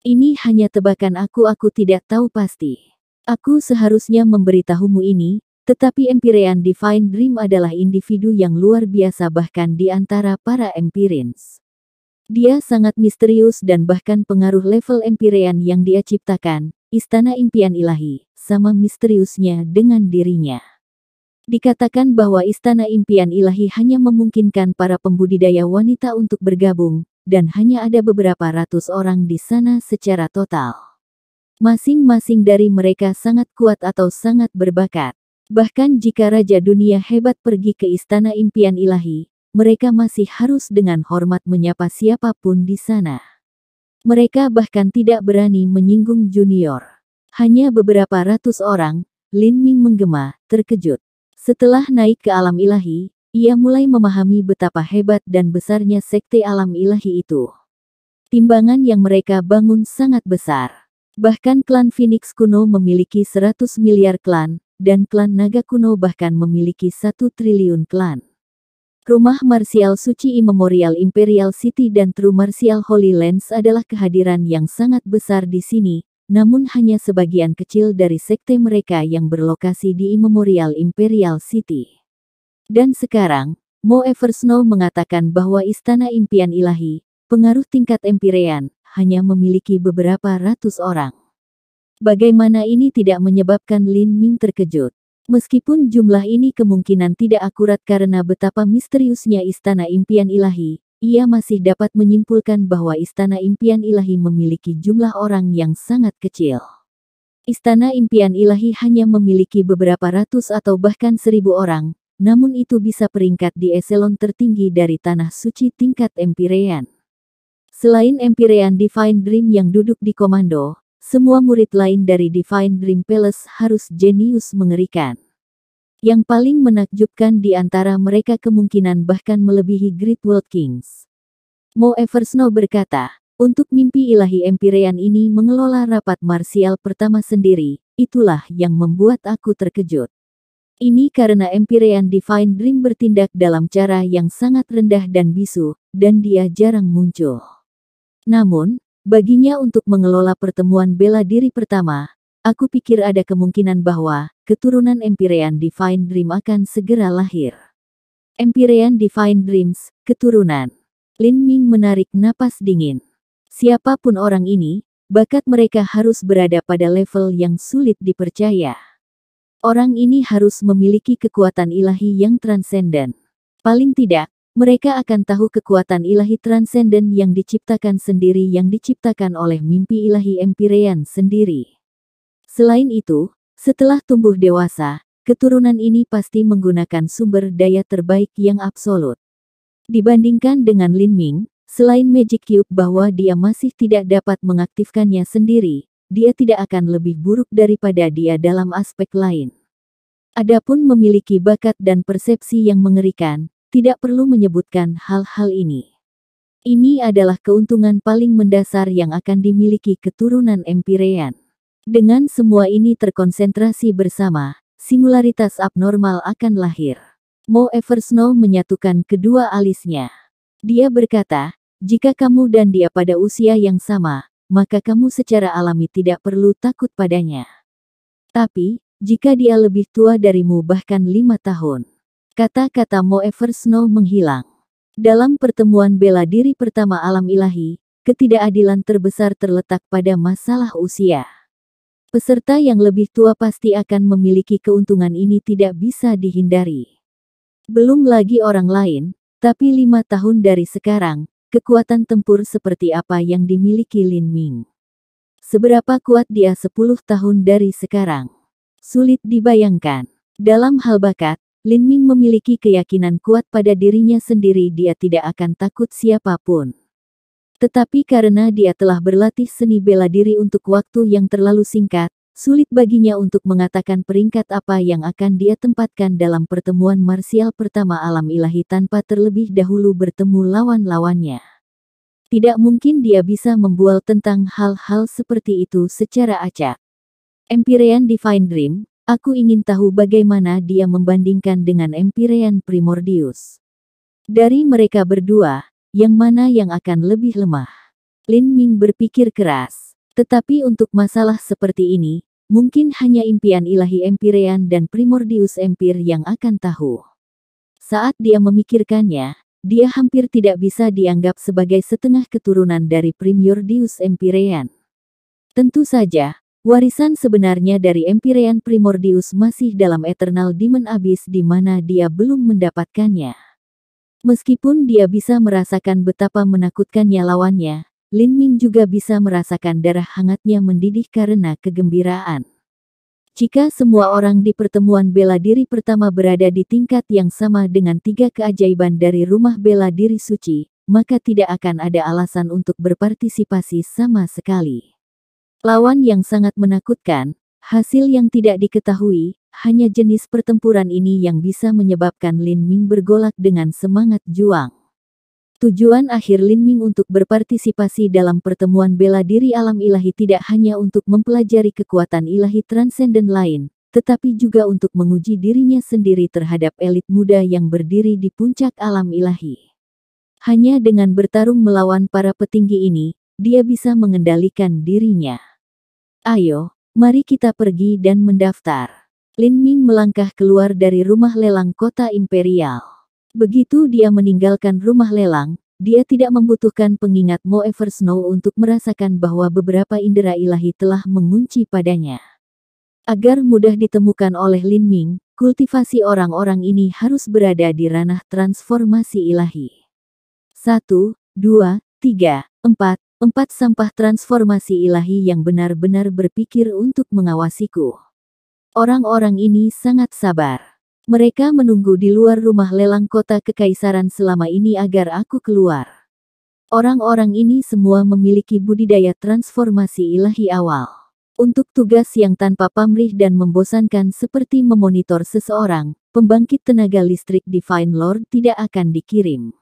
Ini hanya tebakan aku aku tidak tahu pasti. Aku seharusnya memberitahumu ini, tetapi Empyrean Divine Dream adalah individu yang luar biasa bahkan di antara para Empyreans. Dia sangat misterius dan bahkan pengaruh level Empyrean yang dia ciptakan, istana impian ilahi, sama misteriusnya dengan dirinya. Dikatakan bahwa istana impian ilahi hanya memungkinkan para pembudidaya wanita untuk bergabung, dan hanya ada beberapa ratus orang di sana secara total. Masing-masing dari mereka sangat kuat atau sangat berbakat. Bahkan jika Raja Dunia hebat pergi ke Istana Impian Ilahi, mereka masih harus dengan hormat menyapa siapapun di sana. Mereka bahkan tidak berani menyinggung junior. Hanya beberapa ratus orang, Lin Ming menggema, terkejut. Setelah naik ke alam ilahi, ia mulai memahami betapa hebat dan besarnya sekte alam ilahi itu. Timbangan yang mereka bangun sangat besar. Bahkan klan Phoenix kuno memiliki 100 miliar klan, dan klan naga kuno bahkan memiliki satu triliun klan. Rumah Martial Suci Immemorial Imperial City dan True Martial Holy Lands adalah kehadiran yang sangat besar di sini, namun hanya sebagian kecil dari sekte mereka yang berlokasi di Immemorial Imperial City. Dan sekarang, Mo Eversnow mengatakan bahwa Istana Impian Ilahi, pengaruh tingkat Empirean, hanya memiliki beberapa ratus orang. Bagaimana ini tidak menyebabkan Lin Ming terkejut? Meskipun jumlah ini kemungkinan tidak akurat karena betapa misteriusnya Istana Impian Ilahi, ia masih dapat menyimpulkan bahwa Istana Impian Ilahi memiliki jumlah orang yang sangat kecil. Istana Impian Ilahi hanya memiliki beberapa ratus atau bahkan seribu orang, namun itu bisa peringkat di eselon tertinggi dari Tanah Suci tingkat Empyrean. Selain Empyrean Divine Dream yang duduk di komando, semua murid lain dari Divine Dream Palace harus jenius mengerikan. Yang paling menakjubkan di antara mereka kemungkinan bahkan melebihi Great World Kings. Mo Eversnow berkata, untuk mimpi ilahi Empyrean ini mengelola rapat marsial pertama sendiri, itulah yang membuat aku terkejut. Ini karena Empyrean Divine Dream bertindak dalam cara yang sangat rendah dan bisu, dan dia jarang muncul. Namun, baginya untuk mengelola pertemuan bela diri pertama, aku pikir ada kemungkinan bahwa keturunan Empyrean Divine Dream akan segera lahir. Empyrean Divine Dreams, keturunan. Lin Ming menarik napas dingin. Siapapun orang ini, bakat mereka harus berada pada level yang sulit dipercaya. Orang ini harus memiliki kekuatan ilahi yang transenden. Paling tidak, mereka akan tahu kekuatan ilahi transenden yang diciptakan sendiri yang diciptakan oleh mimpi ilahi empirean sendiri. Selain itu, setelah tumbuh dewasa, keturunan ini pasti menggunakan sumber daya terbaik yang absolut. Dibandingkan dengan Lin Ming, selain Magic Cube bahwa dia masih tidak dapat mengaktifkannya sendiri, dia tidak akan lebih buruk daripada dia dalam aspek lain. Adapun memiliki bakat dan persepsi yang mengerikan, tidak perlu menyebutkan hal-hal ini. Ini adalah keuntungan paling mendasar yang akan dimiliki keturunan Empirean. Dengan semua ini terkonsentrasi bersama, singularitas abnormal akan lahir. Mo Eversnow menyatukan kedua alisnya. Dia berkata, jika kamu dan dia pada usia yang sama, maka kamu secara alami tidak perlu takut padanya. Tapi, jika dia lebih tua darimu bahkan lima tahun, kata-kata Mo Eversnow menghilang. Dalam pertemuan bela diri pertama alam ilahi, ketidakadilan terbesar terletak pada masalah usia. Peserta yang lebih tua pasti akan memiliki keuntungan ini tidak bisa dihindari. Belum lagi orang lain, tapi lima tahun dari sekarang, Kekuatan tempur seperti apa yang dimiliki Lin Ming? Seberapa kuat dia 10 tahun dari sekarang? Sulit dibayangkan. Dalam hal bakat, Lin Ming memiliki keyakinan kuat pada dirinya sendiri dia tidak akan takut siapapun. Tetapi karena dia telah berlatih seni bela diri untuk waktu yang terlalu singkat, sulit baginya untuk mengatakan peringkat apa yang akan dia tempatkan dalam pertemuan marsial pertama alam ilahi tanpa terlebih dahulu bertemu lawan-lawannya. Tidak mungkin dia bisa membual tentang hal-hal seperti itu secara acak. Empyrean Divine Dream, aku ingin tahu bagaimana dia membandingkan dengan Empyrean Primordius. Dari mereka berdua, yang mana yang akan lebih lemah? Lin Ming berpikir keras. Tetapi untuk masalah seperti ini, Mungkin hanya impian ilahi Empirean dan Primordius Empir yang akan tahu. Saat dia memikirkannya, dia hampir tidak bisa dianggap sebagai setengah keturunan dari Primordius Empirean. Tentu saja, warisan sebenarnya dari Empirean Primordius masih dalam Eternal Demon Abyss di mana dia belum mendapatkannya. Meskipun dia bisa merasakan betapa menakutkannya lawannya, Lin Ming juga bisa merasakan darah hangatnya mendidih karena kegembiraan. Jika semua orang di pertemuan bela diri pertama berada di tingkat yang sama dengan tiga keajaiban dari rumah bela diri suci, maka tidak akan ada alasan untuk berpartisipasi sama sekali. Lawan yang sangat menakutkan, hasil yang tidak diketahui, hanya jenis pertempuran ini yang bisa menyebabkan Lin Ming bergolak dengan semangat juang. Tujuan akhir Lin Ming untuk berpartisipasi dalam pertemuan bela diri alam ilahi tidak hanya untuk mempelajari kekuatan ilahi transenden lain, tetapi juga untuk menguji dirinya sendiri terhadap elit muda yang berdiri di puncak alam ilahi. Hanya dengan bertarung melawan para petinggi ini, dia bisa mengendalikan dirinya. Ayo, mari kita pergi dan mendaftar. Lin Ming melangkah keluar dari rumah lelang kota imperial. Begitu dia meninggalkan rumah lelang, dia tidak membutuhkan pengingat Mo Eversnow untuk merasakan bahwa beberapa indera ilahi telah mengunci padanya. Agar mudah ditemukan oleh Lin Ming, kultivasi orang-orang ini harus berada di ranah transformasi ilahi. Satu, dua, tiga, empat, empat sampah transformasi ilahi yang benar-benar berpikir untuk mengawasiku. Orang-orang ini sangat sabar. Mereka menunggu di luar rumah lelang kota kekaisaran selama ini agar aku keluar. Orang-orang ini semua memiliki budidaya transformasi ilahi awal. Untuk tugas yang tanpa pamrih dan membosankan seperti memonitor seseorang, pembangkit tenaga listrik Divine Lord tidak akan dikirim.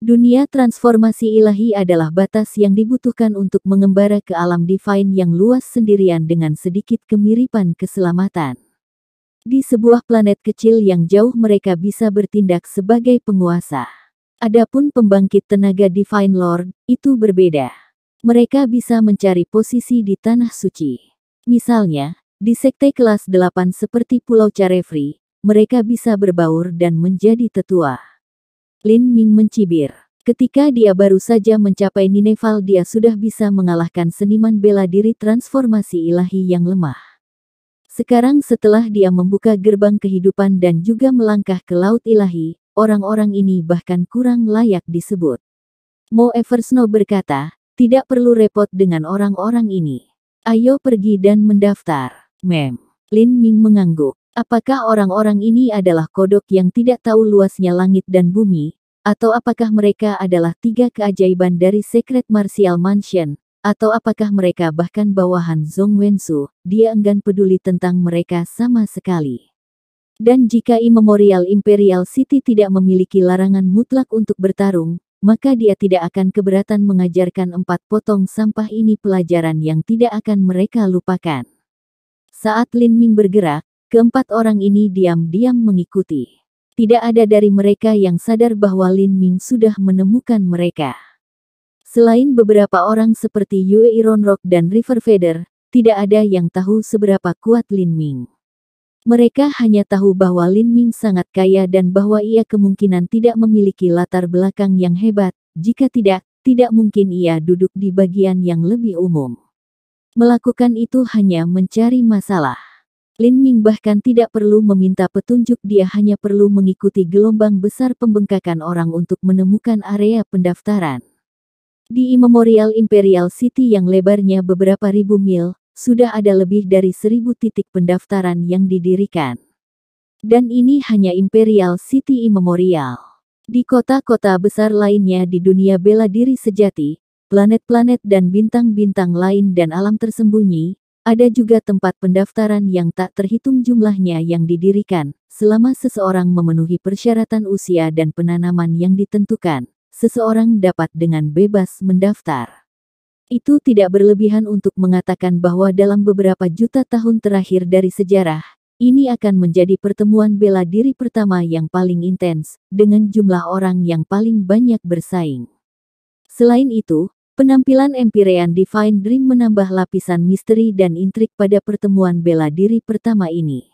Dunia transformasi ilahi adalah batas yang dibutuhkan untuk mengembara ke alam divine yang luas sendirian dengan sedikit kemiripan keselamatan. Di sebuah planet kecil yang jauh mereka bisa bertindak sebagai penguasa. Adapun pembangkit tenaga Divine Lord, itu berbeda. Mereka bisa mencari posisi di Tanah Suci. Misalnya, di sekte kelas 8 seperti Pulau Carefree, mereka bisa berbaur dan menjadi tetua. Lin Ming mencibir. Ketika dia baru saja mencapai Nineval dia sudah bisa mengalahkan seniman bela diri transformasi ilahi yang lemah. Sekarang setelah dia membuka gerbang kehidupan dan juga melangkah ke laut ilahi, orang-orang ini bahkan kurang layak disebut. Mo Eversno berkata, tidak perlu repot dengan orang-orang ini. Ayo pergi dan mendaftar. Mem. Lin Ming mengangguk. Apakah orang-orang ini adalah kodok yang tidak tahu luasnya langit dan bumi, atau apakah mereka adalah tiga keajaiban dari Secret Martial Mansion, atau apakah mereka bahkan bawahan Zhong Wensu, dia enggan peduli tentang mereka sama sekali. Dan jika Immemorial Imperial City tidak memiliki larangan mutlak untuk bertarung, maka dia tidak akan keberatan mengajarkan empat potong sampah ini pelajaran yang tidak akan mereka lupakan. Saat Lin Ming bergerak, keempat orang ini diam-diam mengikuti. Tidak ada dari mereka yang sadar bahwa Lin Ming sudah menemukan mereka. Selain beberapa orang seperti Yue Ironrock dan River Feather, tidak ada yang tahu seberapa kuat Lin Ming. Mereka hanya tahu bahwa Lin Ming sangat kaya dan bahwa ia kemungkinan tidak memiliki latar belakang yang hebat, jika tidak, tidak mungkin ia duduk di bagian yang lebih umum. Melakukan itu hanya mencari masalah. Lin Ming bahkan tidak perlu meminta petunjuk dia hanya perlu mengikuti gelombang besar pembengkakan orang untuk menemukan area pendaftaran. Di Memorial Imperial City yang lebarnya beberapa ribu mil, sudah ada lebih dari seribu titik pendaftaran yang didirikan. Dan ini hanya Imperial City Memorial. Di kota-kota besar lainnya di dunia bela diri sejati, planet-planet dan bintang-bintang lain dan alam tersembunyi, ada juga tempat pendaftaran yang tak terhitung jumlahnya yang didirikan, selama seseorang memenuhi persyaratan usia dan penanaman yang ditentukan, seseorang dapat dengan bebas mendaftar. Itu tidak berlebihan untuk mengatakan bahwa dalam beberapa juta tahun terakhir dari sejarah, ini akan menjadi pertemuan bela diri pertama yang paling intens, dengan jumlah orang yang paling banyak bersaing. Selain itu, penampilan Empyrean Divine Dream menambah lapisan misteri dan intrik pada pertemuan bela diri pertama ini.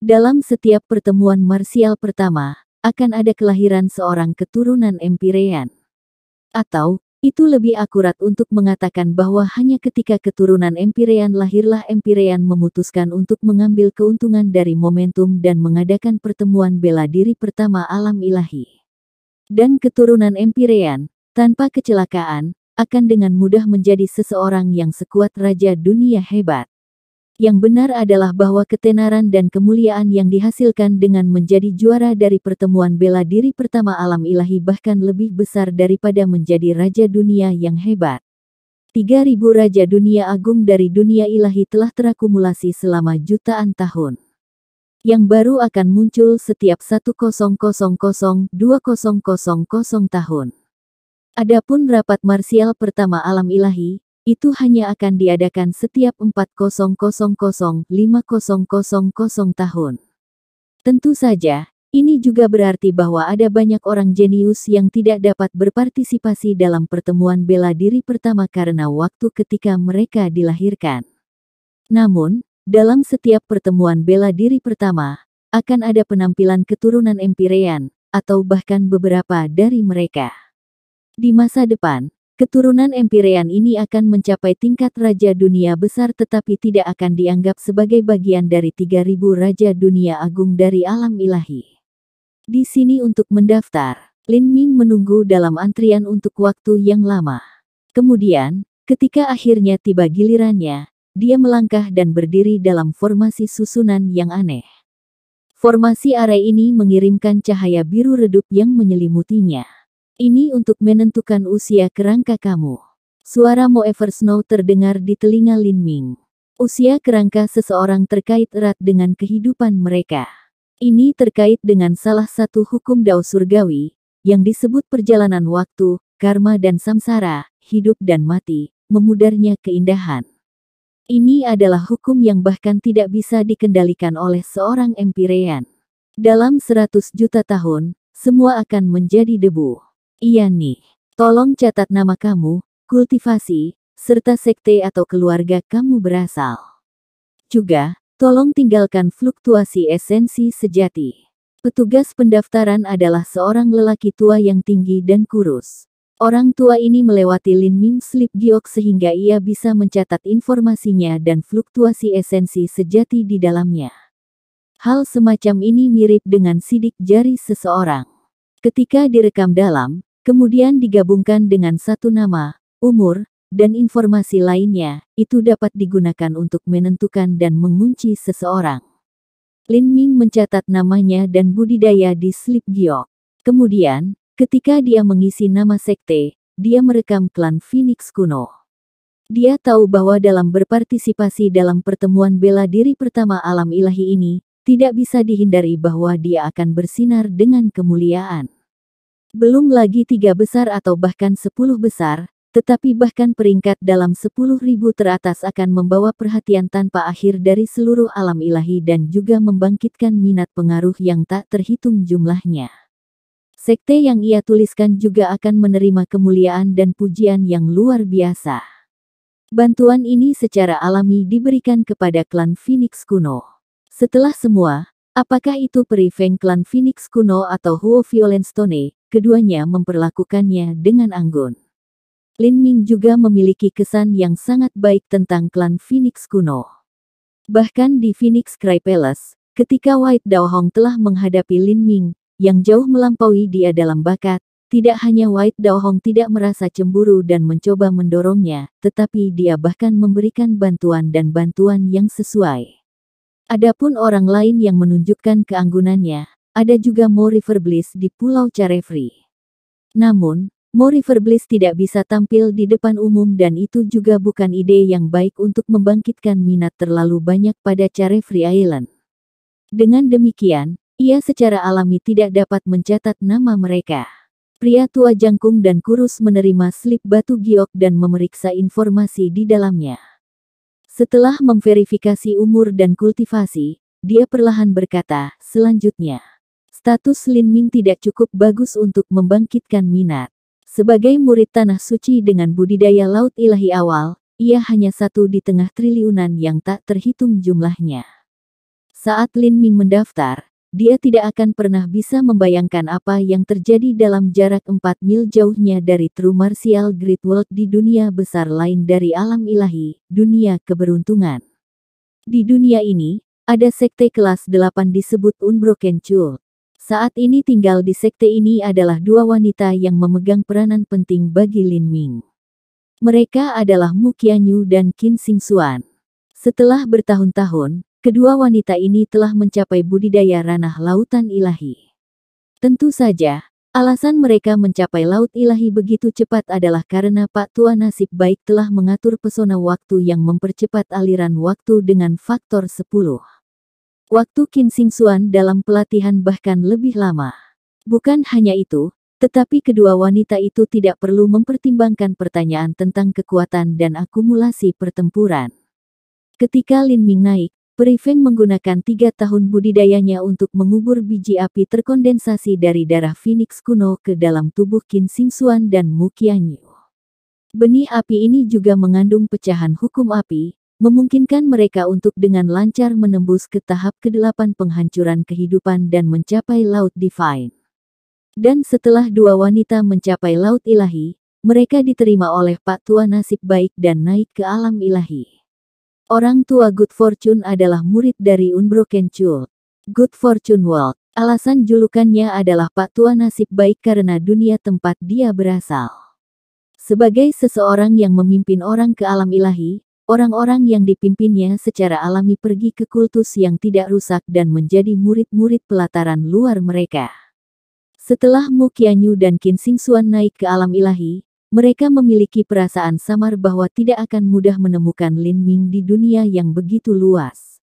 Dalam setiap pertemuan marsial pertama, akan ada kelahiran seorang keturunan Empirean. Atau, itu lebih akurat untuk mengatakan bahwa hanya ketika keturunan Empirean lahirlah Empirean memutuskan untuk mengambil keuntungan dari momentum dan mengadakan pertemuan bela diri pertama alam ilahi. Dan keturunan Empirean, tanpa kecelakaan, akan dengan mudah menjadi seseorang yang sekuat raja dunia hebat. Yang benar adalah bahwa ketenaran dan kemuliaan yang dihasilkan dengan menjadi juara dari pertemuan bela diri pertama alam ilahi bahkan lebih besar daripada menjadi raja dunia yang hebat. 3000 raja dunia agung dari dunia ilahi telah terakumulasi selama jutaan tahun yang baru akan muncul setiap 1000-2000 tahun. Adapun rapat marsial pertama alam ilahi, itu hanya akan diadakan setiap 4000-5000 tahun. Tentu saja, ini juga berarti bahwa ada banyak orang jenius yang tidak dapat berpartisipasi dalam pertemuan bela diri pertama karena waktu ketika mereka dilahirkan. Namun, dalam setiap pertemuan bela diri pertama, akan ada penampilan keturunan Empirean, atau bahkan beberapa dari mereka. Di masa depan, Keturunan Empirean ini akan mencapai tingkat Raja Dunia Besar tetapi tidak akan dianggap sebagai bagian dari 3000 Raja Dunia Agung dari alam ilahi. Di sini untuk mendaftar, Lin Ming menunggu dalam antrian untuk waktu yang lama. Kemudian, ketika akhirnya tiba gilirannya, dia melangkah dan berdiri dalam formasi susunan yang aneh. Formasi area ini mengirimkan cahaya biru redup yang menyelimutinya. Ini untuk menentukan usia kerangka kamu. Suara Mo Eversnow terdengar di telinga Lin Ming. Usia kerangka seseorang terkait erat dengan kehidupan mereka. Ini terkait dengan salah satu hukum dao surgawi, yang disebut perjalanan waktu, karma dan samsara, hidup dan mati, memudarnya keindahan. Ini adalah hukum yang bahkan tidak bisa dikendalikan oleh seorang empirean. Dalam 100 juta tahun, semua akan menjadi debu. Iya nih, tolong catat nama kamu, kultivasi, serta sekte atau keluarga kamu berasal. Juga, tolong tinggalkan fluktuasi esensi sejati. Petugas pendaftaran adalah seorang lelaki tua yang tinggi dan kurus. Orang tua ini melewati Lin Ming Slip Giok sehingga ia bisa mencatat informasinya dan fluktuasi esensi sejati di dalamnya. Hal semacam ini mirip dengan sidik jari seseorang. Ketika direkam dalam, kemudian digabungkan dengan satu nama, umur, dan informasi lainnya, itu dapat digunakan untuk menentukan dan mengunci seseorang. Lin Ming mencatat namanya dan budidaya di Slip Giok. Kemudian, ketika dia mengisi nama sekte, dia merekam klan Phoenix kuno. Dia tahu bahwa dalam berpartisipasi dalam pertemuan bela diri pertama alam ilahi ini, tidak bisa dihindari bahwa dia akan bersinar dengan kemuliaan. Belum lagi tiga besar atau bahkan sepuluh besar, tetapi bahkan peringkat dalam sepuluh ribu teratas akan membawa perhatian tanpa akhir dari seluruh alam ilahi dan juga membangkitkan minat pengaruh yang tak terhitung jumlahnya. Sekte yang ia tuliskan juga akan menerima kemuliaan dan pujian yang luar biasa. Bantuan ini secara alami diberikan kepada klan Phoenix kuno. Setelah semua, apakah itu perifeng klan Phoenix kuno atau Huo Stone? keduanya memperlakukannya dengan anggun. Lin Ming juga memiliki kesan yang sangat baik tentang klan Phoenix kuno. Bahkan di Phoenix Cry Palace, ketika White Dao Hong telah menghadapi Lin Ming, yang jauh melampaui dia dalam bakat, tidak hanya White Dao Hong tidak merasa cemburu dan mencoba mendorongnya, tetapi dia bahkan memberikan bantuan dan bantuan yang sesuai. Adapun orang lain yang menunjukkan keanggunannya, ada juga Mo River Bliss di Pulau Carefree. Namun, Mo River Bliss tidak bisa tampil di depan umum dan itu juga bukan ide yang baik untuk membangkitkan minat terlalu banyak pada Carefree Island. Dengan demikian, ia secara alami tidak dapat mencatat nama mereka. Pria tua jangkung dan kurus menerima slip batu giok dan memeriksa informasi di dalamnya. Setelah memverifikasi umur dan kultivasi, dia perlahan berkata, selanjutnya. Status Lin Ming tidak cukup bagus untuk membangkitkan minat. Sebagai murid tanah suci dengan budidaya laut ilahi awal, ia hanya satu di tengah triliunan yang tak terhitung jumlahnya. Saat Lin Ming mendaftar, dia tidak akan pernah bisa membayangkan apa yang terjadi dalam jarak 4 mil jauhnya dari True Martial Great World di dunia besar lain dari alam ilahi, dunia keberuntungan. Di dunia ini, ada sekte kelas 8 disebut Unbroken Chul. Saat ini tinggal di sekte ini adalah dua wanita yang memegang peranan penting bagi Lin Ming. Mereka adalah Mu Qianyu dan Qin Xingxuan. Setelah bertahun-tahun, kedua wanita ini telah mencapai budidaya ranah lautan ilahi. Tentu saja, alasan mereka mencapai laut ilahi begitu cepat adalah karena Pak Tua Nasib Baik telah mengatur pesona waktu yang mempercepat aliran waktu dengan faktor 10. Waktu Qin Xing Xuan dalam pelatihan bahkan lebih lama. Bukan hanya itu, tetapi kedua wanita itu tidak perlu mempertimbangkan pertanyaan tentang kekuatan dan akumulasi pertempuran. Ketika Lin Ming naik, Feng menggunakan tiga tahun budidayanya untuk mengubur biji api terkondensasi dari darah Phoenix kuno ke dalam tubuh Qin Xing Xuan dan Mu Qianyu. Benih api ini juga mengandung pecahan hukum api, memungkinkan mereka untuk dengan lancar menembus ke tahap kedelapan penghancuran kehidupan dan mencapai Laut Divine. Dan setelah dua wanita mencapai Laut Ilahi, mereka diterima oleh Pak Tua nasib baik dan naik ke alam ilahi. Orang tua Good Fortune adalah murid dari Unbroken Chul. Good Fortune World. Alasan julukannya adalah Pak Tua nasib baik karena dunia tempat dia berasal. Sebagai seseorang yang memimpin orang ke alam ilahi, Orang-orang yang dipimpinnya secara alami pergi ke kultus yang tidak rusak dan menjadi murid-murid pelataran luar mereka. Setelah Mukianyu dan Qin Xingxuan naik ke alam ilahi, mereka memiliki perasaan samar bahwa tidak akan mudah menemukan Lin Ming di dunia yang begitu luas.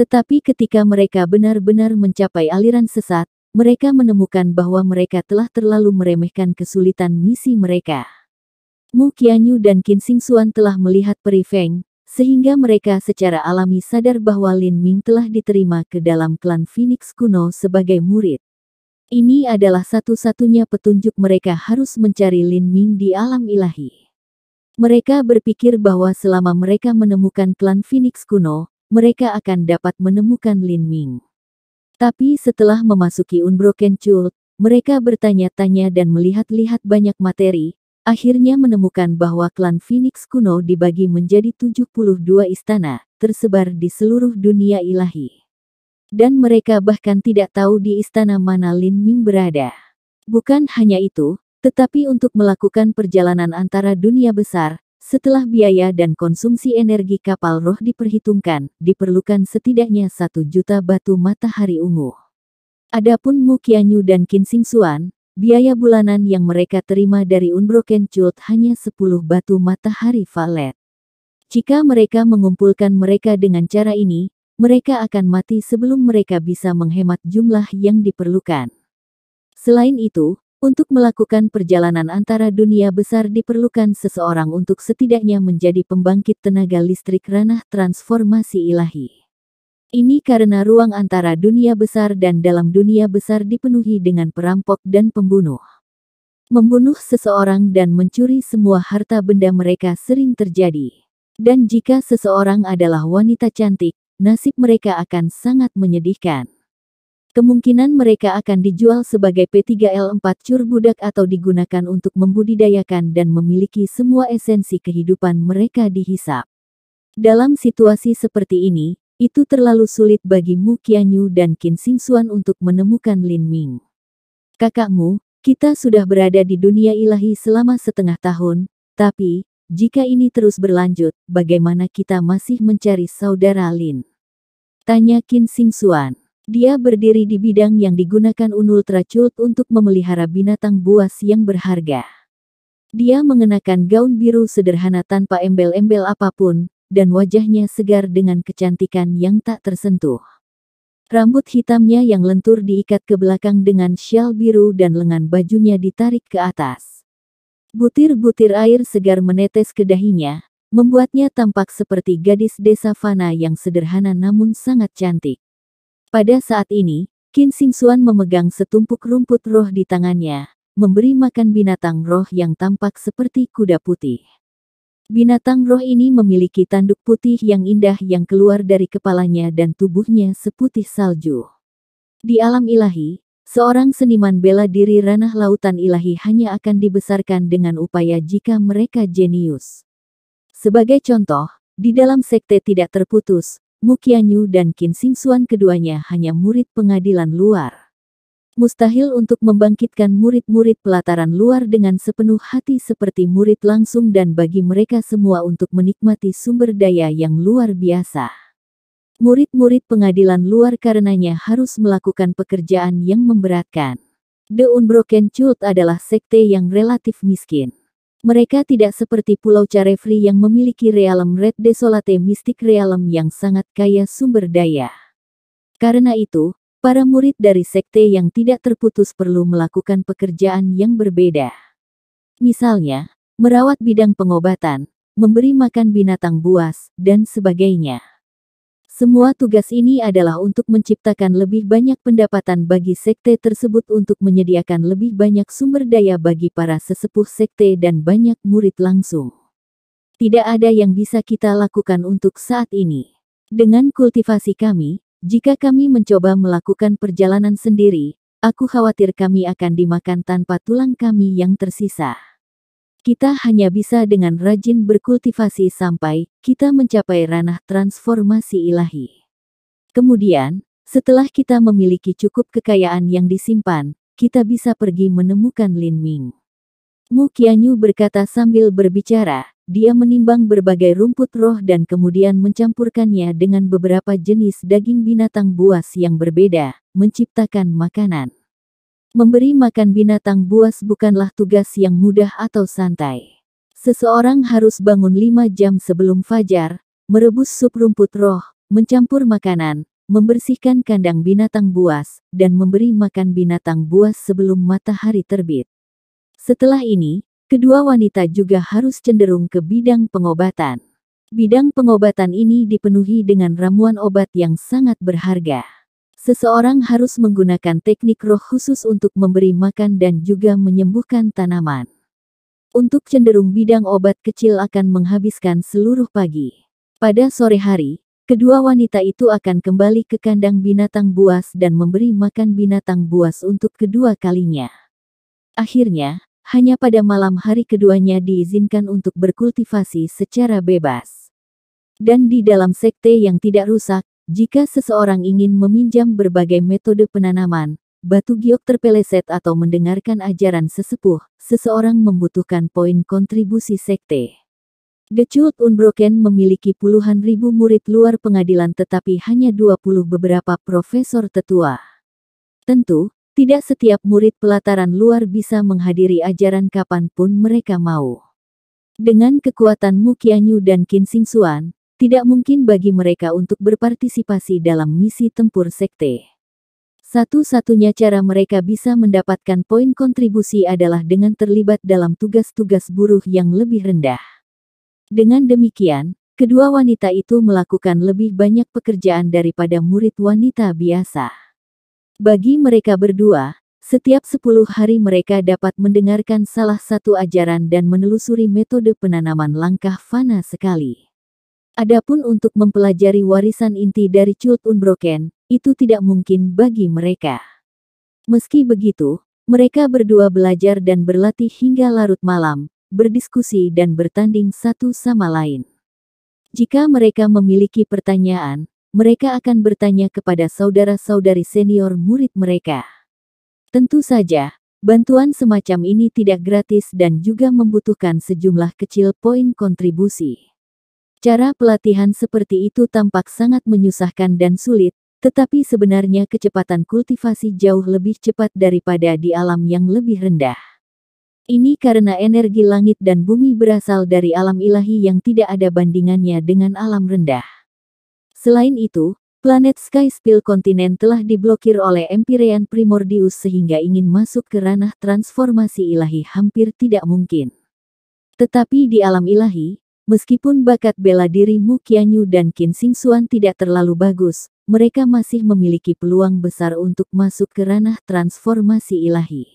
Tetapi ketika mereka benar-benar mencapai aliran sesat, mereka menemukan bahwa mereka telah terlalu meremehkan kesulitan misi mereka. Mu Qianyu dan Qin Xingxuan telah melihat Peri Feng, sehingga mereka secara alami sadar bahwa Lin Ming telah diterima ke dalam klan Phoenix kuno sebagai murid. Ini adalah satu-satunya petunjuk mereka harus mencari Lin Ming di alam ilahi. Mereka berpikir bahwa selama mereka menemukan klan Phoenix kuno, mereka akan dapat menemukan Lin Ming. Tapi setelah memasuki Unbroken Chult, mereka bertanya-tanya dan melihat-lihat banyak materi, akhirnya menemukan bahwa klan Phoenix kuno dibagi menjadi 72 istana, tersebar di seluruh dunia ilahi. Dan mereka bahkan tidak tahu di istana mana Lin Ming berada. Bukan hanya itu, tetapi untuk melakukan perjalanan antara dunia besar, setelah biaya dan konsumsi energi kapal roh diperhitungkan, diperlukan setidaknya satu juta batu matahari ungu. Adapun Mu Qianyu dan Qin Xingxuan, Biaya bulanan yang mereka terima dari Unbroken Chult hanya 10 batu matahari valet. Jika mereka mengumpulkan mereka dengan cara ini, mereka akan mati sebelum mereka bisa menghemat jumlah yang diperlukan. Selain itu, untuk melakukan perjalanan antara dunia besar diperlukan seseorang untuk setidaknya menjadi pembangkit tenaga listrik ranah transformasi ilahi. Ini karena ruang antara dunia besar dan dalam dunia besar dipenuhi dengan perampok dan pembunuh. Membunuh seseorang dan mencuri semua harta benda mereka sering terjadi. Dan jika seseorang adalah wanita cantik, nasib mereka akan sangat menyedihkan. Kemungkinan mereka akan dijual sebagai P3L4 cur budak atau digunakan untuk membudidayakan dan memiliki semua esensi kehidupan mereka dihisap. Dalam situasi seperti ini, itu terlalu sulit bagi Mu Qianyu dan Qin Xingxuan untuk menemukan Lin Ming. Kakakmu, kita sudah berada di dunia ilahi selama setengah tahun, tapi, jika ini terus berlanjut, bagaimana kita masih mencari saudara Lin? Tanya Qin Xingxuan. Dia berdiri di bidang yang digunakan Unul Tracult untuk memelihara binatang buas yang berharga. Dia mengenakan gaun biru sederhana tanpa embel-embel apapun, dan wajahnya segar dengan kecantikan yang tak tersentuh. Rambut hitamnya yang lentur diikat ke belakang dengan syal biru dan lengan bajunya ditarik ke atas. Butir-butir air segar menetes ke dahinya, membuatnya tampak seperti gadis desa Fana yang sederhana namun sangat cantik. Pada saat ini, Qin Xuan memegang setumpuk rumput roh di tangannya, memberi makan binatang roh yang tampak seperti kuda putih. Binatang roh ini memiliki tanduk putih yang indah yang keluar dari kepalanya dan tubuhnya seputih salju. Di alam ilahi, seorang seniman bela diri ranah lautan ilahi hanya akan dibesarkan dengan upaya jika mereka jenius. Sebagai contoh, di dalam sekte tidak terputus, Mukianyu dan Kin Sing keduanya hanya murid pengadilan luar mustahil untuk membangkitkan murid-murid pelataran luar dengan sepenuh hati seperti murid langsung dan bagi mereka semua untuk menikmati sumber daya yang luar biasa. Murid-murid pengadilan luar karenanya harus melakukan pekerjaan yang memberatkan. The Unbroken Cult adalah sekte yang relatif miskin. Mereka tidak seperti Pulau Carefree yang memiliki realem Red Desolate Mystic Realem yang sangat kaya sumber daya. Karena itu, Para murid dari sekte yang tidak terputus perlu melakukan pekerjaan yang berbeda. Misalnya, merawat bidang pengobatan, memberi makan binatang buas, dan sebagainya. Semua tugas ini adalah untuk menciptakan lebih banyak pendapatan bagi sekte tersebut untuk menyediakan lebih banyak sumber daya bagi para sesepuh sekte dan banyak murid langsung. Tidak ada yang bisa kita lakukan untuk saat ini. Dengan kultivasi kami, jika kami mencoba melakukan perjalanan sendiri, aku khawatir kami akan dimakan tanpa tulang kami yang tersisa. Kita hanya bisa dengan rajin berkultivasi sampai kita mencapai ranah transformasi ilahi. Kemudian, setelah kita memiliki cukup kekayaan yang disimpan, kita bisa pergi menemukan Lin Ming. Mukianyu berkata sambil berbicara, dia menimbang berbagai rumput roh dan kemudian mencampurkannya dengan beberapa jenis daging binatang buas yang berbeda, menciptakan makanan. Memberi makan binatang buas bukanlah tugas yang mudah atau santai. Seseorang harus bangun lima jam sebelum fajar, merebus sup rumput roh, mencampur makanan, membersihkan kandang binatang buas, dan memberi makan binatang buas sebelum matahari terbit. Setelah ini, kedua wanita juga harus cenderung ke bidang pengobatan. Bidang pengobatan ini dipenuhi dengan ramuan obat yang sangat berharga. Seseorang harus menggunakan teknik roh khusus untuk memberi makan dan juga menyembuhkan tanaman. Untuk cenderung bidang obat kecil akan menghabiskan seluruh pagi. Pada sore hari, kedua wanita itu akan kembali ke kandang binatang buas dan memberi makan binatang buas untuk kedua kalinya. Akhirnya, hanya pada malam hari keduanya diizinkan untuk berkultivasi secara bebas. Dan di dalam sekte yang tidak rusak, jika seseorang ingin meminjam berbagai metode penanaman, batu giok terpeleset atau mendengarkan ajaran sesepuh, seseorang membutuhkan poin kontribusi sekte. The Chult Unbroken memiliki puluhan ribu murid luar pengadilan tetapi hanya 20 beberapa profesor tetua. Tentu, tidak setiap murid pelataran luar bisa menghadiri ajaran kapanpun mereka mau. Dengan kekuatan Mukianyu dan Kinsing Suan, tidak mungkin bagi mereka untuk berpartisipasi dalam misi tempur sekte. Satu-satunya cara mereka bisa mendapatkan poin kontribusi adalah dengan terlibat dalam tugas-tugas buruh yang lebih rendah. Dengan demikian, kedua wanita itu melakukan lebih banyak pekerjaan daripada murid wanita biasa. Bagi mereka berdua, setiap sepuluh hari mereka dapat mendengarkan salah satu ajaran dan menelusuri metode penanaman langkah fana sekali. Adapun untuk mempelajari warisan inti dari Chult Unbroken, itu tidak mungkin bagi mereka. Meski begitu, mereka berdua belajar dan berlatih hingga larut malam, berdiskusi dan bertanding satu sama lain. Jika mereka memiliki pertanyaan, mereka akan bertanya kepada saudara-saudari senior murid mereka. Tentu saja, bantuan semacam ini tidak gratis dan juga membutuhkan sejumlah kecil poin kontribusi. Cara pelatihan seperti itu tampak sangat menyusahkan dan sulit, tetapi sebenarnya kecepatan kultivasi jauh lebih cepat daripada di alam yang lebih rendah. Ini karena energi langit dan bumi berasal dari alam ilahi yang tidak ada bandingannya dengan alam rendah. Selain itu, planet Sky Spill Continent telah diblokir oleh Empyrean Primordius sehingga ingin masuk ke ranah transformasi ilahi hampir tidak mungkin. Tetapi di alam ilahi, Meskipun bakat bela diri Mukianyu dan Qin Xingxuan tidak terlalu bagus, mereka masih memiliki peluang besar untuk masuk ke ranah transformasi ilahi.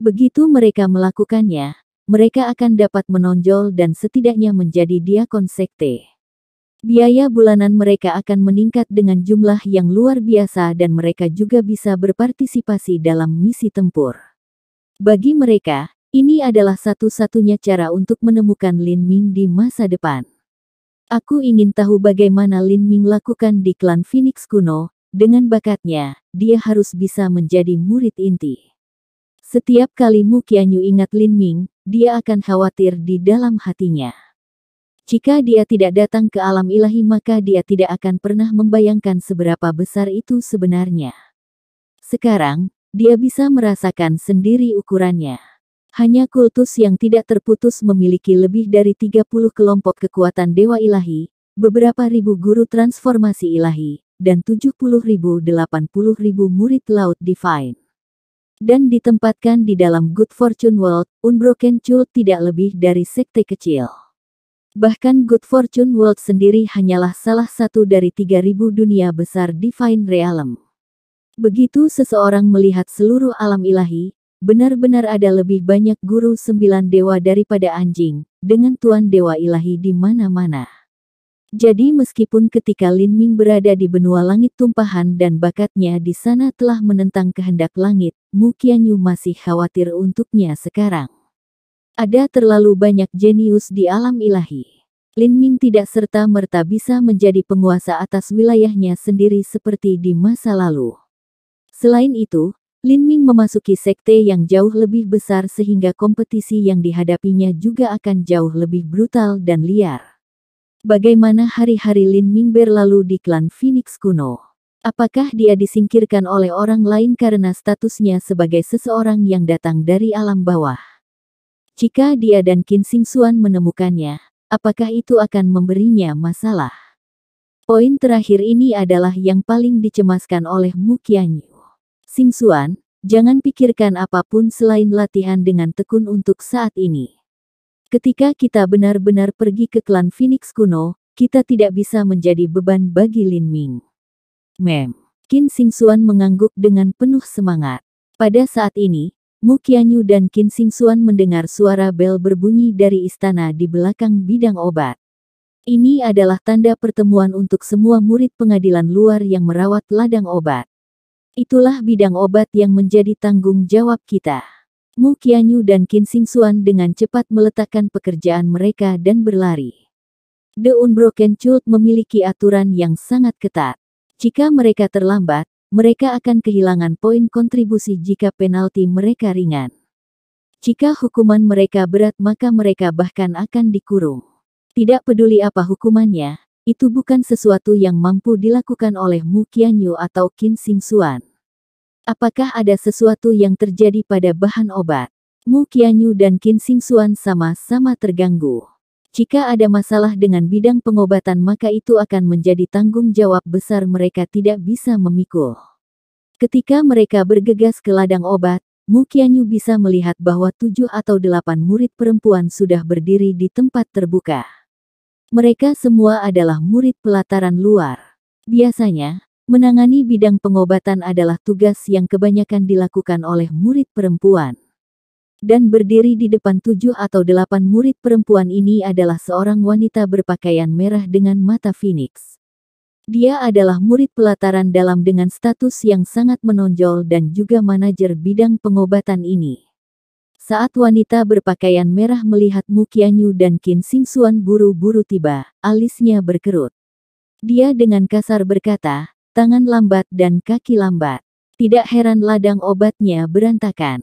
Begitu mereka melakukannya, mereka akan dapat menonjol dan setidaknya menjadi diakon sekte. Biaya bulanan mereka akan meningkat dengan jumlah yang luar biasa dan mereka juga bisa berpartisipasi dalam misi tempur. Bagi mereka, ini adalah satu-satunya cara untuk menemukan Lin Ming di masa depan. Aku ingin tahu bagaimana Lin Ming lakukan di klan Phoenix kuno, dengan bakatnya, dia harus bisa menjadi murid inti. Setiap kali Mu Qianyu ingat Lin Ming, dia akan khawatir di dalam hatinya. Jika dia tidak datang ke alam ilahi maka dia tidak akan pernah membayangkan seberapa besar itu sebenarnya. Sekarang, dia bisa merasakan sendiri ukurannya. Hanya kultus yang tidak terputus memiliki lebih dari 30 kelompok kekuatan dewa ilahi, beberapa ribu guru transformasi ilahi, dan ribu 70000 ribu murid laut divine. Dan ditempatkan di dalam Good Fortune World, Unbroken Chul tidak lebih dari sekte kecil. Bahkan Good Fortune World sendiri hanyalah salah satu dari 3.000 dunia besar Divine Realm. Begitu seseorang melihat seluruh alam ilahi, benar-benar ada lebih banyak guru sembilan dewa daripada anjing, dengan tuan dewa ilahi di mana-mana. Jadi meskipun ketika Lin Ming berada di benua langit tumpahan dan bakatnya di sana telah menentang kehendak langit, Mu Qianyu masih khawatir untuknya sekarang. Ada terlalu banyak jenius di alam ilahi. Lin Ming tidak serta-merta bisa menjadi penguasa atas wilayahnya sendiri seperti di masa lalu. Selain itu, Lin Ming memasuki sekte yang jauh lebih besar sehingga kompetisi yang dihadapinya juga akan jauh lebih brutal dan liar. Bagaimana hari-hari Lin Ming berlalu di klan Phoenix kuno? Apakah dia disingkirkan oleh orang lain karena statusnya sebagai seseorang yang datang dari alam bawah? Jika dia dan Qin Xuan menemukannya, apakah itu akan memberinya masalah? Poin terakhir ini adalah yang paling dicemaskan oleh Mu Qianyu. Xuan, jangan pikirkan apapun selain latihan dengan tekun untuk saat ini. Ketika kita benar-benar pergi ke klan Phoenix kuno, kita tidak bisa menjadi beban bagi Lin Ming. Mem, Qin Xuan mengangguk dengan penuh semangat. Pada saat ini, Mukianyu dan Qin Xingxuan mendengar suara bel berbunyi dari istana di belakang bidang obat. Ini adalah tanda pertemuan untuk semua murid pengadilan luar yang merawat ladang obat. Itulah bidang obat yang menjadi tanggung jawab kita. Mukianyu dan Qin Xingxuan dengan cepat meletakkan pekerjaan mereka dan berlari. The Unbroken Cult memiliki aturan yang sangat ketat. Jika mereka terlambat, mereka akan kehilangan poin kontribusi jika penalti mereka ringan. Jika hukuman mereka berat maka mereka bahkan akan dikurung. Tidak peduli apa hukumannya, itu bukan sesuatu yang mampu dilakukan oleh Mu Qianyu atau Qin Xing Apakah ada sesuatu yang terjadi pada bahan obat? Mu Qianyu dan Qin Xing sama-sama terganggu. Jika ada masalah dengan bidang pengobatan maka itu akan menjadi tanggung jawab besar mereka tidak bisa memikul. Ketika mereka bergegas ke ladang obat, Mukianyu bisa melihat bahwa tujuh atau delapan murid perempuan sudah berdiri di tempat terbuka. Mereka semua adalah murid pelataran luar. Biasanya, menangani bidang pengobatan adalah tugas yang kebanyakan dilakukan oleh murid perempuan dan berdiri di depan tujuh atau delapan murid perempuan ini adalah seorang wanita berpakaian merah dengan mata phoenix. Dia adalah murid pelataran dalam dengan status yang sangat menonjol dan juga manajer bidang pengobatan ini. Saat wanita berpakaian merah melihat Mukianyu dan Qin Xingxuan buru-buru tiba, alisnya berkerut. Dia dengan kasar berkata, tangan lambat dan kaki lambat. Tidak heran ladang obatnya berantakan.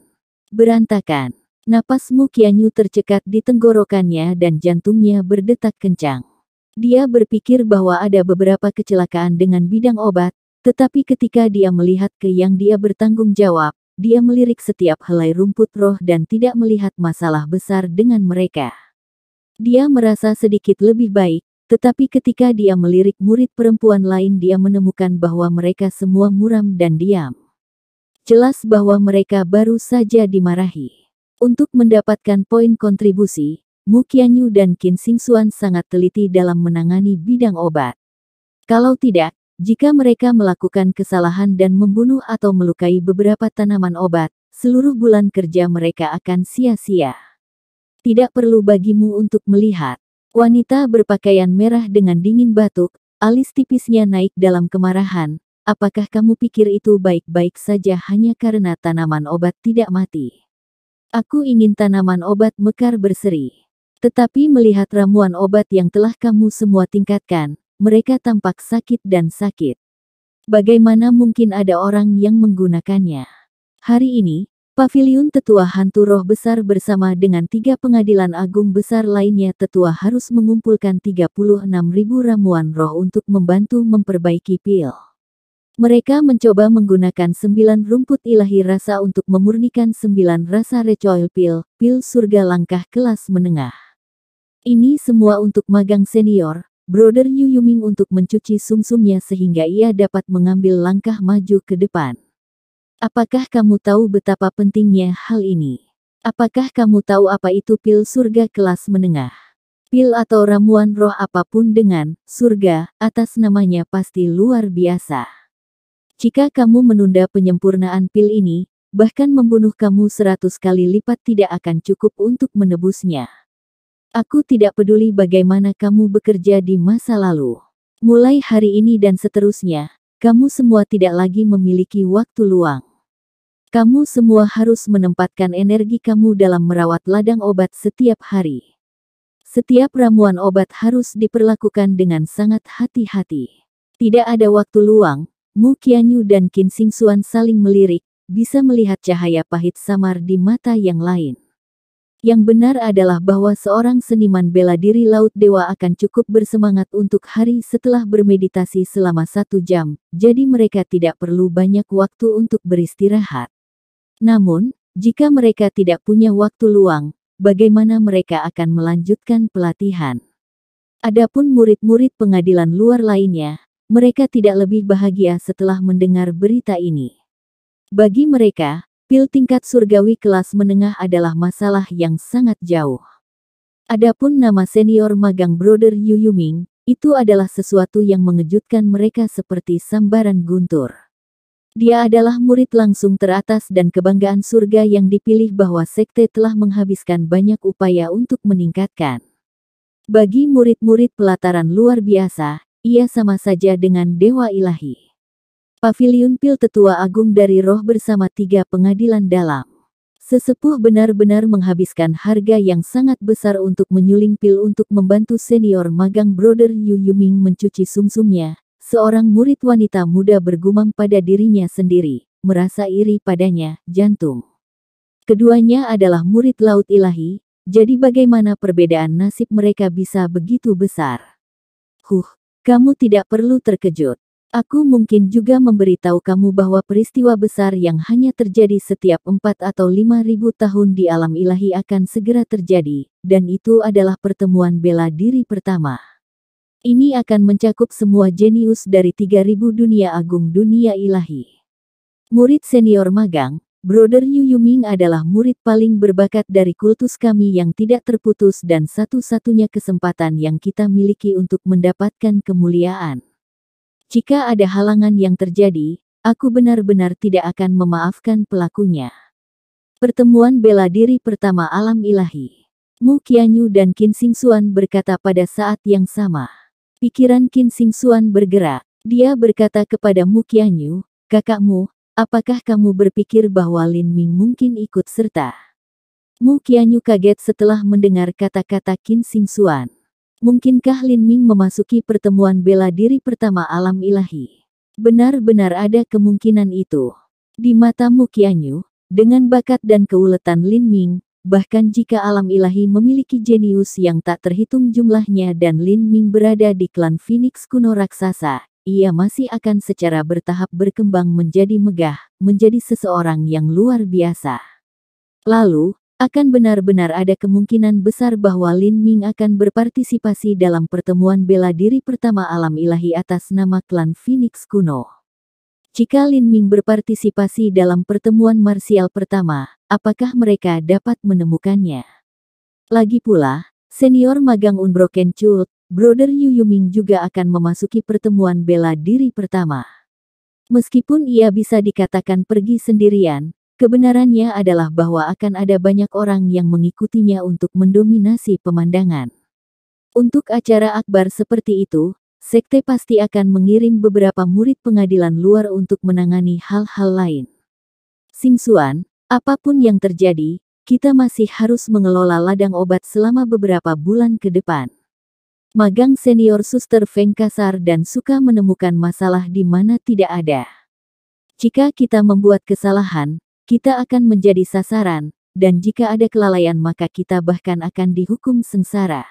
Berantakan. Napasmu Kianyu tercekat di tenggorokannya dan jantungnya berdetak kencang. Dia berpikir bahwa ada beberapa kecelakaan dengan bidang obat, tetapi ketika dia melihat ke yang dia bertanggung jawab, dia melirik setiap helai rumput roh dan tidak melihat masalah besar dengan mereka. Dia merasa sedikit lebih baik, tetapi ketika dia melirik murid perempuan lain dia menemukan bahwa mereka semua muram dan diam. Jelas bahwa mereka baru saja dimarahi. Untuk mendapatkan poin kontribusi, Mukianyu dan Qin Xingxuan sangat teliti dalam menangani bidang obat. Kalau tidak, jika mereka melakukan kesalahan dan membunuh atau melukai beberapa tanaman obat, seluruh bulan kerja mereka akan sia-sia. Tidak perlu bagimu untuk melihat. Wanita berpakaian merah dengan dingin batuk, alis tipisnya naik dalam kemarahan, Apakah kamu pikir itu baik-baik saja hanya karena tanaman obat tidak mati? Aku ingin tanaman obat mekar berseri. Tetapi melihat ramuan obat yang telah kamu semua tingkatkan, mereka tampak sakit dan sakit. Bagaimana mungkin ada orang yang menggunakannya? Hari ini, Paviliun Tetua Hantu Roh Besar bersama dengan tiga pengadilan agung besar lainnya Tetua harus mengumpulkan 36.000 ramuan roh untuk membantu memperbaiki pil. Mereka mencoba menggunakan sembilan rumput ilahi rasa untuk memurnikan sembilan rasa recoil pil, pil surga langkah kelas menengah. Ini semua untuk magang senior, Brother Yu Yuming untuk mencuci sumsumnya sehingga ia dapat mengambil langkah maju ke depan. Apakah kamu tahu betapa pentingnya hal ini? Apakah kamu tahu apa itu pil surga kelas menengah? Pil atau ramuan roh apapun dengan surga atas namanya pasti luar biasa. Jika kamu menunda penyempurnaan pil ini, bahkan membunuh kamu seratus kali lipat tidak akan cukup untuk menebusnya. Aku tidak peduli bagaimana kamu bekerja di masa lalu. Mulai hari ini dan seterusnya, kamu semua tidak lagi memiliki waktu luang. Kamu semua harus menempatkan energi kamu dalam merawat ladang obat setiap hari. Setiap ramuan obat harus diperlakukan dengan sangat hati-hati. Tidak ada waktu luang, Mu Qianyu dan Qin Xingxuan saling melirik, bisa melihat cahaya pahit samar di mata yang lain. Yang benar adalah bahwa seorang seniman bela diri Laut Dewa akan cukup bersemangat untuk hari setelah bermeditasi selama satu jam, jadi mereka tidak perlu banyak waktu untuk beristirahat. Namun, jika mereka tidak punya waktu luang, bagaimana mereka akan melanjutkan pelatihan? Adapun murid-murid pengadilan luar lainnya, mereka tidak lebih bahagia setelah mendengar berita ini. Bagi mereka, pil tingkat surgawi kelas menengah adalah masalah yang sangat jauh. Adapun nama senior magang Brother Yu Yuming, itu adalah sesuatu yang mengejutkan mereka seperti sambaran guntur. Dia adalah murid langsung teratas dan kebanggaan surga yang dipilih bahwa sekte telah menghabiskan banyak upaya untuk meningkatkan. Bagi murid-murid pelataran luar biasa, ia sama saja dengan Dewa Ilahi. Paviliun Pil Tetua Agung dari Roh bersama tiga pengadilan dalam. Sesepuh benar-benar menghabiskan harga yang sangat besar untuk menyuling pil untuk membantu senior magang Brother Yu Yuming mencuci sumsumnya. Seorang murid wanita muda bergumam pada dirinya sendiri, merasa iri padanya, jantung. Keduanya adalah murid laut ilahi, jadi bagaimana perbedaan nasib mereka bisa begitu besar? Huh, kamu tidak perlu terkejut. Aku mungkin juga memberitahu kamu bahwa peristiwa besar yang hanya terjadi setiap empat atau lima ribu tahun di alam ilahi akan segera terjadi, dan itu adalah pertemuan bela diri pertama. Ini akan mencakup semua jenius dari 3000 dunia agung dunia ilahi. Murid senior magang, Brother Yu Yuming adalah murid paling berbakat dari kultus kami yang tidak terputus dan satu-satunya kesempatan yang kita miliki untuk mendapatkan kemuliaan. Jika ada halangan yang terjadi, aku benar-benar tidak akan memaafkan pelakunya. Pertemuan bela diri pertama alam ilahi. Mu Qianyu dan Qin Xing berkata pada saat yang sama. Pikiran Qin Xing bergerak. Dia berkata kepada Mu Qianyu, kakakmu, Apakah kamu berpikir bahwa Lin Ming mungkin ikut serta? Mu Qianyu kaget setelah mendengar kata-kata Qin Xing Xuan. Mungkinkah Lin Ming memasuki pertemuan bela diri pertama alam ilahi? Benar-benar ada kemungkinan itu. Di mata Mu Qianyu, dengan bakat dan keuletan Lin Ming, bahkan jika alam ilahi memiliki jenius yang tak terhitung jumlahnya dan Lin Ming berada di klan Phoenix kuno raksasa, ia masih akan secara bertahap berkembang menjadi megah, menjadi seseorang yang luar biasa. Lalu, akan benar-benar ada kemungkinan besar bahwa Lin Ming akan berpartisipasi dalam pertemuan bela diri pertama alam ilahi atas nama klan Phoenix kuno. Jika Lin Ming berpartisipasi dalam pertemuan marsial pertama, apakah mereka dapat menemukannya? Lagi pula, Senior magang Unbroken Chult, Brother Yu Yuming juga akan memasuki pertemuan bela diri pertama. Meskipun ia bisa dikatakan pergi sendirian, kebenarannya adalah bahwa akan ada banyak orang yang mengikutinya untuk mendominasi pemandangan. Untuk acara akbar seperti itu, sekte pasti akan mengirim beberapa murid pengadilan luar untuk menangani hal-hal lain. Sing Suan, apapun yang terjadi, kita masih harus mengelola ladang obat selama beberapa bulan ke depan. Magang senior suster Feng kasar dan suka menemukan masalah di mana tidak ada. Jika kita membuat kesalahan, kita akan menjadi sasaran, dan jika ada kelalaian maka kita bahkan akan dihukum sengsara.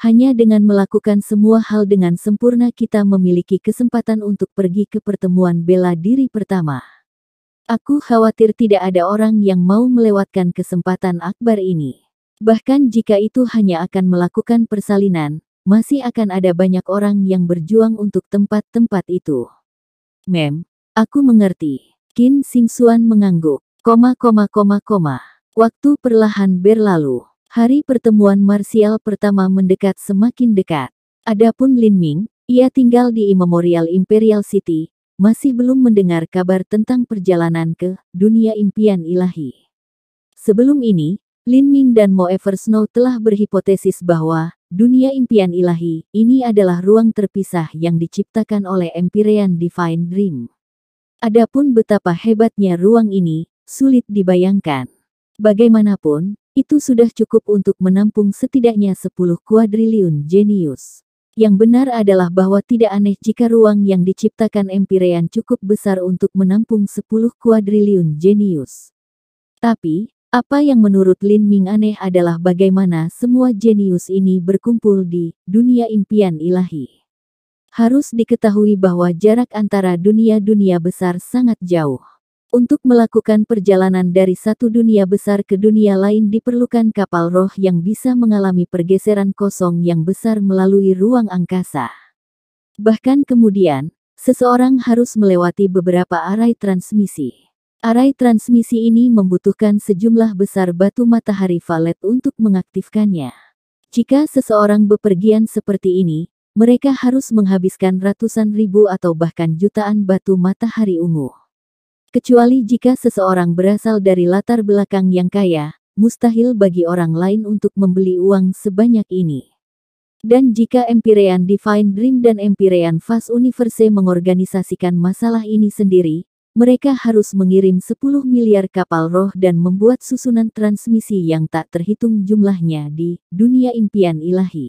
Hanya dengan melakukan semua hal dengan sempurna kita memiliki kesempatan untuk pergi ke pertemuan bela diri pertama. Aku khawatir tidak ada orang yang mau melewatkan kesempatan akbar ini. Bahkan jika itu hanya akan melakukan persalinan, masih akan ada banyak orang yang berjuang untuk tempat-tempat itu. Mem, aku mengerti. Kin Qin Suan mengangguk. Koma, koma, koma, koma. Waktu perlahan berlalu. Hari pertemuan marsial pertama mendekat semakin dekat. Adapun Lin Ming, ia tinggal di Immemorial Imperial City, masih belum mendengar kabar tentang perjalanan ke dunia impian ilahi. Sebelum ini, Lin Ming dan Mo Eversnow telah berhipotesis bahwa dunia impian ilahi ini adalah ruang terpisah yang diciptakan oleh Empyrean Divine Dream. Adapun betapa hebatnya ruang ini, sulit dibayangkan. Bagaimanapun, itu sudah cukup untuk menampung setidaknya 10 kuadriliun jenius. Yang benar adalah bahwa tidak aneh jika ruang yang diciptakan Empirean cukup besar untuk menampung 10 kuadriliun jenius. Tapi, apa yang menurut Lin Ming aneh adalah bagaimana semua jenius ini berkumpul di dunia impian ilahi. Harus diketahui bahwa jarak antara dunia-dunia besar sangat jauh. Untuk melakukan perjalanan dari satu dunia besar ke dunia lain diperlukan kapal roh yang bisa mengalami pergeseran kosong yang besar melalui ruang angkasa. Bahkan kemudian, seseorang harus melewati beberapa arai transmisi. Arai transmisi ini membutuhkan sejumlah besar batu matahari valet untuk mengaktifkannya. Jika seseorang bepergian seperti ini, mereka harus menghabiskan ratusan ribu atau bahkan jutaan batu matahari ungu. Kecuali jika seseorang berasal dari latar belakang yang kaya, mustahil bagi orang lain untuk membeli uang sebanyak ini. Dan jika Empyrean Divine Dream dan Empyrean Fast Universe mengorganisasikan masalah ini sendiri, mereka harus mengirim 10 miliar kapal roh dan membuat susunan transmisi yang tak terhitung jumlahnya di dunia impian ilahi.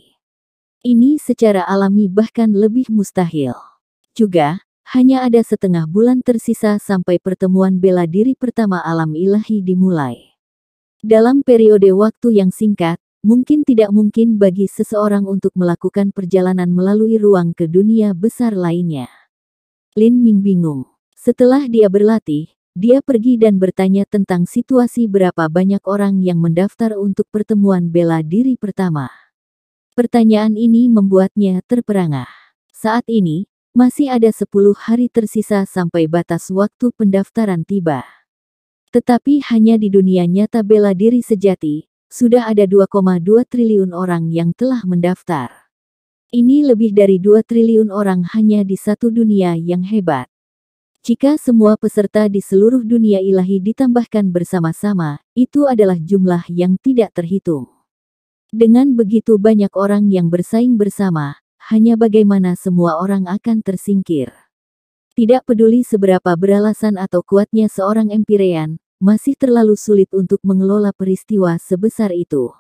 Ini secara alami bahkan lebih mustahil. Juga, hanya ada setengah bulan tersisa sampai pertemuan bela diri pertama alam ilahi dimulai. Dalam periode waktu yang singkat, mungkin tidak mungkin bagi seseorang untuk melakukan perjalanan melalui ruang ke dunia besar lainnya. Lin Ming bingung. Setelah dia berlatih, dia pergi dan bertanya tentang situasi berapa banyak orang yang mendaftar untuk pertemuan bela diri pertama. Pertanyaan ini membuatnya terperangah. Saat ini, masih ada 10 hari tersisa sampai batas waktu pendaftaran tiba. Tetapi hanya di dunia nyata bela diri sejati, sudah ada 2,2 triliun orang yang telah mendaftar. Ini lebih dari 2 triliun orang hanya di satu dunia yang hebat. Jika semua peserta di seluruh dunia ilahi ditambahkan bersama-sama, itu adalah jumlah yang tidak terhitung. Dengan begitu banyak orang yang bersaing bersama, hanya bagaimana semua orang akan tersingkir. Tidak peduli seberapa beralasan atau kuatnya seorang empirean, masih terlalu sulit untuk mengelola peristiwa sebesar itu.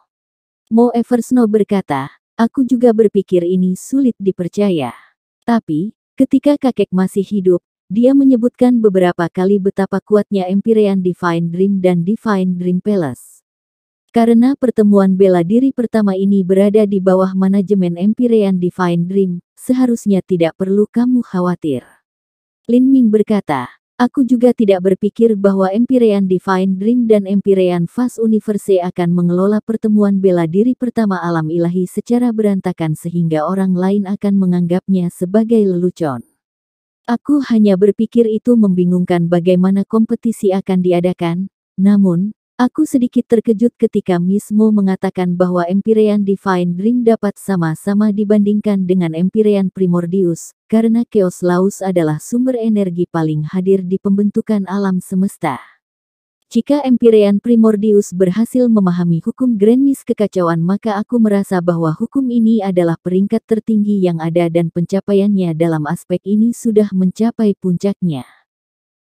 Mo Eversno berkata, aku juga berpikir ini sulit dipercaya. Tapi, ketika kakek masih hidup, dia menyebutkan beberapa kali betapa kuatnya Empirean Divine Dream dan Divine Dream Palace. Karena pertemuan bela diri pertama ini berada di bawah manajemen Empyrean Divine Dream, seharusnya tidak perlu kamu khawatir. Lin Ming berkata, aku juga tidak berpikir bahwa Empyrean Divine Dream dan Empyrean Fast Universe akan mengelola pertemuan bela diri pertama alam ilahi secara berantakan sehingga orang lain akan menganggapnya sebagai lelucon. Aku hanya berpikir itu membingungkan bagaimana kompetisi akan diadakan, namun, Aku sedikit terkejut ketika Mismo mengatakan bahwa Empyrean Divine Dream dapat sama-sama dibandingkan dengan Empyrean Primordius, karena Chaos Laus adalah sumber energi paling hadir di pembentukan alam semesta. Jika Empyrean Primordius berhasil memahami hukum Miss kekacauan maka aku merasa bahwa hukum ini adalah peringkat tertinggi yang ada dan pencapaiannya dalam aspek ini sudah mencapai puncaknya.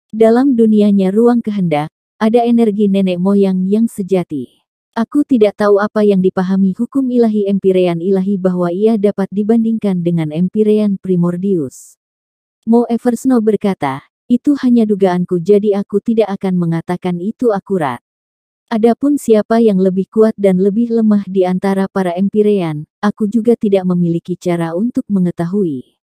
Dalam dunianya ruang kehendak, ada energi nenek moyang yang sejati. Aku tidak tahu apa yang dipahami hukum ilahi empirean ilahi bahwa ia dapat dibandingkan dengan empirean primordius. Mo Eversno berkata, itu hanya dugaanku jadi aku tidak akan mengatakan itu akurat. Adapun siapa yang lebih kuat dan lebih lemah di antara para empirean, aku juga tidak memiliki cara untuk mengetahui.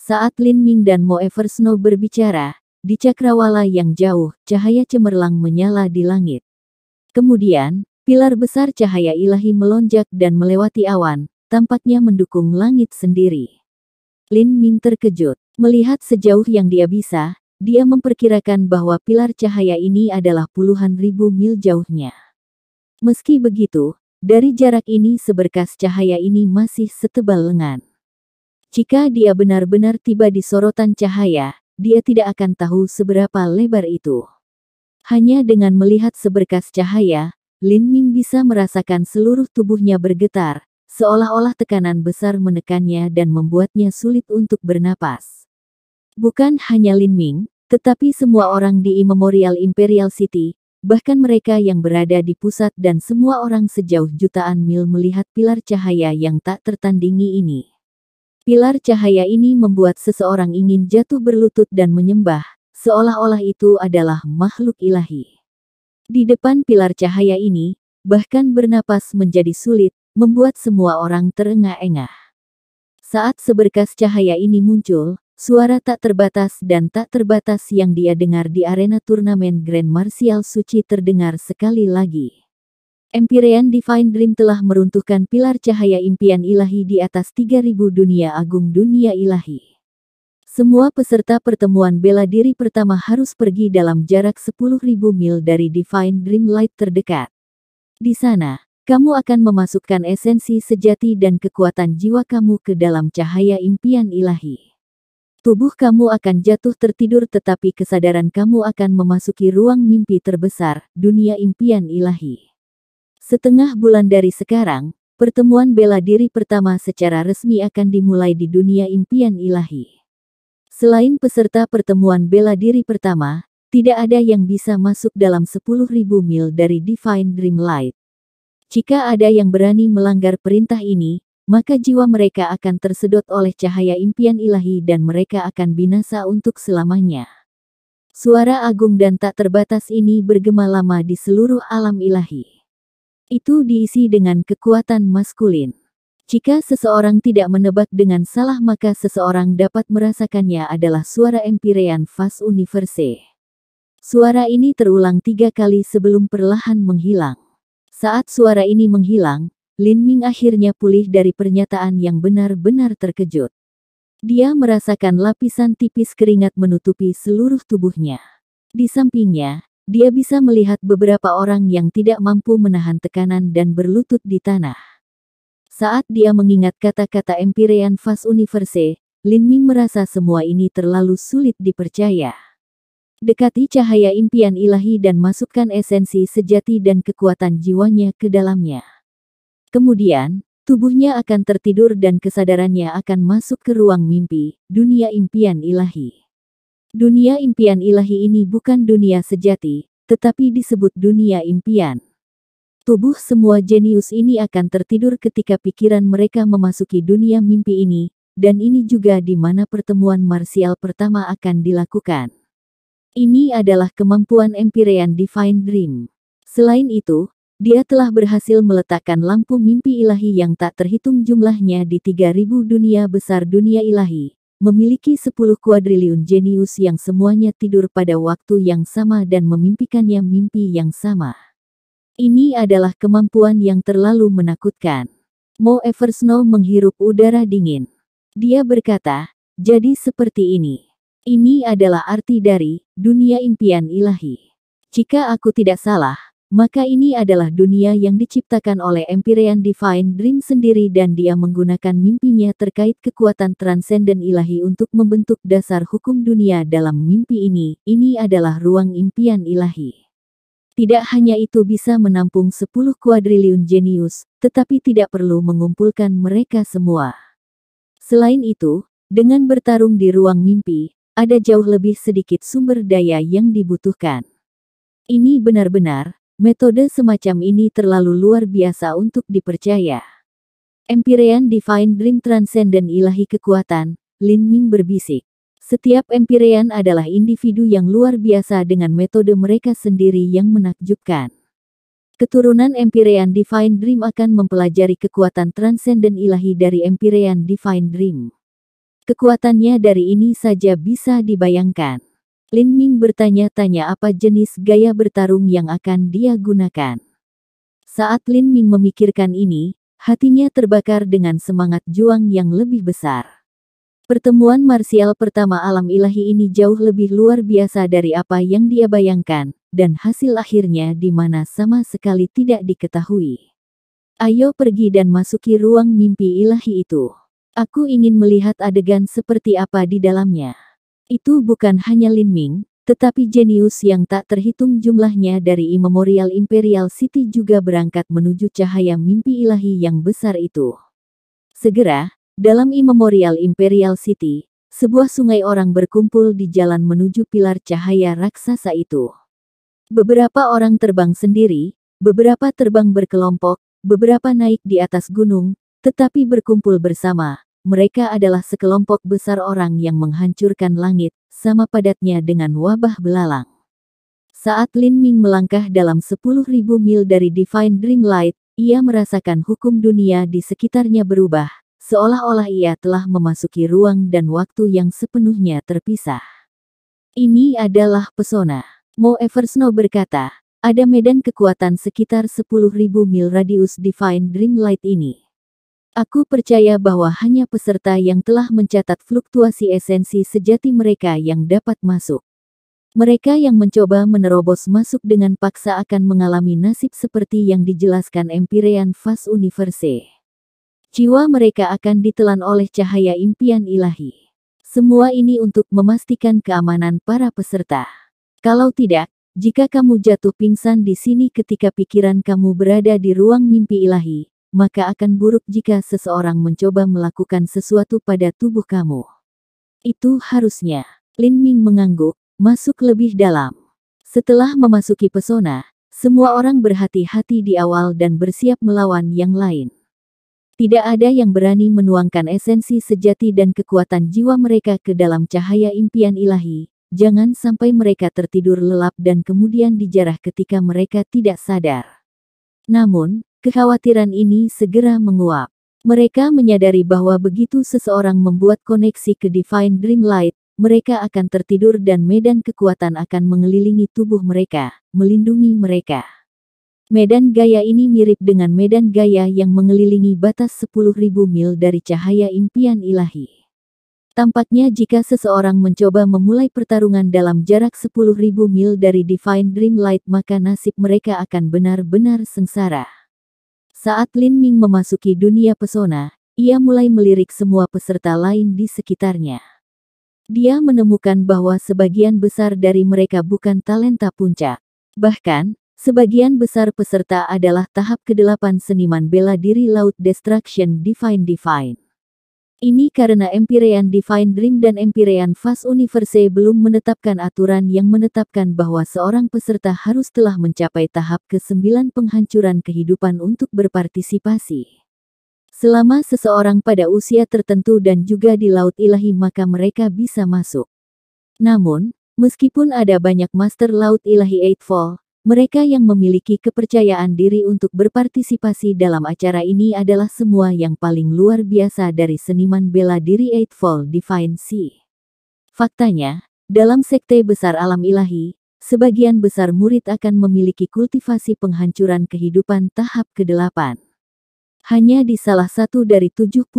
Saat Lin Ming dan Mo Eversno berbicara, di cakrawala yang jauh, cahaya cemerlang menyala di langit. Kemudian, pilar besar cahaya ilahi melonjak dan melewati awan, tampaknya mendukung langit sendiri. Lin Ming terkejut. Melihat sejauh yang dia bisa, dia memperkirakan bahwa pilar cahaya ini adalah puluhan ribu mil jauhnya. Meski begitu, dari jarak ini seberkas cahaya ini masih setebal lengan. Jika dia benar-benar tiba di sorotan cahaya, dia tidak akan tahu seberapa lebar itu. Hanya dengan melihat seberkas cahaya, Lin Ming bisa merasakan seluruh tubuhnya bergetar, seolah-olah tekanan besar menekannya dan membuatnya sulit untuk bernapas. Bukan hanya Lin Ming, tetapi semua orang di Memorial Imperial City, bahkan mereka yang berada di pusat dan semua orang sejauh jutaan mil melihat pilar cahaya yang tak tertandingi ini. Pilar cahaya ini membuat seseorang ingin jatuh berlutut dan menyembah, seolah-olah itu adalah makhluk ilahi. Di depan pilar cahaya ini, bahkan bernapas menjadi sulit, membuat semua orang terengah-engah. Saat seberkas cahaya ini muncul, suara tak terbatas dan tak terbatas yang dia dengar di arena turnamen Grand Martial Suci terdengar sekali lagi. Empyrean Divine Dream telah meruntuhkan pilar cahaya impian ilahi di atas 3000 dunia agung dunia ilahi. Semua peserta pertemuan bela diri pertama harus pergi dalam jarak 10.000 mil dari Divine Dream Light terdekat. Di sana, kamu akan memasukkan esensi sejati dan kekuatan jiwa kamu ke dalam cahaya impian ilahi. Tubuh kamu akan jatuh tertidur tetapi kesadaran kamu akan memasuki ruang mimpi terbesar, dunia impian ilahi. Setengah bulan dari sekarang, pertemuan bela diri pertama secara resmi akan dimulai di dunia impian ilahi. Selain peserta pertemuan bela diri pertama, tidak ada yang bisa masuk dalam 10.000 mil dari Divine Dreamlight. Jika ada yang berani melanggar perintah ini, maka jiwa mereka akan tersedot oleh cahaya impian ilahi dan mereka akan binasa untuk selamanya. Suara agung dan tak terbatas ini bergema lama di seluruh alam ilahi itu diisi dengan kekuatan maskulin. Jika seseorang tidak menebak dengan salah maka seseorang dapat merasakannya adalah suara empirean fas universe. Suara ini terulang tiga kali sebelum perlahan menghilang. Saat suara ini menghilang, Lin Ming akhirnya pulih dari pernyataan yang benar-benar terkejut. Dia merasakan lapisan tipis keringat menutupi seluruh tubuhnya. Di sampingnya, dia bisa melihat beberapa orang yang tidak mampu menahan tekanan dan berlutut di tanah. Saat dia mengingat kata-kata Empyrean Fas Universe, Lin Ming merasa semua ini terlalu sulit dipercaya. Dekati cahaya impian ilahi dan masukkan esensi sejati dan kekuatan jiwanya ke dalamnya. Kemudian, tubuhnya akan tertidur dan kesadarannya akan masuk ke ruang mimpi, dunia impian ilahi. Dunia impian ilahi ini bukan dunia sejati, tetapi disebut dunia impian. Tubuh semua jenius ini akan tertidur ketika pikiran mereka memasuki dunia mimpi ini, dan ini juga di mana pertemuan marsial pertama akan dilakukan. Ini adalah kemampuan Empyrean Divine Dream. Selain itu, dia telah berhasil meletakkan lampu mimpi ilahi yang tak terhitung jumlahnya di 3000 dunia besar dunia ilahi, memiliki 10 kuadriliun jenius yang semuanya tidur pada waktu yang sama dan memimpikannya mimpi yang sama. Ini adalah kemampuan yang terlalu menakutkan. Mo Eversnow menghirup udara dingin. Dia berkata, jadi seperti ini. Ini adalah arti dari dunia impian ilahi. Jika aku tidak salah, maka ini adalah dunia yang diciptakan oleh Empyrean Divine Dream sendiri dan dia menggunakan mimpinya terkait kekuatan transenden ilahi untuk membentuk dasar hukum dunia dalam mimpi ini. Ini adalah ruang impian ilahi. Tidak hanya itu bisa menampung 10 kuadriliun jenius, tetapi tidak perlu mengumpulkan mereka semua. Selain itu, dengan bertarung di ruang mimpi, ada jauh lebih sedikit sumber daya yang dibutuhkan. Ini benar-benar Metode semacam ini terlalu luar biasa untuk dipercaya. Empyrean Divine Dream Transcendent Ilahi Kekuatan, Lin Ming berbisik. Setiap Empyrean adalah individu yang luar biasa dengan metode mereka sendiri yang menakjubkan. Keturunan Empyrean Divine Dream akan mempelajari kekuatan Transcendent ilahi dari Empyrean Divine Dream. Kekuatannya dari ini saja bisa dibayangkan. Lin Ming bertanya-tanya apa jenis gaya bertarung yang akan dia gunakan. Saat Lin Ming memikirkan ini, hatinya terbakar dengan semangat juang yang lebih besar. Pertemuan marsial pertama alam ilahi ini jauh lebih luar biasa dari apa yang dia bayangkan, dan hasil akhirnya di mana sama sekali tidak diketahui. Ayo pergi dan masuki ruang mimpi ilahi itu. Aku ingin melihat adegan seperti apa di dalamnya. Itu bukan hanya Lin Ming, tetapi jenius yang tak terhitung jumlahnya dari Immemorial Imperial City juga berangkat menuju cahaya mimpi ilahi yang besar itu. Segera, dalam Immemorial Imperial City, sebuah sungai orang berkumpul di jalan menuju pilar cahaya raksasa itu. Beberapa orang terbang sendiri, beberapa terbang berkelompok, beberapa naik di atas gunung, tetapi berkumpul bersama, mereka adalah sekelompok besar orang yang menghancurkan langit, sama padatnya dengan wabah belalang. Saat Lin Ming melangkah dalam 10.000 mil dari Divine Dreamlight, ia merasakan hukum dunia di sekitarnya berubah, seolah-olah ia telah memasuki ruang dan waktu yang sepenuhnya terpisah. Ini adalah pesona. Mo Eversno berkata, ada medan kekuatan sekitar 10.000 mil radius Divine Dreamlight ini. Aku percaya bahwa hanya peserta yang telah mencatat fluktuasi esensi sejati mereka yang dapat masuk. Mereka yang mencoba menerobos masuk dengan paksa akan mengalami nasib seperti yang dijelaskan Empyrean Fas Universe. Jiwa mereka akan ditelan oleh cahaya impian ilahi. Semua ini untuk memastikan keamanan para peserta. Kalau tidak, jika kamu jatuh pingsan di sini ketika pikiran kamu berada di ruang mimpi ilahi, maka akan buruk jika seseorang mencoba melakukan sesuatu pada tubuh kamu. Itu harusnya. Lin Ming mengangguk, masuk lebih dalam. Setelah memasuki pesona, semua orang berhati-hati di awal dan bersiap melawan yang lain. Tidak ada yang berani menuangkan esensi sejati dan kekuatan jiwa mereka ke dalam cahaya impian ilahi. Jangan sampai mereka tertidur lelap dan kemudian dijarah ketika mereka tidak sadar. Namun, Kekhawatiran ini segera menguap. Mereka menyadari bahwa begitu seseorang membuat koneksi ke Divine Dreamlight, mereka akan tertidur dan medan kekuatan akan mengelilingi tubuh mereka, melindungi mereka. Medan gaya ini mirip dengan medan gaya yang mengelilingi batas 10.000 mil dari cahaya impian ilahi. Tampaknya jika seseorang mencoba memulai pertarungan dalam jarak 10.000 mil dari Divine Dreamlight maka nasib mereka akan benar-benar sengsara. Saat Lin Ming memasuki dunia pesona, ia mulai melirik semua peserta lain di sekitarnya. Dia menemukan bahwa sebagian besar dari mereka bukan talenta puncak. Bahkan, sebagian besar peserta adalah tahap kedelapan seniman bela diri Laut Destruction Divine Divine. Ini karena Empyrean Divine Dream dan Empyrean Fast Universe belum menetapkan aturan yang menetapkan bahwa seorang peserta harus telah mencapai tahap ke-9 penghancuran kehidupan untuk berpartisipasi. Selama seseorang pada usia tertentu dan juga di Laut Ilahi maka mereka bisa masuk. Namun, meskipun ada banyak Master Laut Ilahi Eightfold, mereka yang memiliki kepercayaan diri untuk berpartisipasi dalam acara ini adalah semua yang paling luar biasa dari seniman bela diri Eightfold Divine Sea. Faktanya, dalam sekte besar alam ilahi, sebagian besar murid akan memiliki kultivasi penghancuran kehidupan tahap ke-8. Hanya di salah satu dari 72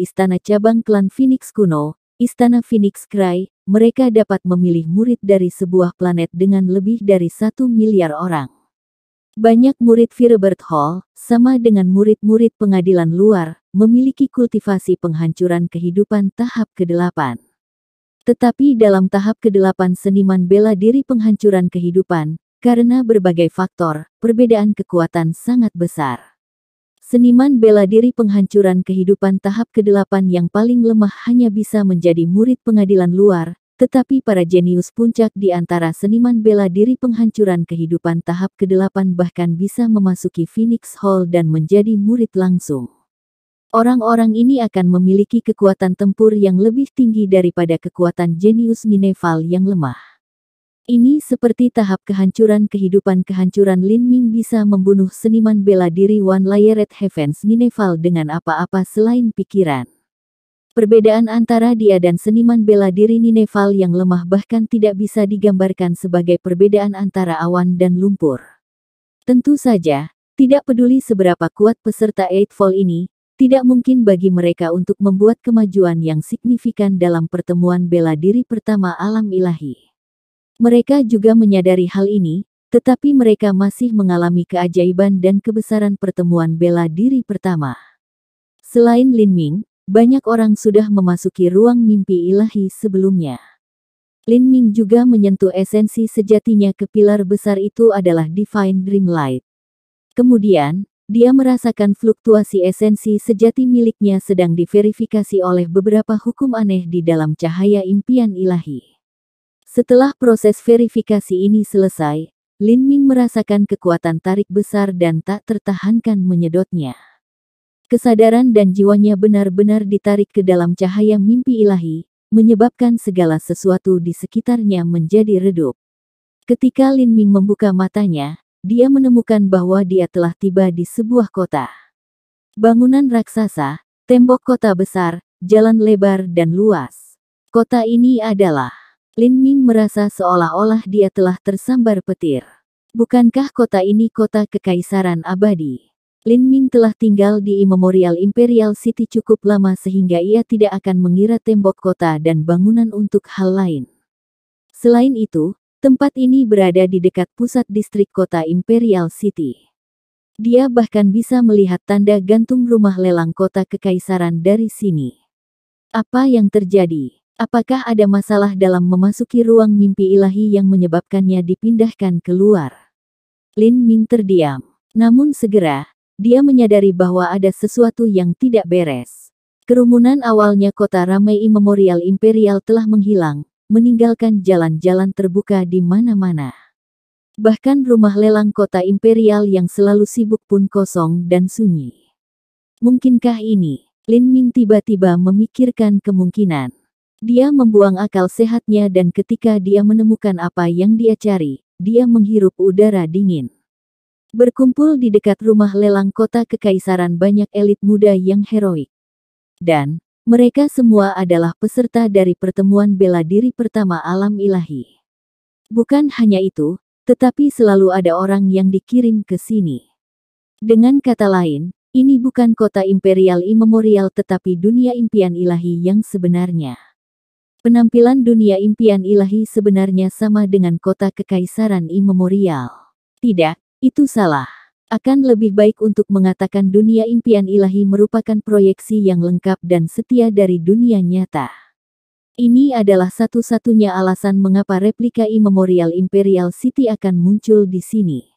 istana cabang klan Phoenix kuno, Istana Phoenix Cry, mereka dapat memilih murid dari sebuah planet dengan lebih dari satu miliar orang. Banyak murid Firebird Hall, sama dengan murid-murid pengadilan luar, memiliki kultivasi penghancuran kehidupan tahap ke-8. Tetapi dalam tahap ke-8 seniman bela diri penghancuran kehidupan, karena berbagai faktor, perbedaan kekuatan sangat besar. Seniman bela diri penghancuran kehidupan tahap ke-8 yang paling lemah hanya bisa menjadi murid pengadilan luar, tetapi para jenius puncak di antara seniman bela diri penghancuran kehidupan tahap ke-8 bahkan bisa memasuki Phoenix Hall dan menjadi murid langsung. Orang-orang ini akan memiliki kekuatan tempur yang lebih tinggi daripada kekuatan jenius Mineval yang lemah. Ini seperti tahap kehancuran kehidupan kehancuran Lin Ming bisa membunuh seniman bela diri Wan Layeret Heavens Nineval dengan apa-apa selain pikiran. Perbedaan antara dia dan seniman bela diri Nineval yang lemah bahkan tidak bisa digambarkan sebagai perbedaan antara awan dan lumpur. Tentu saja, tidak peduli seberapa kuat peserta Eightfold ini, tidak mungkin bagi mereka untuk membuat kemajuan yang signifikan dalam pertemuan bela diri pertama alam ilahi. Mereka juga menyadari hal ini, tetapi mereka masih mengalami keajaiban dan kebesaran pertemuan bela diri pertama. Selain Lin Ming, banyak orang sudah memasuki ruang mimpi ilahi sebelumnya. Lin Ming juga menyentuh esensi sejatinya ke pilar besar itu adalah Divine Dreamlight. Kemudian, dia merasakan fluktuasi esensi sejati miliknya sedang diverifikasi oleh beberapa hukum aneh di dalam cahaya impian ilahi. Setelah proses verifikasi ini selesai, Lin Ming merasakan kekuatan tarik besar dan tak tertahankan menyedotnya. Kesadaran dan jiwanya benar-benar ditarik ke dalam cahaya mimpi ilahi, menyebabkan segala sesuatu di sekitarnya menjadi redup. Ketika Lin Ming membuka matanya, dia menemukan bahwa dia telah tiba di sebuah kota. Bangunan raksasa, tembok kota besar, jalan lebar dan luas. Kota ini adalah Lin Ming merasa seolah-olah dia telah tersambar petir. Bukankah kota ini kota kekaisaran abadi? Lin Ming telah tinggal di Immemorial Imperial City cukup lama sehingga ia tidak akan mengira tembok kota dan bangunan untuk hal lain. Selain itu, tempat ini berada di dekat pusat distrik kota Imperial City. Dia bahkan bisa melihat tanda gantung rumah lelang kota kekaisaran dari sini. Apa yang terjadi? Apakah ada masalah dalam memasuki ruang mimpi ilahi yang menyebabkannya dipindahkan keluar? Lin Ming terdiam. Namun segera, dia menyadari bahwa ada sesuatu yang tidak beres. Kerumunan awalnya kota ramai Immemorial Imperial telah menghilang, meninggalkan jalan-jalan terbuka di mana-mana. Bahkan rumah lelang kota imperial yang selalu sibuk pun kosong dan sunyi. Mungkinkah ini? Lin Ming tiba-tiba memikirkan kemungkinan. Dia membuang akal sehatnya dan ketika dia menemukan apa yang dia cari, dia menghirup udara dingin. Berkumpul di dekat rumah lelang kota kekaisaran banyak elit muda yang heroik. Dan, mereka semua adalah peserta dari pertemuan bela diri pertama alam ilahi. Bukan hanya itu, tetapi selalu ada orang yang dikirim ke sini. Dengan kata lain, ini bukan kota imperial imemorial tetapi dunia impian ilahi yang sebenarnya. Penampilan dunia impian ilahi sebenarnya sama dengan kota kekaisaran imemorial. Tidak, itu salah. Akan lebih baik untuk mengatakan dunia impian ilahi merupakan proyeksi yang lengkap dan setia dari dunia nyata. Ini adalah satu-satunya alasan mengapa replika imemorial Imperial City akan muncul di sini.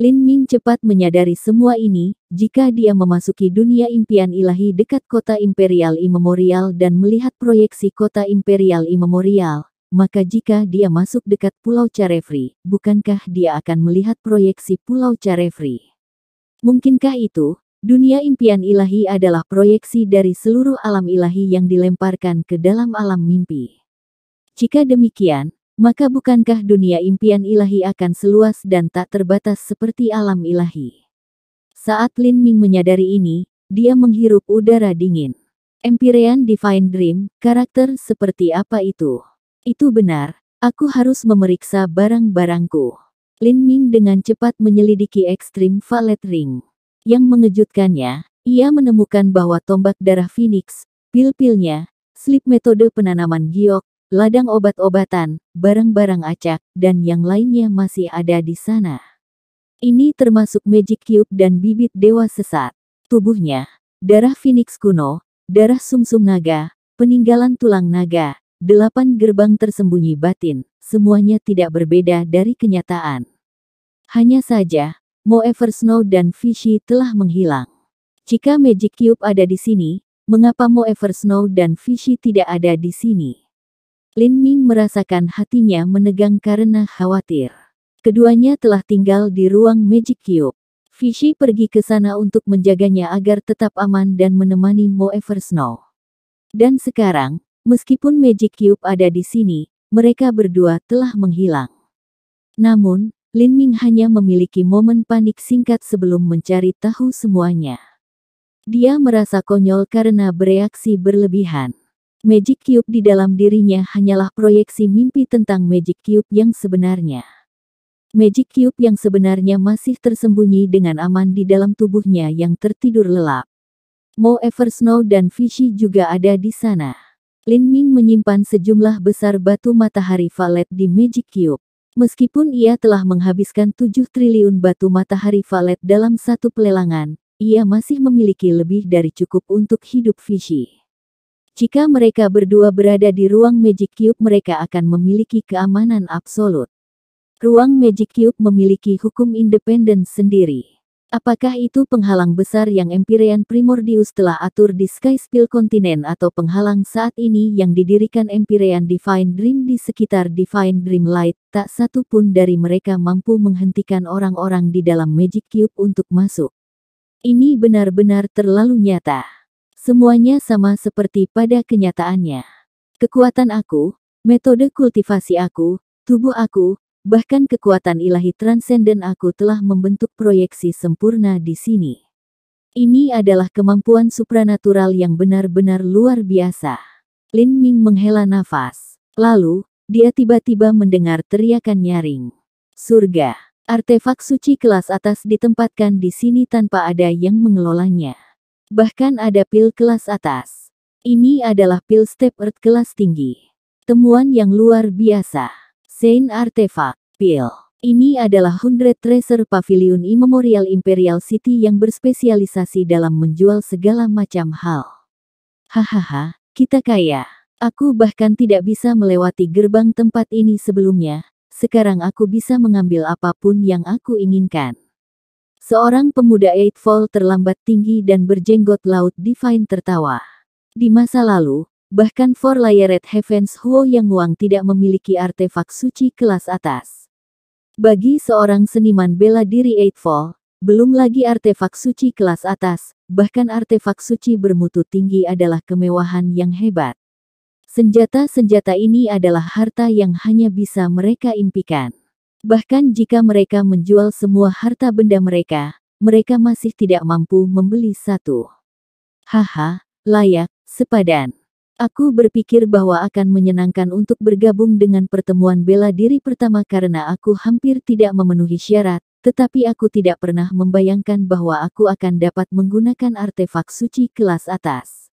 Lin Ming cepat menyadari semua ini, jika dia memasuki dunia impian ilahi dekat kota Imperial Immemorial dan melihat proyeksi kota Imperial Immemorial, maka jika dia masuk dekat Pulau Carefree, bukankah dia akan melihat proyeksi Pulau Carefree? Mungkinkah itu? Dunia impian ilahi adalah proyeksi dari seluruh alam ilahi yang dilemparkan ke dalam alam mimpi. Jika demikian, maka bukankah dunia impian ilahi akan seluas dan tak terbatas seperti alam ilahi? Saat Lin Ming menyadari ini, dia menghirup udara dingin. Empyrean Divine Dream, karakter seperti apa itu? Itu benar, aku harus memeriksa barang-barangku. Lin Ming dengan cepat menyelidiki ekstrim Valet Ring. Yang mengejutkannya, ia menemukan bahwa tombak darah Phoenix, pil-pilnya, slip metode penanaman giok, ladang obat-obatan, barang-barang acak, dan yang lainnya masih ada di sana. Ini termasuk magic cube dan bibit dewa sesat. Tubuhnya, darah phoenix kuno, darah sumsum -sum naga, peninggalan tulang naga, delapan gerbang tersembunyi batin, semuanya tidak berbeda dari kenyataan. Hanya saja, Moever Snow dan Fishy telah menghilang. Jika Magic Cube ada di sini, mengapa Moever Snow dan Fishy tidak ada di sini? Lin Ming merasakan hatinya menegang karena khawatir. Keduanya telah tinggal di ruang Magic Cube. Vichy pergi ke sana untuk menjaganya agar tetap aman dan menemani Mo Eversnow. Dan sekarang, meskipun Magic Cube ada di sini, mereka berdua telah menghilang. Namun, Lin Ming hanya memiliki momen panik singkat sebelum mencari tahu semuanya. Dia merasa konyol karena bereaksi berlebihan. Magic Cube di dalam dirinya hanyalah proyeksi mimpi tentang Magic Cube yang sebenarnya. Magic Cube yang sebenarnya masih tersembunyi dengan aman di dalam tubuhnya yang tertidur lelap. Mo Eversnow dan Vichy juga ada di sana. Lin Ming menyimpan sejumlah besar batu matahari valet di Magic Cube. Meskipun ia telah menghabiskan 7 triliun batu matahari valet dalam satu pelelangan, ia masih memiliki lebih dari cukup untuk hidup Vichy. Jika mereka berdua berada di ruang Magic Cube mereka akan memiliki keamanan absolut. Ruang Magic Cube memiliki hukum independen sendiri. Apakah itu penghalang besar yang Empyrean Primordius telah atur di Sky Spill Continent atau penghalang saat ini yang didirikan Empyrean Divine Dream di sekitar Divine Dream Light, tak satu pun dari mereka mampu menghentikan orang-orang di dalam Magic Cube untuk masuk. Ini benar-benar terlalu nyata. Semuanya sama seperti pada kenyataannya. Kekuatan aku, metode kultivasi aku, tubuh aku, bahkan kekuatan ilahi transenden aku telah membentuk proyeksi sempurna di sini. Ini adalah kemampuan supranatural yang benar-benar luar biasa. Lin Ming menghela nafas. Lalu, dia tiba-tiba mendengar teriakan nyaring. Surga, artefak suci kelas atas ditempatkan di sini tanpa ada yang mengelolanya. Bahkan ada pil kelas atas. Ini adalah pil step earth kelas tinggi. Temuan yang luar biasa. Saint Artefak, pil. Ini adalah Hundred Treasure Pavilion Immemorial Imperial City yang berspesialisasi dalam menjual segala macam hal. Hahaha, kita kaya. Aku bahkan tidak bisa melewati gerbang tempat ini sebelumnya. Sekarang aku bisa mengambil apapun yang aku inginkan. Seorang pemuda Eightfold terlambat tinggi dan berjenggot laut Divine tertawa. Di masa lalu, bahkan For Layered Heavens Huo Yang Wang tidak memiliki artefak suci kelas atas. Bagi seorang seniman bela diri Eightfold, belum lagi artefak suci kelas atas, bahkan artefak suci bermutu tinggi adalah kemewahan yang hebat. Senjata-senjata ini adalah harta yang hanya bisa mereka impikan. Bahkan jika mereka menjual semua harta benda mereka, mereka masih tidak mampu membeli satu. Haha, layak, sepadan. Aku berpikir bahwa akan menyenangkan untuk bergabung dengan pertemuan bela diri pertama karena aku hampir tidak memenuhi syarat, tetapi aku tidak pernah membayangkan bahwa aku akan dapat menggunakan artefak suci kelas atas.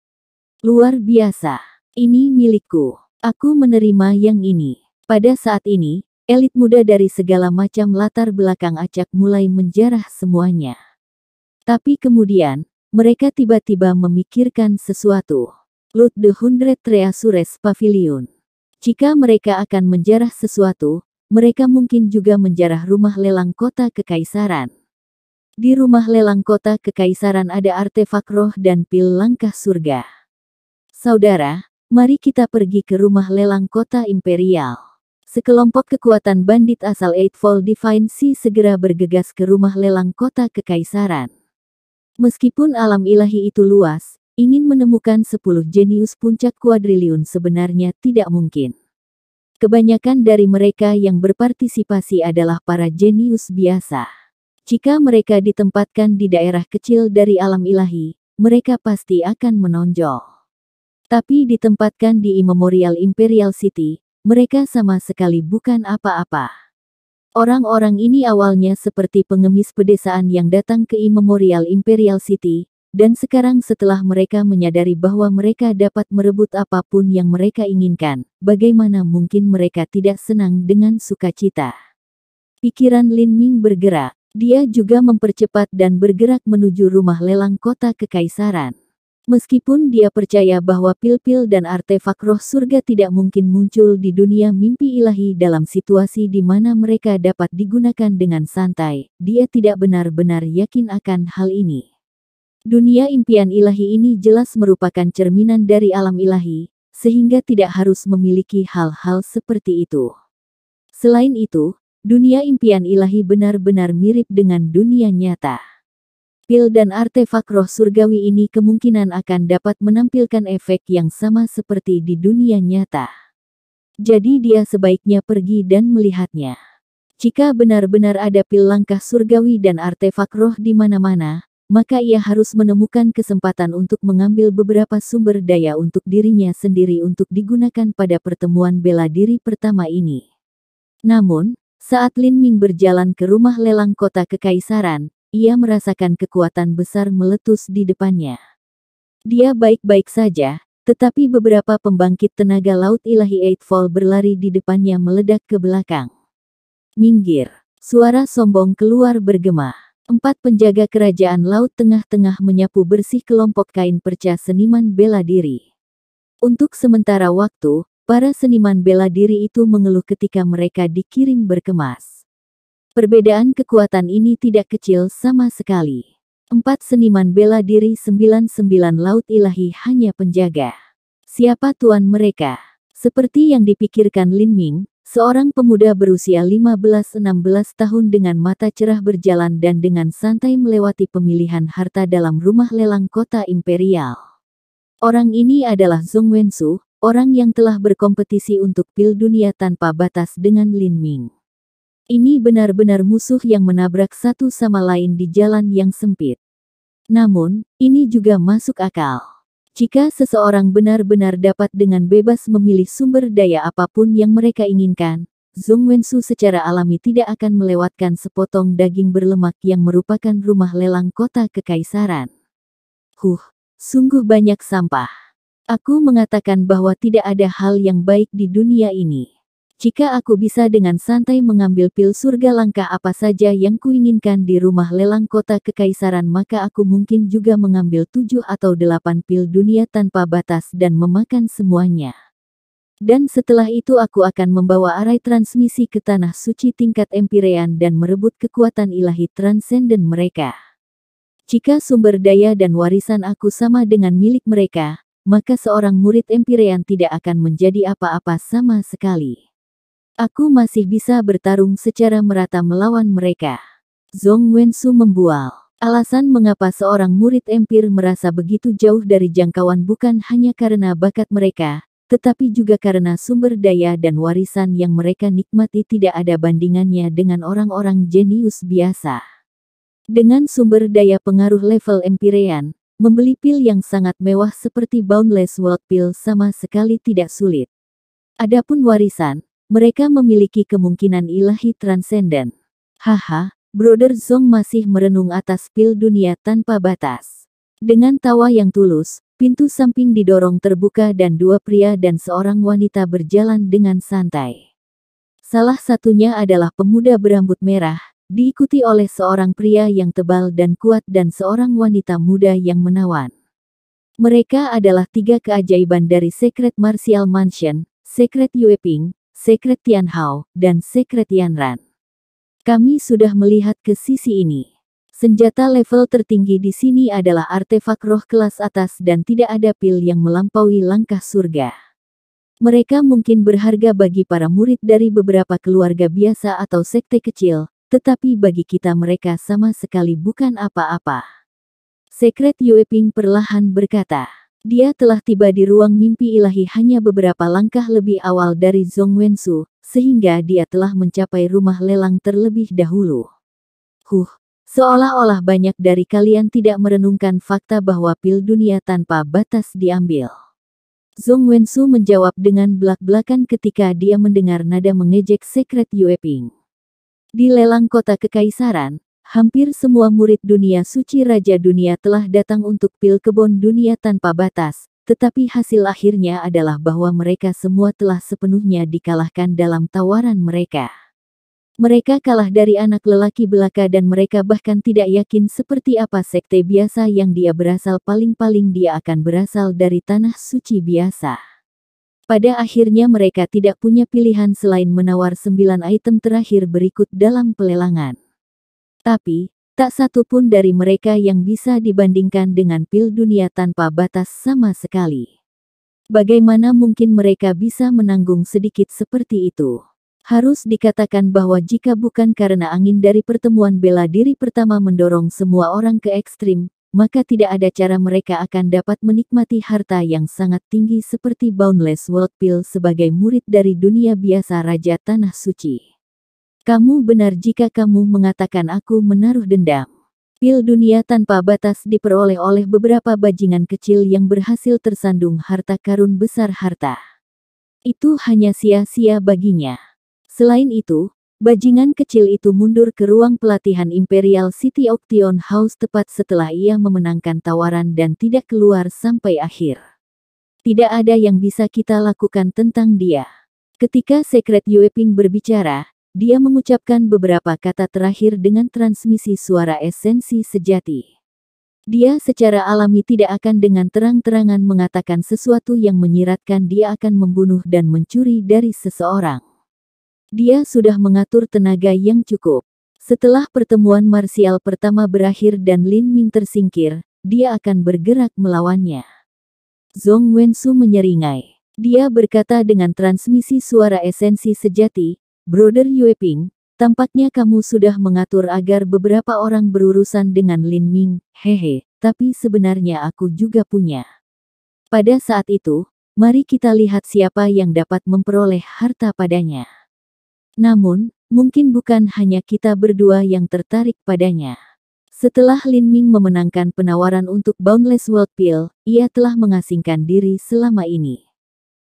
Luar biasa. Ini milikku. Aku menerima yang ini. Pada saat ini, Elit muda dari segala macam latar belakang acak mulai menjarah semuanya. Tapi kemudian, mereka tiba-tiba memikirkan sesuatu. Lut the Hundred Treasures Pavilion. Jika mereka akan menjarah sesuatu, mereka mungkin juga menjarah rumah lelang kota kekaisaran. Di rumah lelang kota kekaisaran ada artefak roh dan pil langkah surga. Saudara, mari kita pergi ke rumah lelang kota imperial sekelompok kekuatan bandit asal Eightfold Divine Sea segera bergegas ke rumah lelang kota Kekaisaran. Meskipun alam ilahi itu luas, ingin menemukan sepuluh jenius puncak kuadriliun sebenarnya tidak mungkin. Kebanyakan dari mereka yang berpartisipasi adalah para jenius biasa. Jika mereka ditempatkan di daerah kecil dari alam ilahi, mereka pasti akan menonjol. Tapi ditempatkan di Immemorial Imperial City, mereka sama sekali bukan apa-apa. Orang-orang ini awalnya seperti pengemis pedesaan yang datang ke Immemorial Imperial City, dan sekarang setelah mereka menyadari bahwa mereka dapat merebut apapun yang mereka inginkan, bagaimana mungkin mereka tidak senang dengan sukacita. Pikiran Lin Ming bergerak, dia juga mempercepat dan bergerak menuju rumah lelang kota kekaisaran. Meskipun dia percaya bahwa pil-pil dan artefak roh surga tidak mungkin muncul di dunia mimpi ilahi dalam situasi di mana mereka dapat digunakan dengan santai, dia tidak benar-benar yakin akan hal ini. Dunia impian ilahi ini jelas merupakan cerminan dari alam ilahi, sehingga tidak harus memiliki hal-hal seperti itu. Selain itu, dunia impian ilahi benar-benar mirip dengan dunia nyata. Pil dan artefak roh surgawi ini kemungkinan akan dapat menampilkan efek yang sama seperti di dunia nyata. Jadi dia sebaiknya pergi dan melihatnya. Jika benar-benar ada pil langkah surgawi dan artefak roh di mana-mana, maka ia harus menemukan kesempatan untuk mengambil beberapa sumber daya untuk dirinya sendiri untuk digunakan pada pertemuan bela diri pertama ini. Namun, saat Lin Ming berjalan ke rumah lelang kota kekaisaran, ia merasakan kekuatan besar meletus di depannya. Dia baik-baik saja, tetapi beberapa pembangkit tenaga laut ilahi Eightfall berlari di depannya meledak ke belakang. Minggir, suara sombong keluar bergema. Empat penjaga kerajaan laut tengah-tengah menyapu bersih kelompok kain perca seniman bela diri. Untuk sementara waktu, para seniman bela diri itu mengeluh ketika mereka dikirim berkemas. Perbedaan kekuatan ini tidak kecil sama sekali. Empat seniman bela diri sembilan-sembilan laut ilahi hanya penjaga. Siapa tuan mereka? Seperti yang dipikirkan Lin Ming, seorang pemuda berusia 15-16 tahun dengan mata cerah berjalan dan dengan santai melewati pemilihan harta dalam rumah lelang kota imperial. Orang ini adalah Zhong Wensu, orang yang telah berkompetisi untuk pil dunia tanpa batas dengan Lin Ming. Ini benar-benar musuh yang menabrak satu sama lain di jalan yang sempit. Namun, ini juga masuk akal. Jika seseorang benar-benar dapat dengan bebas memilih sumber daya apapun yang mereka inginkan, Zhong Wensu secara alami tidak akan melewatkan sepotong daging berlemak yang merupakan rumah lelang kota kekaisaran. Huh, sungguh banyak sampah. Aku mengatakan bahwa tidak ada hal yang baik di dunia ini. Jika aku bisa dengan santai mengambil pil surga langkah apa saja yang kuinginkan di rumah lelang kota kekaisaran maka aku mungkin juga mengambil tujuh atau delapan pil dunia tanpa batas dan memakan semuanya. Dan setelah itu aku akan membawa arai transmisi ke tanah suci tingkat empirean dan merebut kekuatan ilahi transenden mereka. Jika sumber daya dan warisan aku sama dengan milik mereka, maka seorang murid empirean tidak akan menjadi apa-apa sama sekali. Aku masih bisa bertarung secara merata melawan mereka. Zong Wensu membual. Alasan mengapa seorang murid empir merasa begitu jauh dari jangkauan bukan hanya karena bakat mereka, tetapi juga karena sumber daya dan warisan yang mereka nikmati tidak ada bandingannya dengan orang-orang jenius biasa. Dengan sumber daya pengaruh level empirean, membeli pil yang sangat mewah seperti Boundless World Pill sama sekali tidak sulit. Adapun warisan, mereka memiliki kemungkinan ilahi transenden. Haha, Brother Zong masih merenung atas pil dunia tanpa batas. Dengan tawa yang tulus, pintu samping didorong terbuka dan dua pria dan seorang wanita berjalan dengan santai. Salah satunya adalah pemuda berambut merah, diikuti oleh seorang pria yang tebal dan kuat dan seorang wanita muda yang menawan. Mereka adalah tiga keajaiban dari Secret Martial Mansion, Secret Yueping, Secret Tian Hao, dan Secret Tian Ran. Kami sudah melihat ke sisi ini. Senjata level tertinggi di sini adalah artefak roh kelas atas dan tidak ada pil yang melampaui langkah surga. Mereka mungkin berharga bagi para murid dari beberapa keluarga biasa atau sekte kecil, tetapi bagi kita mereka sama sekali bukan apa-apa. Secret Yueping perlahan berkata. Dia telah tiba di ruang mimpi ilahi hanya beberapa langkah lebih awal dari Zhong Wensu, sehingga dia telah mencapai rumah lelang terlebih dahulu. Huh, seolah-olah banyak dari kalian tidak merenungkan fakta bahwa pil dunia tanpa batas diambil. Zhong Wensu menjawab dengan belak-belakan ketika dia mendengar nada mengejek Sekret Yue Ping. Di lelang kota kekaisaran, hampir semua murid dunia suci Raja Dunia telah datang untuk pil kebon dunia tanpa batas, tetapi hasil akhirnya adalah bahwa mereka semua telah sepenuhnya dikalahkan dalam tawaran mereka. Mereka kalah dari anak lelaki belaka dan mereka bahkan tidak yakin seperti apa sekte biasa yang dia berasal paling-paling dia akan berasal dari tanah suci biasa. Pada akhirnya mereka tidak punya pilihan selain menawar sembilan item terakhir berikut dalam pelelangan. Tapi, tak satu pun dari mereka yang bisa dibandingkan dengan pil dunia tanpa batas sama sekali. Bagaimana mungkin mereka bisa menanggung sedikit seperti itu? Harus dikatakan bahwa jika bukan karena angin dari pertemuan bela diri pertama mendorong semua orang ke ekstrim, maka tidak ada cara mereka akan dapat menikmati harta yang sangat tinggi seperti Boundless World Pill sebagai murid dari dunia biasa Raja Tanah Suci. Kamu benar jika kamu mengatakan aku menaruh dendam. Pil dunia tanpa batas diperoleh oleh beberapa bajingan kecil yang berhasil tersandung harta karun besar harta. Itu hanya sia-sia baginya. Selain itu, Bajingan kecil itu mundur ke ruang pelatihan Imperial City Option House tepat setelah ia memenangkan tawaran dan tidak keluar sampai akhir. Tidak ada yang bisa kita lakukan tentang dia. Ketika Secret Yueping berbicara, dia mengucapkan beberapa kata terakhir dengan transmisi suara esensi sejati. Dia secara alami tidak akan dengan terang-terangan mengatakan sesuatu yang menyiratkan dia akan membunuh dan mencuri dari seseorang. Dia sudah mengatur tenaga yang cukup. Setelah pertemuan marsial pertama berakhir dan Lin Ming tersingkir, dia akan bergerak melawannya. Zhong Wensu menyeringai. Dia berkata dengan transmisi suara esensi sejati, Brother Yue Ping, tampaknya kamu sudah mengatur agar beberapa orang berurusan dengan Lin Ming, hehe, tapi sebenarnya aku juga punya. Pada saat itu, mari kita lihat siapa yang dapat memperoleh harta padanya. Namun, mungkin bukan hanya kita berdua yang tertarik padanya. Setelah Lin Ming memenangkan penawaran untuk Boundless World Pill, ia telah mengasingkan diri selama ini.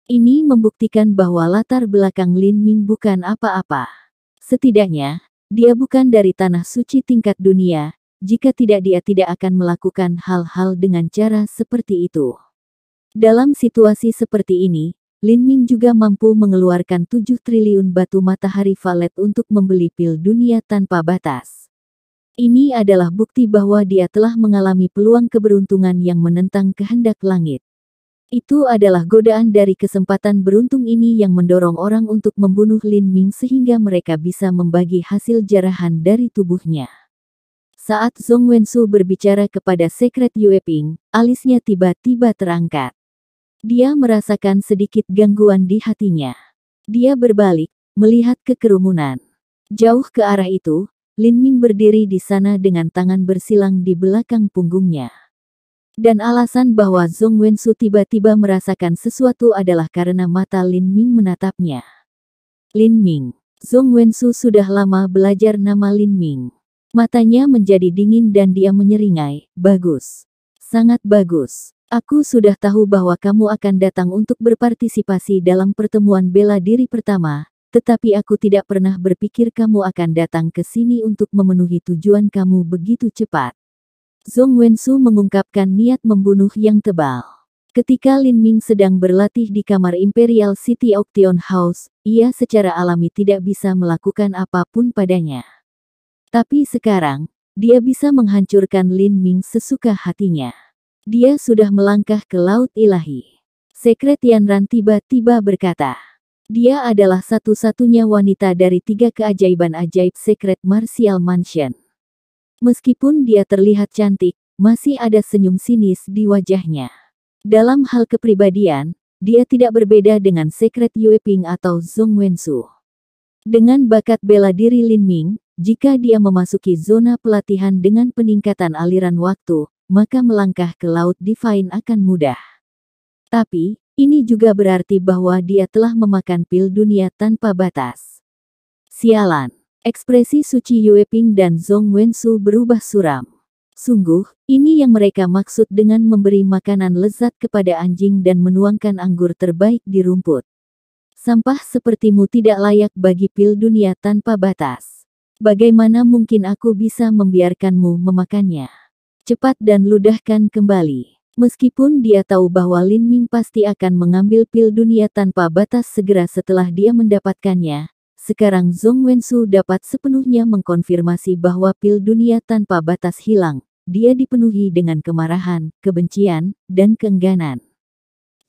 Ini membuktikan bahwa latar belakang Lin Ming bukan apa-apa. Setidaknya, dia bukan dari tanah suci tingkat dunia, jika tidak dia tidak akan melakukan hal-hal dengan cara seperti itu. Dalam situasi seperti ini, Lin Ming juga mampu mengeluarkan 7 triliun batu matahari valet untuk membeli pil dunia tanpa batas. Ini adalah bukti bahwa dia telah mengalami peluang keberuntungan yang menentang kehendak langit. Itu adalah godaan dari kesempatan beruntung ini yang mendorong orang untuk membunuh Lin Ming sehingga mereka bisa membagi hasil jarahan dari tubuhnya. Saat Zhong Wensu berbicara kepada Secret Yue Ping, alisnya tiba-tiba terangkat. Dia merasakan sedikit gangguan di hatinya. Dia berbalik, melihat kekerumunan. Jauh ke arah itu, Lin Ming berdiri di sana dengan tangan bersilang di belakang punggungnya. Dan alasan bahwa Zhong Wensu tiba-tiba merasakan sesuatu adalah karena mata Lin Ming menatapnya. Lin Ming, Zhong Wensu sudah lama belajar nama Lin Ming. Matanya menjadi dingin dan dia menyeringai, bagus. Sangat bagus. Aku sudah tahu bahwa kamu akan datang untuk berpartisipasi dalam pertemuan bela diri pertama, tetapi aku tidak pernah berpikir kamu akan datang ke sini untuk memenuhi tujuan kamu begitu cepat. Zhong Wensu mengungkapkan niat membunuh yang tebal. Ketika Lin Ming sedang berlatih di kamar Imperial City Octeon House, ia secara alami tidak bisa melakukan apapun padanya. Tapi sekarang, dia bisa menghancurkan Lin Ming sesuka hatinya. Dia sudah melangkah ke Laut Ilahi. Sekret Ran tiba-tiba berkata, dia adalah satu-satunya wanita dari tiga keajaiban ajaib Secret Martial Mansion. Meskipun dia terlihat cantik, masih ada senyum sinis di wajahnya. Dalam hal kepribadian, dia tidak berbeda dengan Secret Yue Ping atau Zhong Wensu. Dengan bakat bela diri Lin Ming, jika dia memasuki zona pelatihan dengan peningkatan aliran waktu, maka melangkah ke Laut Divine akan mudah. Tapi, ini juga berarti bahwa dia telah memakan pil dunia tanpa batas. Sialan, Ekspresi Suci Yueping dan Zhong Wensu berubah suram. Sungguh, ini yang mereka maksud dengan memberi makanan lezat kepada anjing dan menuangkan anggur terbaik di rumput. Sampah sepertimu tidak layak bagi pil dunia tanpa batas. Bagaimana mungkin aku bisa membiarkanmu memakannya? Cepat dan ludahkan kembali. Meskipun dia tahu bahwa Lin Ming pasti akan mengambil pil dunia tanpa batas segera setelah dia mendapatkannya, sekarang Zhong Wensu dapat sepenuhnya mengkonfirmasi bahwa pil dunia tanpa batas hilang. Dia dipenuhi dengan kemarahan, kebencian, dan keengganan.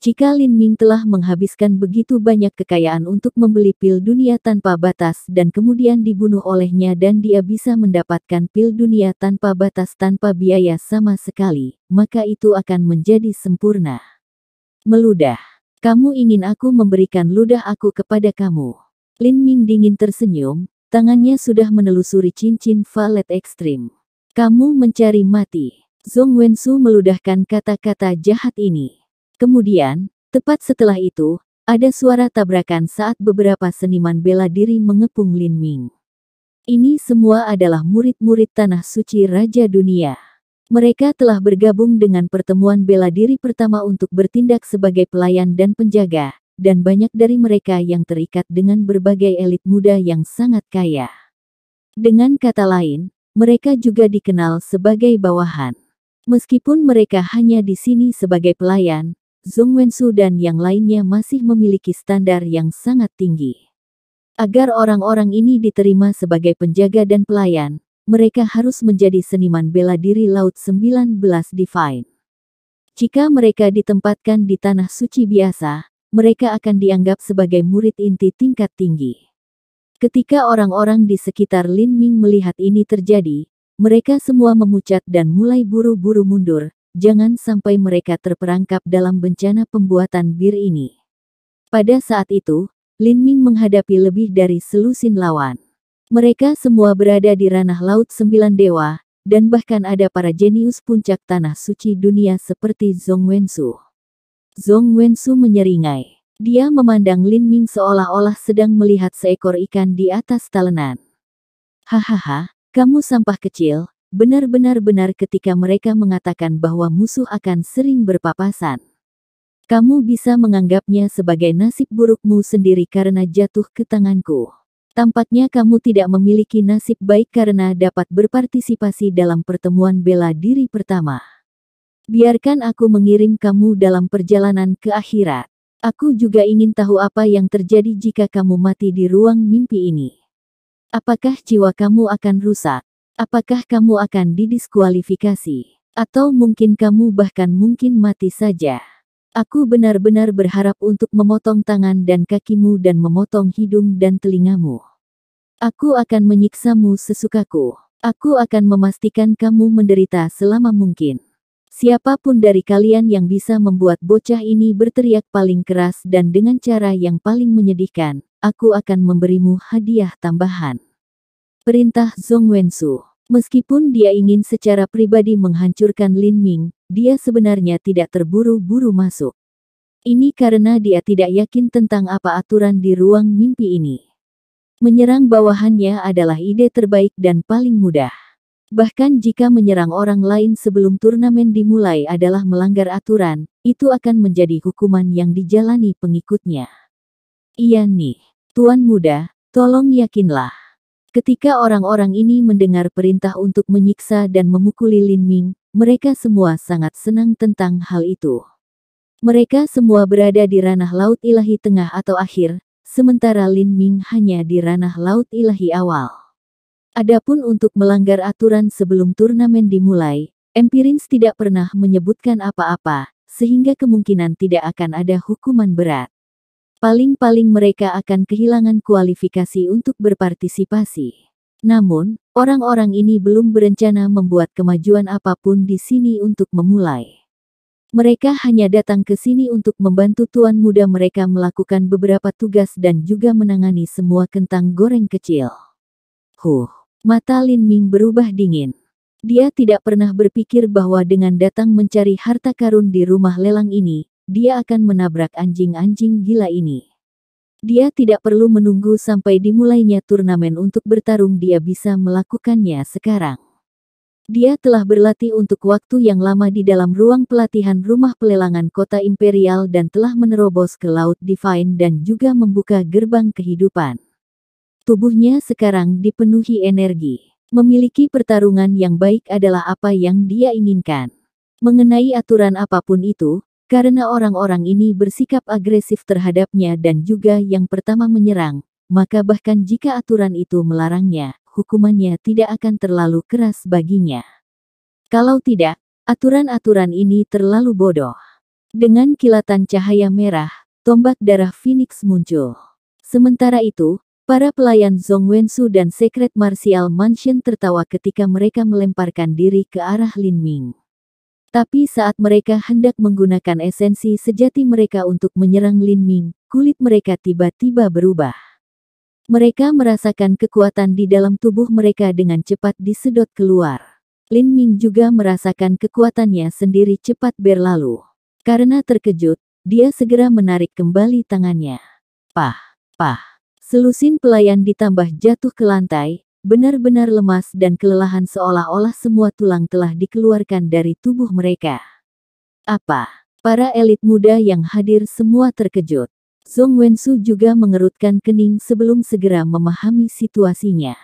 Jika Lin Ming telah menghabiskan begitu banyak kekayaan untuk membeli pil dunia tanpa batas dan kemudian dibunuh olehnya dan dia bisa mendapatkan pil dunia tanpa batas tanpa biaya sama sekali, maka itu akan menjadi sempurna. Meludah. Kamu ingin aku memberikan ludah aku kepada kamu. Lin Ming dingin tersenyum, tangannya sudah menelusuri cincin valet ekstrim. Kamu mencari mati. Zhong Wensu meludahkan kata-kata jahat ini. Kemudian, tepat setelah itu, ada suara tabrakan saat beberapa seniman bela diri mengepung Lin Ming. Ini semua adalah murid-murid Tanah Suci Raja Dunia. Mereka telah bergabung dengan pertemuan bela diri pertama untuk bertindak sebagai pelayan dan penjaga, dan banyak dari mereka yang terikat dengan berbagai elit muda yang sangat kaya. Dengan kata lain, mereka juga dikenal sebagai bawahan. Meskipun mereka hanya di sini sebagai pelayan, Zhong Wensu dan yang lainnya masih memiliki standar yang sangat tinggi. Agar orang-orang ini diterima sebagai penjaga dan pelayan, mereka harus menjadi seniman bela diri Laut 19 Divine. Jika mereka ditempatkan di tanah suci biasa, mereka akan dianggap sebagai murid inti tingkat tinggi. Ketika orang-orang di sekitar Lin Ming melihat ini terjadi, mereka semua memucat dan mulai buru-buru mundur, jangan sampai mereka terperangkap dalam bencana pembuatan bir ini. Pada saat itu, Lin Ming menghadapi lebih dari selusin lawan. Mereka semua berada di ranah Laut Sembilan Dewa, dan bahkan ada para jenius puncak Tanah Suci Dunia seperti Zhong Wensu. Zhong Wensu menyeringai. Dia memandang Lin Ming seolah-olah sedang melihat seekor ikan di atas talenan. Hahaha, kamu sampah kecil, benar-benar benar ketika mereka mengatakan bahwa musuh akan sering berpapasan. Kamu bisa menganggapnya sebagai nasib burukmu sendiri karena jatuh ke tanganku. Tampaknya kamu tidak memiliki nasib baik karena dapat berpartisipasi dalam pertemuan bela diri pertama. Biarkan aku mengirim kamu dalam perjalanan ke akhirat. Aku juga ingin tahu apa yang terjadi jika kamu mati di ruang mimpi ini. Apakah jiwa kamu akan rusak? Apakah kamu akan didiskualifikasi? Atau mungkin kamu bahkan mungkin mati saja? Aku benar-benar berharap untuk memotong tangan dan kakimu dan memotong hidung dan telingamu. Aku akan menyiksamu sesukaku. Aku akan memastikan kamu menderita selama mungkin. Siapapun dari kalian yang bisa membuat bocah ini berteriak paling keras dan dengan cara yang paling menyedihkan, aku akan memberimu hadiah tambahan. Perintah Zhong Wensu Meskipun dia ingin secara pribadi menghancurkan Lin Ming, dia sebenarnya tidak terburu-buru masuk. Ini karena dia tidak yakin tentang apa aturan di ruang mimpi ini. Menyerang bawahannya adalah ide terbaik dan paling mudah. Bahkan jika menyerang orang lain sebelum turnamen dimulai adalah melanggar aturan, itu akan menjadi hukuman yang dijalani pengikutnya. Iya nih, Tuan Muda, tolong yakinlah. Ketika orang-orang ini mendengar perintah untuk menyiksa dan memukuli Lin Ming, mereka semua sangat senang tentang hal itu. Mereka semua berada di ranah laut ilahi tengah atau akhir, sementara Lin Ming hanya di ranah laut ilahi awal. Adapun untuk melanggar aturan sebelum turnamen dimulai, Empirins tidak pernah menyebutkan apa-apa, sehingga kemungkinan tidak akan ada hukuman berat. Paling-paling mereka akan kehilangan kualifikasi untuk berpartisipasi. Namun, orang-orang ini belum berencana membuat kemajuan apapun di sini untuk memulai. Mereka hanya datang ke sini untuk membantu tuan muda mereka melakukan beberapa tugas dan juga menangani semua kentang goreng kecil. Huh. Mata Lin Ming berubah dingin. Dia tidak pernah berpikir bahwa dengan datang mencari harta karun di rumah lelang ini, dia akan menabrak anjing-anjing gila ini. Dia tidak perlu menunggu sampai dimulainya turnamen untuk bertarung dia bisa melakukannya sekarang. Dia telah berlatih untuk waktu yang lama di dalam ruang pelatihan rumah pelelangan kota imperial dan telah menerobos ke Laut Divine dan juga membuka gerbang kehidupan. Tubuhnya sekarang dipenuhi energi. Memiliki pertarungan yang baik adalah apa yang dia inginkan. Mengenai aturan apapun itu, karena orang-orang ini bersikap agresif terhadapnya dan juga yang pertama menyerang, maka bahkan jika aturan itu melarangnya, hukumannya tidak akan terlalu keras baginya. Kalau tidak, aturan-aturan ini terlalu bodoh. Dengan kilatan cahaya merah, tombak darah Phoenix muncul. Sementara itu, Para pelayan Zhong Wensu dan Secret Martial Mansion tertawa ketika mereka melemparkan diri ke arah Lin Ming. Tapi saat mereka hendak menggunakan esensi sejati mereka untuk menyerang Lin Ming, kulit mereka tiba-tiba berubah. Mereka merasakan kekuatan di dalam tubuh mereka dengan cepat disedot keluar. Lin Ming juga merasakan kekuatannya sendiri cepat berlalu. Karena terkejut, dia segera menarik kembali tangannya. Pah, pah. Selusin pelayan ditambah jatuh ke lantai, benar-benar lemas dan kelelahan seolah-olah semua tulang telah dikeluarkan dari tubuh mereka. Apa? Para elit muda yang hadir semua terkejut. Song Wensu juga mengerutkan kening sebelum segera memahami situasinya.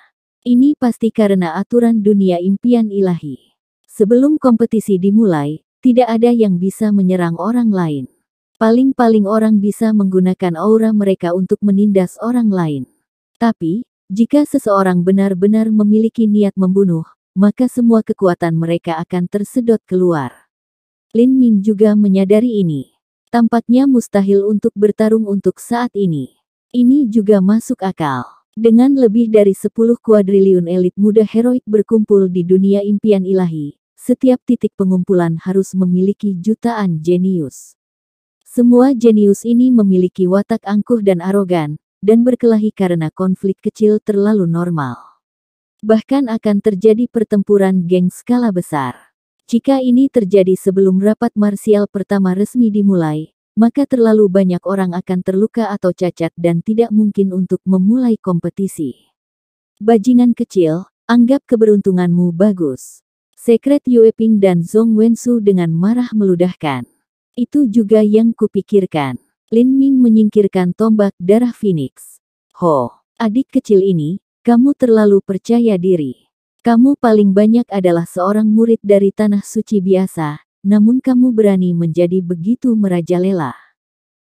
Ini pasti karena aturan dunia impian ilahi. Sebelum kompetisi dimulai, tidak ada yang bisa menyerang orang lain. Paling-paling orang bisa menggunakan aura mereka untuk menindas orang lain. Tapi, jika seseorang benar-benar memiliki niat membunuh, maka semua kekuatan mereka akan tersedot keluar. Lin Ming juga menyadari ini. Tampaknya mustahil untuk bertarung untuk saat ini. Ini juga masuk akal. Dengan lebih dari 10 kuadriliun elit muda heroik berkumpul di dunia impian ilahi, setiap titik pengumpulan harus memiliki jutaan jenius. Semua jenius ini memiliki watak angkuh dan arogan, dan berkelahi karena konflik kecil terlalu normal. Bahkan akan terjadi pertempuran geng skala besar. Jika ini terjadi sebelum rapat marsial pertama resmi dimulai, maka terlalu banyak orang akan terluka atau cacat dan tidak mungkin untuk memulai kompetisi. Bajingan kecil, anggap keberuntunganmu bagus. Secret Yueping dan Zhong Wensu dengan marah meludahkan. Itu juga yang kupikirkan. Lin Ming menyingkirkan tombak darah Phoenix. Ho, adik kecil ini, kamu terlalu percaya diri. Kamu paling banyak adalah seorang murid dari tanah suci biasa, namun kamu berani menjadi begitu merajalela.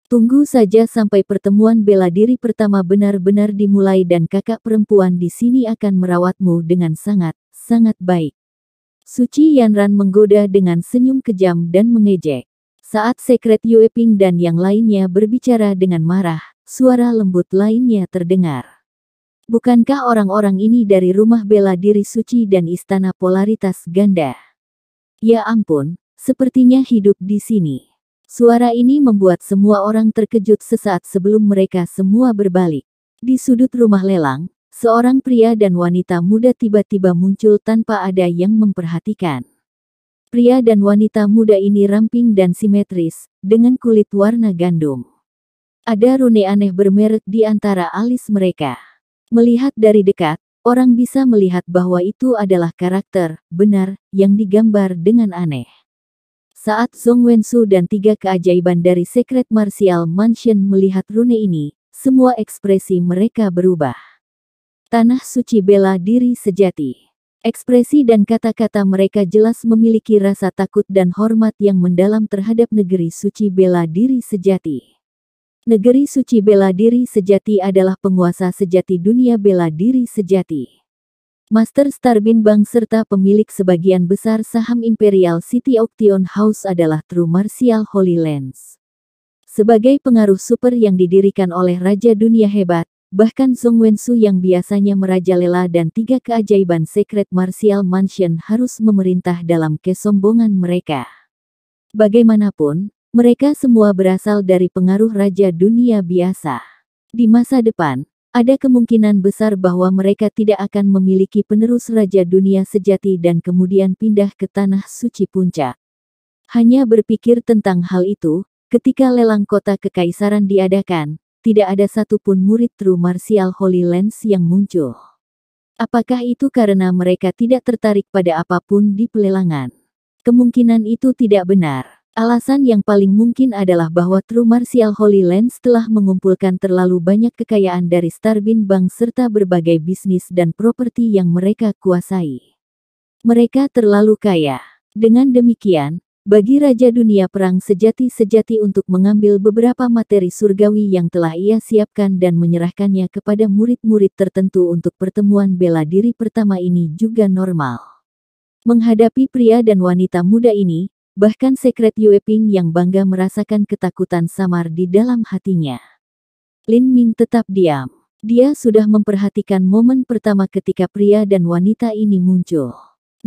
Tunggu saja sampai pertemuan bela diri pertama benar-benar dimulai dan kakak perempuan di sini akan merawatmu dengan sangat, sangat baik. Suci Yanran menggoda dengan senyum kejam dan mengejek. Saat Secret Yueping dan yang lainnya berbicara dengan marah, suara lembut lainnya terdengar. Bukankah orang-orang ini dari rumah bela diri suci dan istana polaritas ganda? Ya ampun, sepertinya hidup di sini. Suara ini membuat semua orang terkejut sesaat sebelum mereka semua berbalik. Di sudut rumah lelang, seorang pria dan wanita muda tiba-tiba muncul tanpa ada yang memperhatikan. Pria dan wanita muda ini ramping dan simetris, dengan kulit warna gandum. Ada rune aneh bermerek di antara alis mereka. Melihat dari dekat, orang bisa melihat bahwa itu adalah karakter, benar, yang digambar dengan aneh. Saat Song Wensu dan tiga keajaiban dari Secret Martial Mansion melihat rune ini, semua ekspresi mereka berubah. Tanah suci bela diri sejati. Ekspresi dan kata-kata mereka jelas memiliki rasa takut dan hormat yang mendalam terhadap negeri suci bela diri sejati. Negeri suci bela diri sejati adalah penguasa sejati dunia bela diri sejati. Master Starbin Bang serta pemilik sebagian besar saham Imperial City Auction House adalah True Martial Holy Lands. Sebagai pengaruh super yang didirikan oleh Raja Dunia Hebat, Bahkan Song Wensu yang biasanya merajalela dan tiga keajaiban sekret Martial Mansion harus memerintah dalam kesombongan mereka. Bagaimanapun, mereka semua berasal dari pengaruh raja dunia biasa. Di masa depan, ada kemungkinan besar bahwa mereka tidak akan memiliki penerus raja dunia sejati dan kemudian pindah ke tanah suci puncak. Hanya berpikir tentang hal itu, ketika lelang kota kekaisaran diadakan, tidak ada satupun murid True Martial Holy Lens yang muncul. Apakah itu karena mereka tidak tertarik pada apapun di pelelangan? Kemungkinan itu tidak benar. Alasan yang paling mungkin adalah bahwa True Martial Holy Lens telah mengumpulkan terlalu banyak kekayaan dari Starbin Bank serta berbagai bisnis dan properti yang mereka kuasai. Mereka terlalu kaya. Dengan demikian, bagi Raja Dunia Perang sejati-sejati untuk mengambil beberapa materi surgawi yang telah ia siapkan dan menyerahkannya kepada murid-murid tertentu untuk pertemuan bela diri pertama ini juga normal. Menghadapi pria dan wanita muda ini, bahkan Sekret Yueping yang bangga merasakan ketakutan samar di dalam hatinya. Lin Ming tetap diam. Dia sudah memperhatikan momen pertama ketika pria dan wanita ini muncul.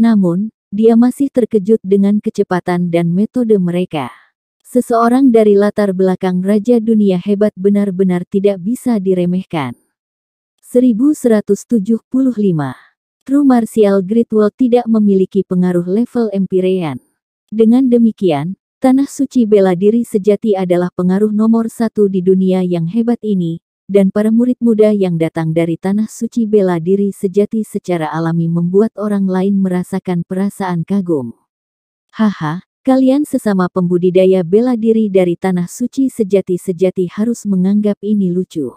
Namun, dia masih terkejut dengan kecepatan dan metode mereka. Seseorang dari latar belakang Raja Dunia hebat benar-benar tidak bisa diremehkan. 1175 True Martial Gridwell tidak memiliki pengaruh level Empyrean. Dengan demikian, Tanah suci bela diri sejati adalah pengaruh nomor satu di dunia yang hebat ini, dan para murid muda yang datang dari tanah suci bela diri sejati secara alami membuat orang lain merasakan perasaan kagum. Haha, kalian sesama pembudidaya bela diri dari tanah suci sejati-sejati harus menganggap ini lucu.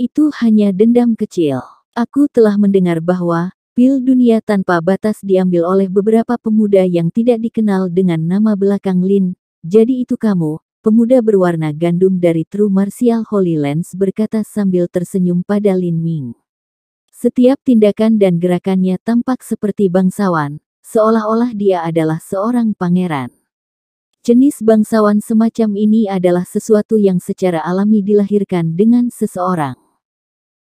Itu hanya dendam kecil. Aku telah mendengar bahwa pil dunia tanpa batas diambil oleh beberapa pemuda yang tidak dikenal dengan nama belakang Lin, jadi itu kamu, pemuda berwarna gandum dari True Martial Holy Lands berkata sambil tersenyum pada Lin Ming. Setiap tindakan dan gerakannya tampak seperti bangsawan, seolah-olah dia adalah seorang pangeran. Jenis bangsawan semacam ini adalah sesuatu yang secara alami dilahirkan dengan seseorang.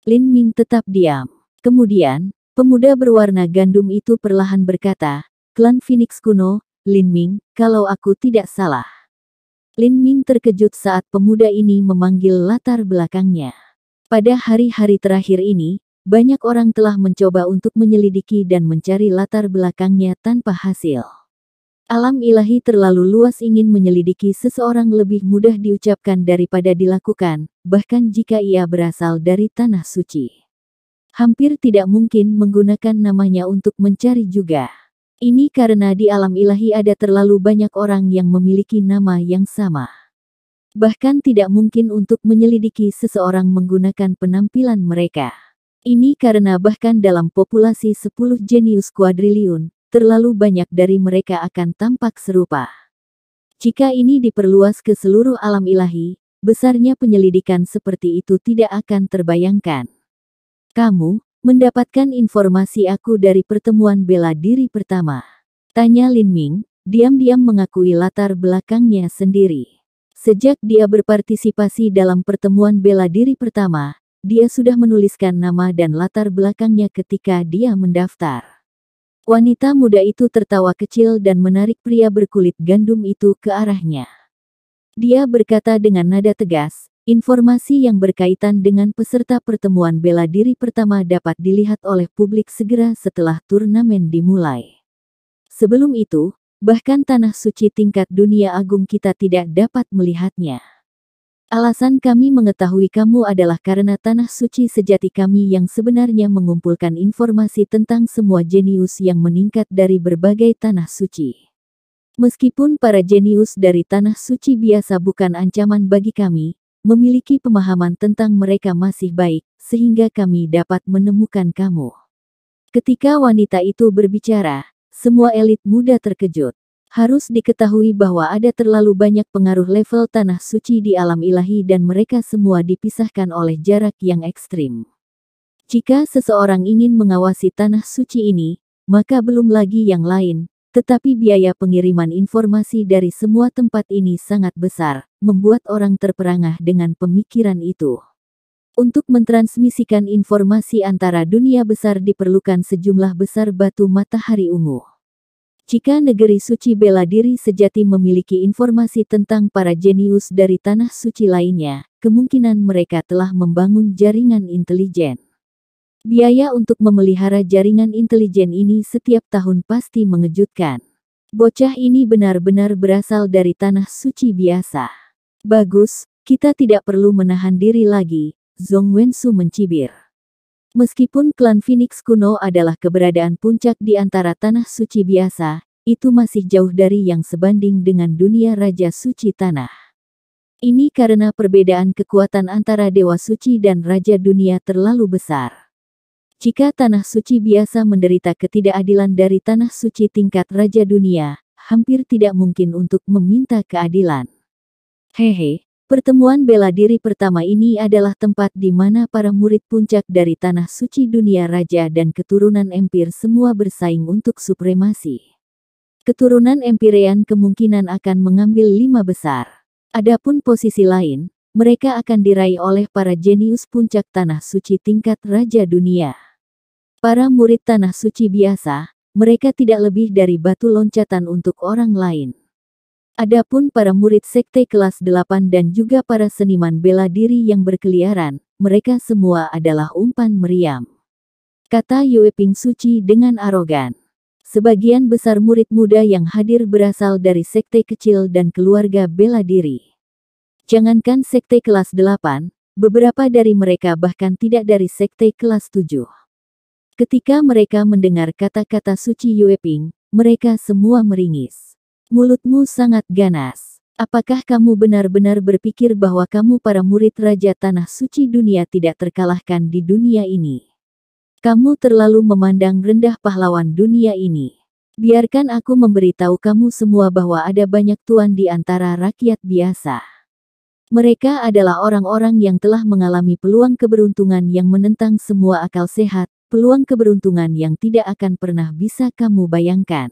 Lin Ming tetap diam. Kemudian, pemuda berwarna gandum itu perlahan berkata, Klan Phoenix kuno, Lin Ming, kalau aku tidak salah Lin Ming terkejut saat pemuda ini memanggil latar belakangnya. Pada hari-hari terakhir ini, banyak orang telah mencoba untuk menyelidiki dan mencari latar belakangnya tanpa hasil. Alam ilahi terlalu luas ingin menyelidiki seseorang lebih mudah diucapkan daripada dilakukan, bahkan jika ia berasal dari tanah suci. Hampir tidak mungkin menggunakan namanya untuk mencari juga. Ini karena di alam ilahi ada terlalu banyak orang yang memiliki nama yang sama. Bahkan tidak mungkin untuk menyelidiki seseorang menggunakan penampilan mereka. Ini karena bahkan dalam populasi 10 jenius kuadriliun, terlalu banyak dari mereka akan tampak serupa. Jika ini diperluas ke seluruh alam ilahi, besarnya penyelidikan seperti itu tidak akan terbayangkan. Kamu, mendapatkan informasi aku dari pertemuan bela diri pertama. Tanya Lin Ming, diam-diam mengakui latar belakangnya sendiri. Sejak dia berpartisipasi dalam pertemuan bela diri pertama, dia sudah menuliskan nama dan latar belakangnya ketika dia mendaftar. Wanita muda itu tertawa kecil dan menarik pria berkulit gandum itu ke arahnya. Dia berkata dengan nada tegas, Informasi yang berkaitan dengan peserta pertemuan bela diri pertama dapat dilihat oleh publik segera setelah turnamen dimulai. Sebelum itu, bahkan tanah suci tingkat dunia agung kita tidak dapat melihatnya. Alasan kami mengetahui kamu adalah karena tanah suci sejati kami yang sebenarnya mengumpulkan informasi tentang semua jenius yang meningkat dari berbagai tanah suci. Meskipun para jenius dari tanah suci biasa bukan ancaman bagi kami, memiliki pemahaman tentang mereka masih baik, sehingga kami dapat menemukan kamu. Ketika wanita itu berbicara, semua elit muda terkejut. Harus diketahui bahwa ada terlalu banyak pengaruh level tanah suci di alam ilahi dan mereka semua dipisahkan oleh jarak yang ekstrim. Jika seseorang ingin mengawasi tanah suci ini, maka belum lagi yang lain, tetapi biaya pengiriman informasi dari semua tempat ini sangat besar, membuat orang terperangah dengan pemikiran itu. Untuk mentransmisikan informasi antara dunia besar diperlukan sejumlah besar batu matahari ungu. Jika negeri suci bela diri sejati memiliki informasi tentang para jenius dari tanah suci lainnya, kemungkinan mereka telah membangun jaringan intelijen. Biaya untuk memelihara jaringan intelijen ini setiap tahun pasti mengejutkan. Bocah ini benar-benar berasal dari tanah suci biasa. Bagus, kita tidak perlu menahan diri lagi, Zhong Wensu mencibir. Meskipun klan Phoenix kuno adalah keberadaan puncak di antara tanah suci biasa, itu masih jauh dari yang sebanding dengan dunia Raja Suci Tanah. Ini karena perbedaan kekuatan antara Dewa Suci dan Raja Dunia terlalu besar. Jika Tanah Suci biasa menderita ketidakadilan dari Tanah Suci tingkat Raja Dunia, hampir tidak mungkin untuk meminta keadilan. Hehe, pertemuan bela diri pertama ini adalah tempat di mana para murid puncak dari Tanah Suci Dunia Raja dan keturunan Empir semua bersaing untuk supremasi. Keturunan Empirean kemungkinan akan mengambil lima besar. Adapun posisi lain, mereka akan diraih oleh para jenius puncak Tanah Suci tingkat Raja Dunia. Para murid tanah suci biasa, mereka tidak lebih dari batu loncatan untuk orang lain. Adapun para murid sekte kelas 8 dan juga para seniman bela diri yang berkeliaran, mereka semua adalah umpan meriam. Kata Yue Ping Suci dengan arogan. Sebagian besar murid muda yang hadir berasal dari sekte kecil dan keluarga bela diri. Jangankan sekte kelas 8, beberapa dari mereka bahkan tidak dari sekte kelas 7. Ketika mereka mendengar kata-kata suci Yueping, mereka semua meringis. Mulutmu sangat ganas. Apakah kamu benar-benar berpikir bahwa kamu para murid Raja Tanah Suci Dunia tidak terkalahkan di dunia ini? Kamu terlalu memandang rendah pahlawan dunia ini. Biarkan aku memberitahu kamu semua bahwa ada banyak tuan di antara rakyat biasa. Mereka adalah orang-orang yang telah mengalami peluang keberuntungan yang menentang semua akal sehat, peluang keberuntungan yang tidak akan pernah bisa kamu bayangkan.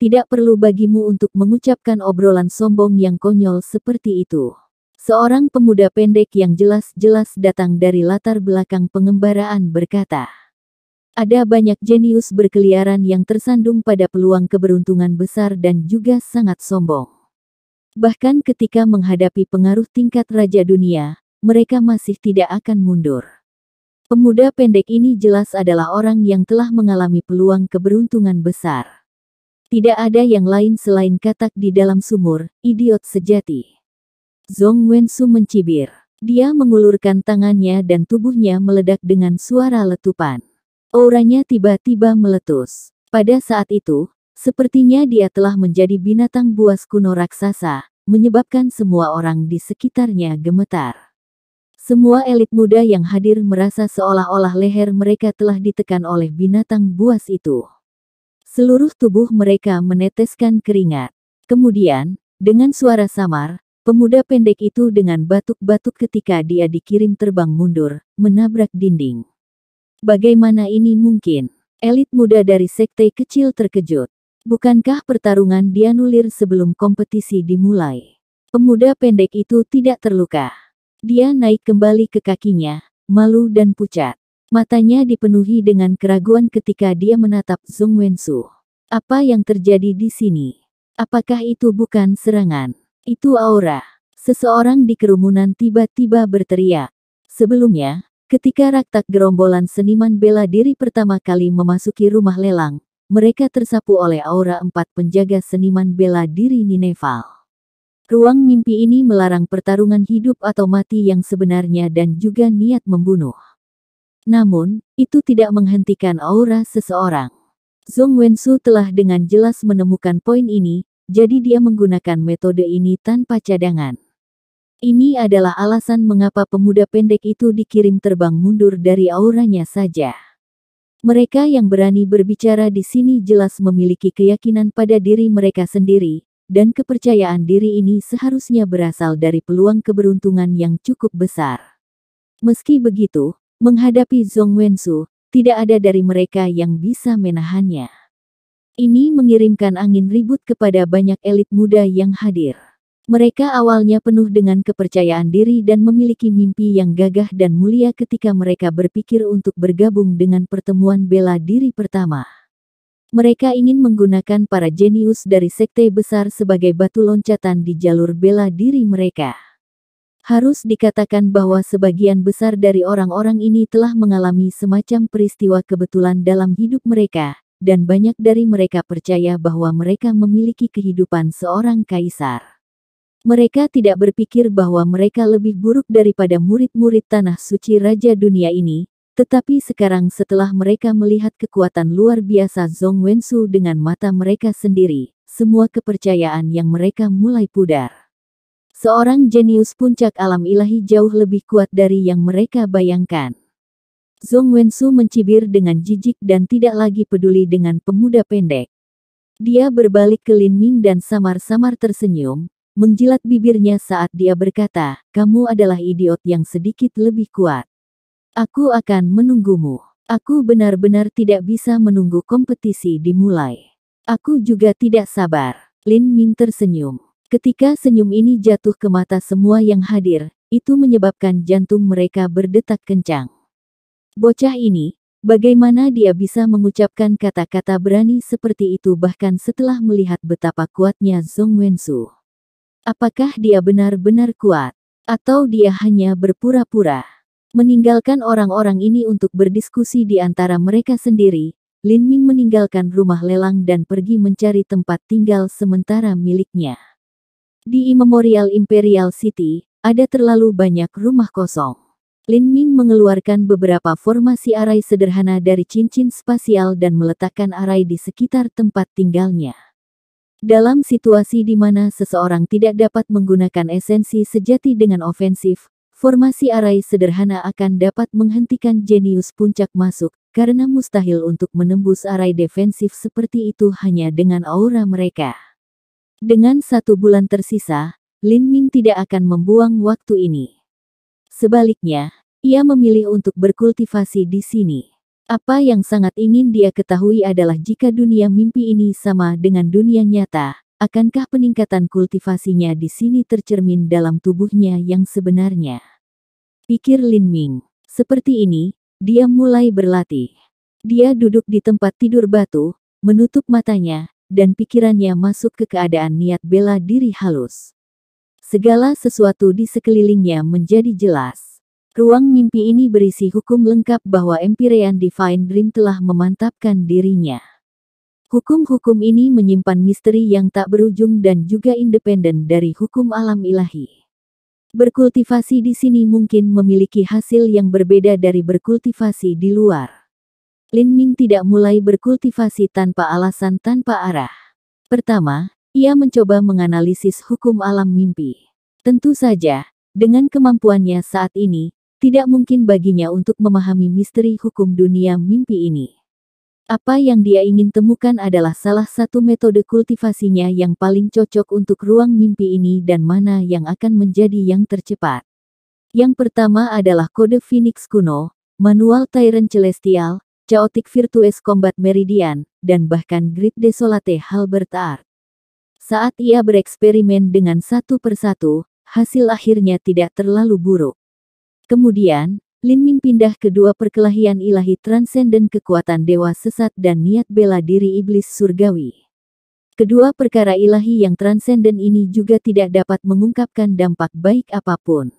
Tidak perlu bagimu untuk mengucapkan obrolan sombong yang konyol seperti itu. Seorang pemuda pendek yang jelas-jelas datang dari latar belakang pengembaraan berkata, "Ada banyak jenius berkeliaran yang tersandung pada peluang keberuntungan besar dan juga sangat sombong. Bahkan ketika menghadapi pengaruh tingkat raja dunia, mereka masih tidak akan mundur." Pemuda pendek ini jelas adalah orang yang telah mengalami peluang keberuntungan besar. Tidak ada yang lain selain katak di dalam sumur, idiot sejati. Zhong Wensu mencibir. Dia mengulurkan tangannya dan tubuhnya meledak dengan suara letupan. Auranya tiba-tiba meletus. Pada saat itu, sepertinya dia telah menjadi binatang buas kuno raksasa, menyebabkan semua orang di sekitarnya gemetar. Semua elit muda yang hadir merasa seolah-olah leher mereka telah ditekan oleh binatang buas itu. Seluruh tubuh mereka meneteskan keringat. Kemudian, dengan suara samar, pemuda pendek itu dengan batuk-batuk ketika dia dikirim terbang mundur, menabrak dinding. Bagaimana ini mungkin? Elit muda dari sekte kecil terkejut. Bukankah pertarungan dianulir sebelum kompetisi dimulai? Pemuda pendek itu tidak terluka. Dia naik kembali ke kakinya, malu dan pucat. Matanya dipenuhi dengan keraguan ketika dia menatap Zhong Wensu. Apa yang terjadi di sini? Apakah itu bukan serangan? Itu aura. Seseorang di kerumunan tiba-tiba berteriak. Sebelumnya, ketika raktak gerombolan seniman bela diri pertama kali memasuki rumah lelang, mereka tersapu oleh aura empat penjaga seniman bela diri Nineval. Ruang mimpi ini melarang pertarungan hidup atau mati yang sebenarnya dan juga niat membunuh. Namun, itu tidak menghentikan aura seseorang. Zhong Wensu telah dengan jelas menemukan poin ini, jadi dia menggunakan metode ini tanpa cadangan. Ini adalah alasan mengapa pemuda pendek itu dikirim terbang mundur dari auranya saja. Mereka yang berani berbicara di sini jelas memiliki keyakinan pada diri mereka sendiri, dan kepercayaan diri ini seharusnya berasal dari peluang keberuntungan yang cukup besar. Meski begitu, menghadapi Zhong Wensu, tidak ada dari mereka yang bisa menahannya. Ini mengirimkan angin ribut kepada banyak elit muda yang hadir. Mereka awalnya penuh dengan kepercayaan diri dan memiliki mimpi yang gagah dan mulia ketika mereka berpikir untuk bergabung dengan pertemuan bela diri pertama. Mereka ingin menggunakan para jenius dari sekte besar sebagai batu loncatan di jalur bela diri mereka. Harus dikatakan bahwa sebagian besar dari orang-orang ini telah mengalami semacam peristiwa kebetulan dalam hidup mereka, dan banyak dari mereka percaya bahwa mereka memiliki kehidupan seorang kaisar. Mereka tidak berpikir bahwa mereka lebih buruk daripada murid-murid tanah suci Raja Dunia ini, tetapi sekarang setelah mereka melihat kekuatan luar biasa Zhong Wensu dengan mata mereka sendiri, semua kepercayaan yang mereka mulai pudar. Seorang jenius puncak alam ilahi jauh lebih kuat dari yang mereka bayangkan. Zhong Wensu mencibir dengan jijik dan tidak lagi peduli dengan pemuda pendek. Dia berbalik ke Lin Ming dan samar-samar tersenyum, menjilat bibirnya saat dia berkata, kamu adalah idiot yang sedikit lebih kuat. Aku akan menunggumu. Aku benar-benar tidak bisa menunggu kompetisi dimulai. Aku juga tidak sabar. Lin Ming tersenyum. Ketika senyum ini jatuh ke mata semua yang hadir, itu menyebabkan jantung mereka berdetak kencang. Bocah ini, bagaimana dia bisa mengucapkan kata-kata berani seperti itu bahkan setelah melihat betapa kuatnya Zhong Wensu. Apakah dia benar-benar kuat? Atau dia hanya berpura-pura? meninggalkan orang-orang ini untuk berdiskusi di antara mereka sendiri, Lin Ming meninggalkan rumah lelang dan pergi mencari tempat tinggal sementara miliknya. Di Memorial Imperial City, ada terlalu banyak rumah kosong. Lin Ming mengeluarkan beberapa formasi arai sederhana dari cincin spasial dan meletakkan arai di sekitar tempat tinggalnya. Dalam situasi di mana seseorang tidak dapat menggunakan esensi sejati dengan ofensif, Formasi arai sederhana akan dapat menghentikan jenius puncak masuk, karena mustahil untuk menembus arai defensif seperti itu hanya dengan aura mereka. Dengan satu bulan tersisa, Lin Ming tidak akan membuang waktu ini. Sebaliknya, ia memilih untuk berkultivasi di sini. Apa yang sangat ingin dia ketahui adalah jika dunia mimpi ini sama dengan dunia nyata, Akankah peningkatan kultivasinya di sini tercermin dalam tubuhnya yang sebenarnya? Pikir Lin Ming. Seperti ini, dia mulai berlatih. Dia duduk di tempat tidur batu, menutup matanya, dan pikirannya masuk ke keadaan niat bela diri halus. Segala sesuatu di sekelilingnya menjadi jelas. Ruang mimpi ini berisi hukum lengkap bahwa Empyrean Divine Dream telah memantapkan dirinya. Hukum-hukum ini menyimpan misteri yang tak berujung dan juga independen dari hukum alam ilahi. Berkultivasi di sini mungkin memiliki hasil yang berbeda dari berkultivasi di luar. Lin Ming tidak mulai berkultivasi tanpa alasan tanpa arah. Pertama, ia mencoba menganalisis hukum alam mimpi. Tentu saja, dengan kemampuannya saat ini, tidak mungkin baginya untuk memahami misteri hukum dunia mimpi ini. Apa yang dia ingin temukan adalah salah satu metode kultivasinya yang paling cocok untuk ruang mimpi ini dan mana yang akan menjadi yang tercepat. Yang pertama adalah kode Phoenix kuno, manual Tyrant Celestial, Chaotic Virtues Combat Meridian, dan bahkan Grid Desolate Halbert Art. Saat ia bereksperimen dengan satu persatu, hasil akhirnya tidak terlalu buruk. Kemudian, Lin Ming pindah ke dua perkelahian ilahi transenden kekuatan dewa sesat dan niat bela diri iblis surgawi. Kedua perkara ilahi yang transenden ini juga tidak dapat mengungkapkan dampak baik apapun.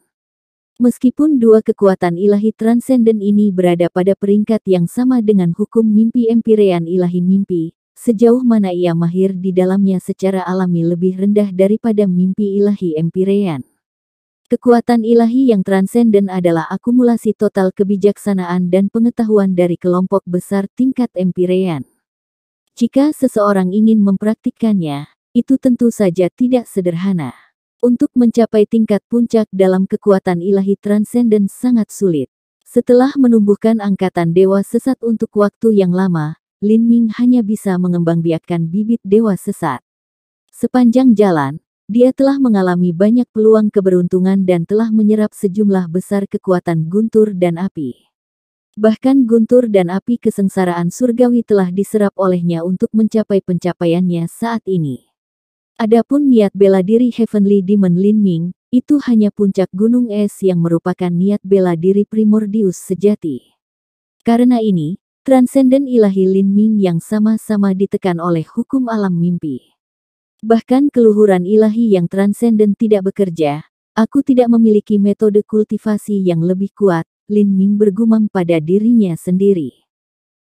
Meskipun dua kekuatan ilahi transenden ini berada pada peringkat yang sama dengan hukum mimpi empirean ilahi mimpi, sejauh mana ia mahir di dalamnya secara alami lebih rendah daripada mimpi ilahi empirean. Kekuatan ilahi yang transenden adalah akumulasi total kebijaksanaan dan pengetahuan dari kelompok besar tingkat empirean. Jika seseorang ingin mempraktikkannya, itu tentu saja tidak sederhana. Untuk mencapai tingkat puncak dalam kekuatan ilahi transenden sangat sulit. Setelah menumbuhkan angkatan dewa sesat untuk waktu yang lama, Lin Ming hanya bisa mengembangbiakkan bibit dewa sesat. Sepanjang jalan, dia telah mengalami banyak peluang keberuntungan dan telah menyerap sejumlah besar kekuatan guntur dan api. Bahkan guntur dan api kesengsaraan surgawi telah diserap olehnya untuk mencapai pencapaiannya saat ini. Adapun niat bela diri Heavenly Demon Lin Ming, itu hanya puncak gunung es yang merupakan niat bela diri primordius sejati. Karena ini, transenden ilahi Lin Ming yang sama-sama ditekan oleh hukum alam mimpi. Bahkan keluhuran ilahi yang transenden tidak bekerja. Aku tidak memiliki metode kultivasi yang lebih kuat, Lin Ming bergumam pada dirinya sendiri.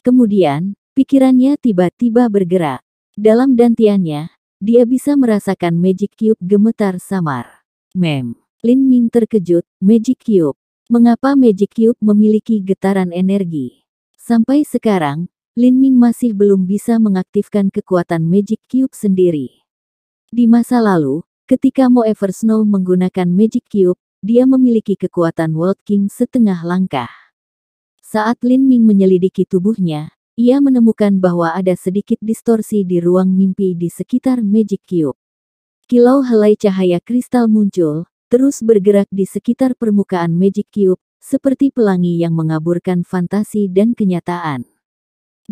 Kemudian, pikirannya tiba-tiba bergerak. Dalam dantiannya, dia bisa merasakan Magic Cube gemetar samar. Mem. Lin Ming terkejut, Magic Cube. Mengapa Magic Cube memiliki getaran energi? Sampai sekarang, Lin Ming masih belum bisa mengaktifkan kekuatan Magic Cube sendiri. Di masa lalu, ketika Mo Eversnow menggunakan Magic Cube, dia memiliki kekuatan World King setengah langkah. Saat Lin Ming menyelidiki tubuhnya, ia menemukan bahwa ada sedikit distorsi di ruang mimpi di sekitar Magic Cube. Kilau helai cahaya kristal muncul, terus bergerak di sekitar permukaan Magic Cube, seperti pelangi yang mengaburkan fantasi dan kenyataan.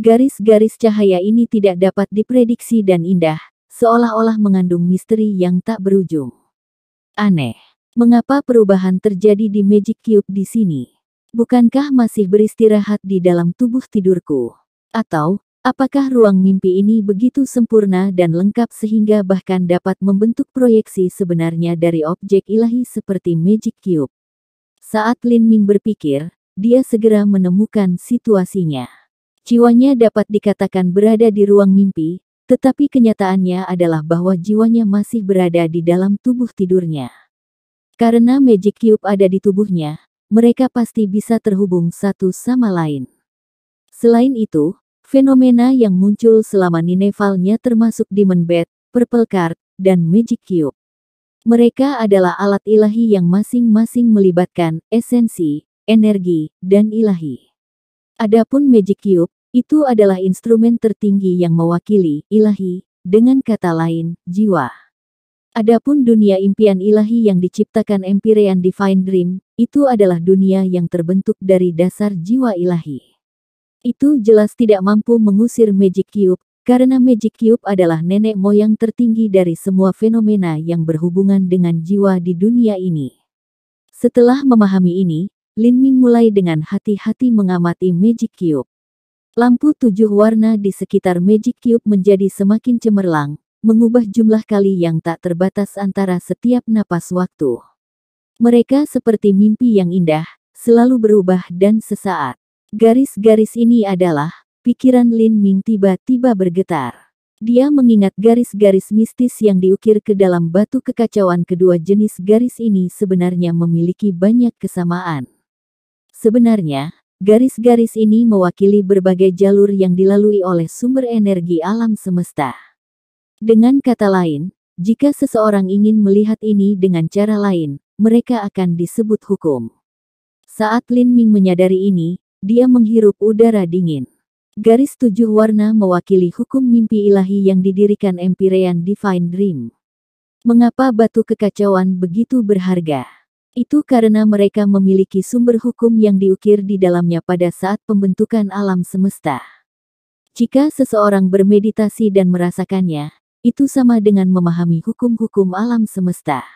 Garis-garis cahaya ini tidak dapat diprediksi dan indah, seolah-olah mengandung misteri yang tak berujung. Aneh, mengapa perubahan terjadi di Magic Cube di sini? Bukankah masih beristirahat di dalam tubuh tidurku? Atau, apakah ruang mimpi ini begitu sempurna dan lengkap sehingga bahkan dapat membentuk proyeksi sebenarnya dari objek ilahi seperti Magic Cube? Saat Lin Ming berpikir, dia segera menemukan situasinya. Jiwanya dapat dikatakan berada di ruang mimpi, tetapi kenyataannya adalah bahwa jiwanya masih berada di dalam tubuh tidurnya. Karena Magic Cube ada di tubuhnya, mereka pasti bisa terhubung satu sama lain. Selain itu, fenomena yang muncul selama Ninevalnya termasuk Demon Bat, Purple Card, dan Magic Cube. Mereka adalah alat ilahi yang masing-masing melibatkan esensi, energi, dan ilahi. Adapun Magic Cube, itu adalah instrumen tertinggi yang mewakili ilahi, dengan kata lain, jiwa. Adapun dunia impian ilahi yang diciptakan Empyrean Divine Dream, itu adalah dunia yang terbentuk dari dasar jiwa ilahi. Itu jelas tidak mampu mengusir Magic Cube, karena Magic Cube adalah nenek moyang tertinggi dari semua fenomena yang berhubungan dengan jiwa di dunia ini. Setelah memahami ini, Lin Ming mulai dengan hati-hati mengamati Magic Cube. Lampu tujuh warna di sekitar Magic Cube menjadi semakin cemerlang, mengubah jumlah kali yang tak terbatas antara setiap napas waktu. Mereka seperti mimpi yang indah, selalu berubah dan sesaat. Garis-garis ini adalah, pikiran Lin Ming tiba-tiba bergetar. Dia mengingat garis-garis mistis yang diukir ke dalam batu kekacauan kedua jenis garis ini sebenarnya memiliki banyak kesamaan. Sebenarnya, Garis-garis ini mewakili berbagai jalur yang dilalui oleh sumber energi alam semesta. Dengan kata lain, jika seseorang ingin melihat ini dengan cara lain, mereka akan disebut hukum. Saat Lin Ming menyadari ini, dia menghirup udara dingin. Garis tujuh warna mewakili hukum mimpi ilahi yang didirikan Empyrean Divine Dream. Mengapa batu kekacauan begitu berharga? Itu karena mereka memiliki sumber hukum yang diukir di dalamnya pada saat pembentukan alam semesta. Jika seseorang bermeditasi dan merasakannya, itu sama dengan memahami hukum-hukum alam semesta.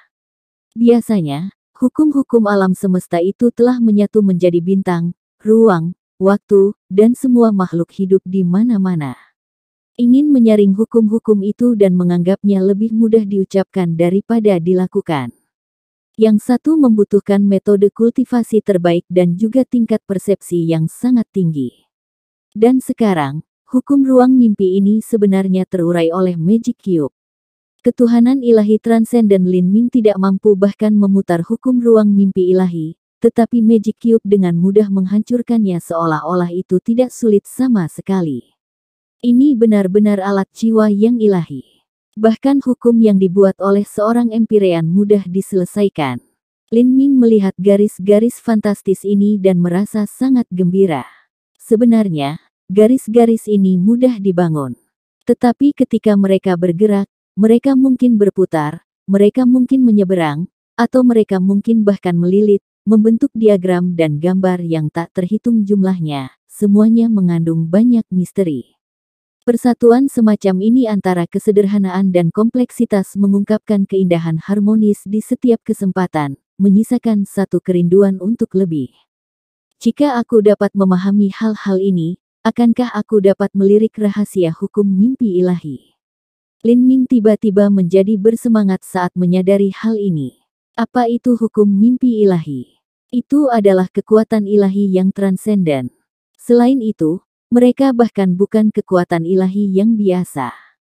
Biasanya, hukum-hukum alam semesta itu telah menyatu menjadi bintang, ruang, waktu, dan semua makhluk hidup di mana-mana. Ingin menyaring hukum-hukum itu dan menganggapnya lebih mudah diucapkan daripada dilakukan. Yang satu membutuhkan metode kultivasi terbaik dan juga tingkat persepsi yang sangat tinggi. Dan sekarang, hukum ruang mimpi ini sebenarnya terurai oleh Magic Cube. Ketuhanan ilahi transenden Lin Ming tidak mampu bahkan memutar hukum ruang mimpi ilahi, tetapi Magic Cube dengan mudah menghancurkannya seolah-olah itu tidak sulit sama sekali. Ini benar-benar alat jiwa yang ilahi. Bahkan hukum yang dibuat oleh seorang empirean mudah diselesaikan. Lin Ming melihat garis-garis fantastis ini dan merasa sangat gembira. Sebenarnya, garis-garis ini mudah dibangun. Tetapi ketika mereka bergerak, mereka mungkin berputar, mereka mungkin menyeberang, atau mereka mungkin bahkan melilit, membentuk diagram dan gambar yang tak terhitung jumlahnya. Semuanya mengandung banyak misteri. Persatuan semacam ini antara kesederhanaan dan kompleksitas mengungkapkan keindahan harmonis di setiap kesempatan, menyisakan satu kerinduan untuk lebih. Jika aku dapat memahami hal-hal ini, akankah aku dapat melirik rahasia hukum mimpi ilahi? Lin Ming tiba-tiba menjadi bersemangat saat menyadari hal ini. Apa itu hukum mimpi ilahi? Itu adalah kekuatan ilahi yang transenden. Selain itu, mereka bahkan bukan kekuatan ilahi yang biasa.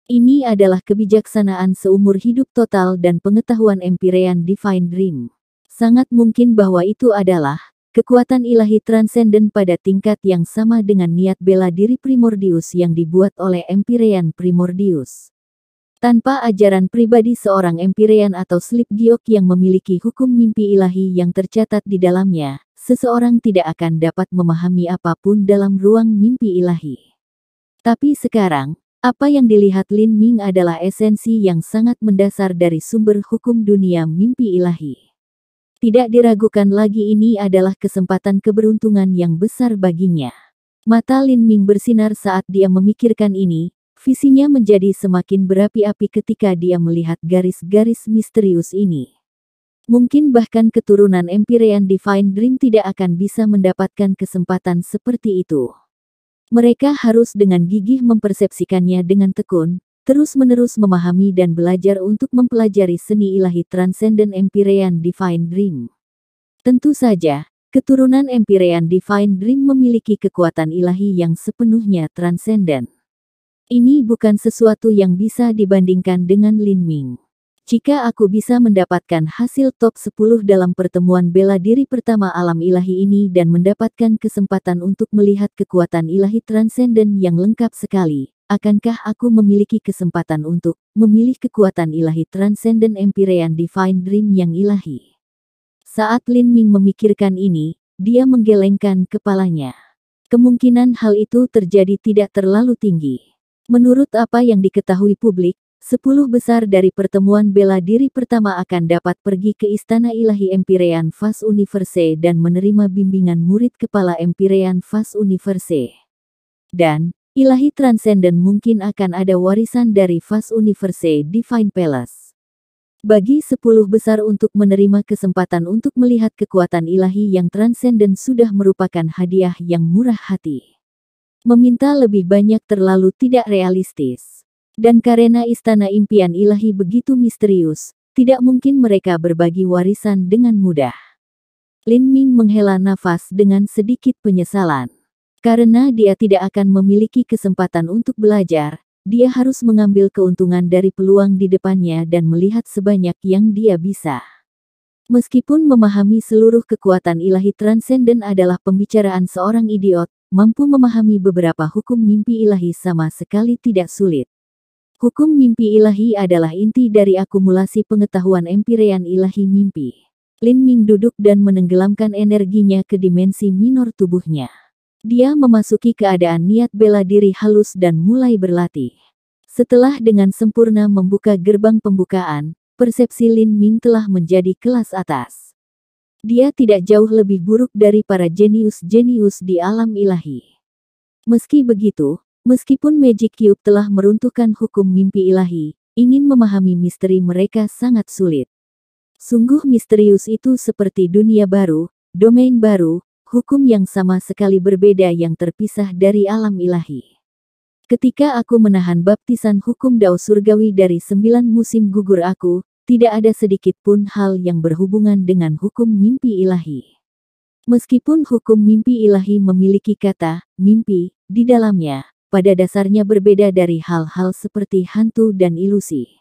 Ini adalah kebijaksanaan seumur hidup total dan pengetahuan empirean Divine Dream. Sangat mungkin bahwa itu adalah kekuatan ilahi transenden pada tingkat yang sama dengan niat bela diri Primordius yang dibuat oleh Empyrean Primordius. Tanpa ajaran pribadi seorang Empyrean atau slip giok yang memiliki hukum mimpi ilahi yang tercatat di dalamnya, seseorang tidak akan dapat memahami apapun dalam ruang mimpi ilahi. Tapi sekarang, apa yang dilihat Lin Ming adalah esensi yang sangat mendasar dari sumber hukum dunia mimpi ilahi. Tidak diragukan lagi ini adalah kesempatan keberuntungan yang besar baginya. Mata Lin Ming bersinar saat dia memikirkan ini, visinya menjadi semakin berapi-api ketika dia melihat garis-garis misterius ini. Mungkin bahkan keturunan Empyrean Divine Dream tidak akan bisa mendapatkan kesempatan seperti itu. Mereka harus dengan gigih mempersepsikannya dengan tekun, terus-menerus memahami dan belajar untuk mempelajari seni ilahi Transcendent Empyrean Divine Dream. Tentu saja, keturunan Empyrean Divine Dream memiliki kekuatan ilahi yang sepenuhnya transcendent. Ini bukan sesuatu yang bisa dibandingkan dengan Lin Ming. Jika aku bisa mendapatkan hasil top 10 dalam pertemuan bela diri pertama alam ilahi ini dan mendapatkan kesempatan untuk melihat kekuatan ilahi transenden yang lengkap sekali, akankah aku memiliki kesempatan untuk memilih kekuatan ilahi transenden Empyrean Divine Dream yang ilahi? Saat Lin Ming memikirkan ini, dia menggelengkan kepalanya. Kemungkinan hal itu terjadi tidak terlalu tinggi. Menurut apa yang diketahui publik, Sepuluh besar dari pertemuan bela diri pertama akan dapat pergi ke Istana Ilahi Empyrean Fas Universe dan menerima bimbingan murid kepala Empyrean Fas Universe. Dan, Ilahi Transcendent mungkin akan ada warisan dari Fas Universe Divine Palace. Bagi sepuluh besar untuk menerima kesempatan untuk melihat kekuatan ilahi yang transenden sudah merupakan hadiah yang murah hati. Meminta lebih banyak terlalu tidak realistis. Dan karena istana impian ilahi begitu misterius, tidak mungkin mereka berbagi warisan dengan mudah. Lin Ming menghela nafas dengan sedikit penyesalan. Karena dia tidak akan memiliki kesempatan untuk belajar, dia harus mengambil keuntungan dari peluang di depannya dan melihat sebanyak yang dia bisa. Meskipun memahami seluruh kekuatan ilahi transenden adalah pembicaraan seorang idiot, mampu memahami beberapa hukum mimpi ilahi sama sekali tidak sulit. Hukum mimpi ilahi adalah inti dari akumulasi pengetahuan empirean ilahi mimpi. Lin Ming duduk dan menenggelamkan energinya ke dimensi minor tubuhnya. Dia memasuki keadaan niat bela diri halus dan mulai berlatih. Setelah dengan sempurna membuka gerbang pembukaan, persepsi Lin Ming telah menjadi kelas atas. Dia tidak jauh lebih buruk dari para jenius-jenius di alam ilahi. Meski begitu, Meskipun Magic Cube telah meruntuhkan hukum mimpi ilahi, ingin memahami misteri mereka sangat sulit. Sungguh misterius itu seperti dunia baru, domain baru, hukum yang sama sekali berbeda yang terpisah dari alam ilahi. Ketika aku menahan baptisan hukum dao surgawi dari sembilan musim gugur aku, tidak ada sedikit pun hal yang berhubungan dengan hukum mimpi ilahi. Meskipun hukum mimpi ilahi memiliki kata mimpi di dalamnya, pada dasarnya berbeda dari hal-hal seperti hantu dan ilusi.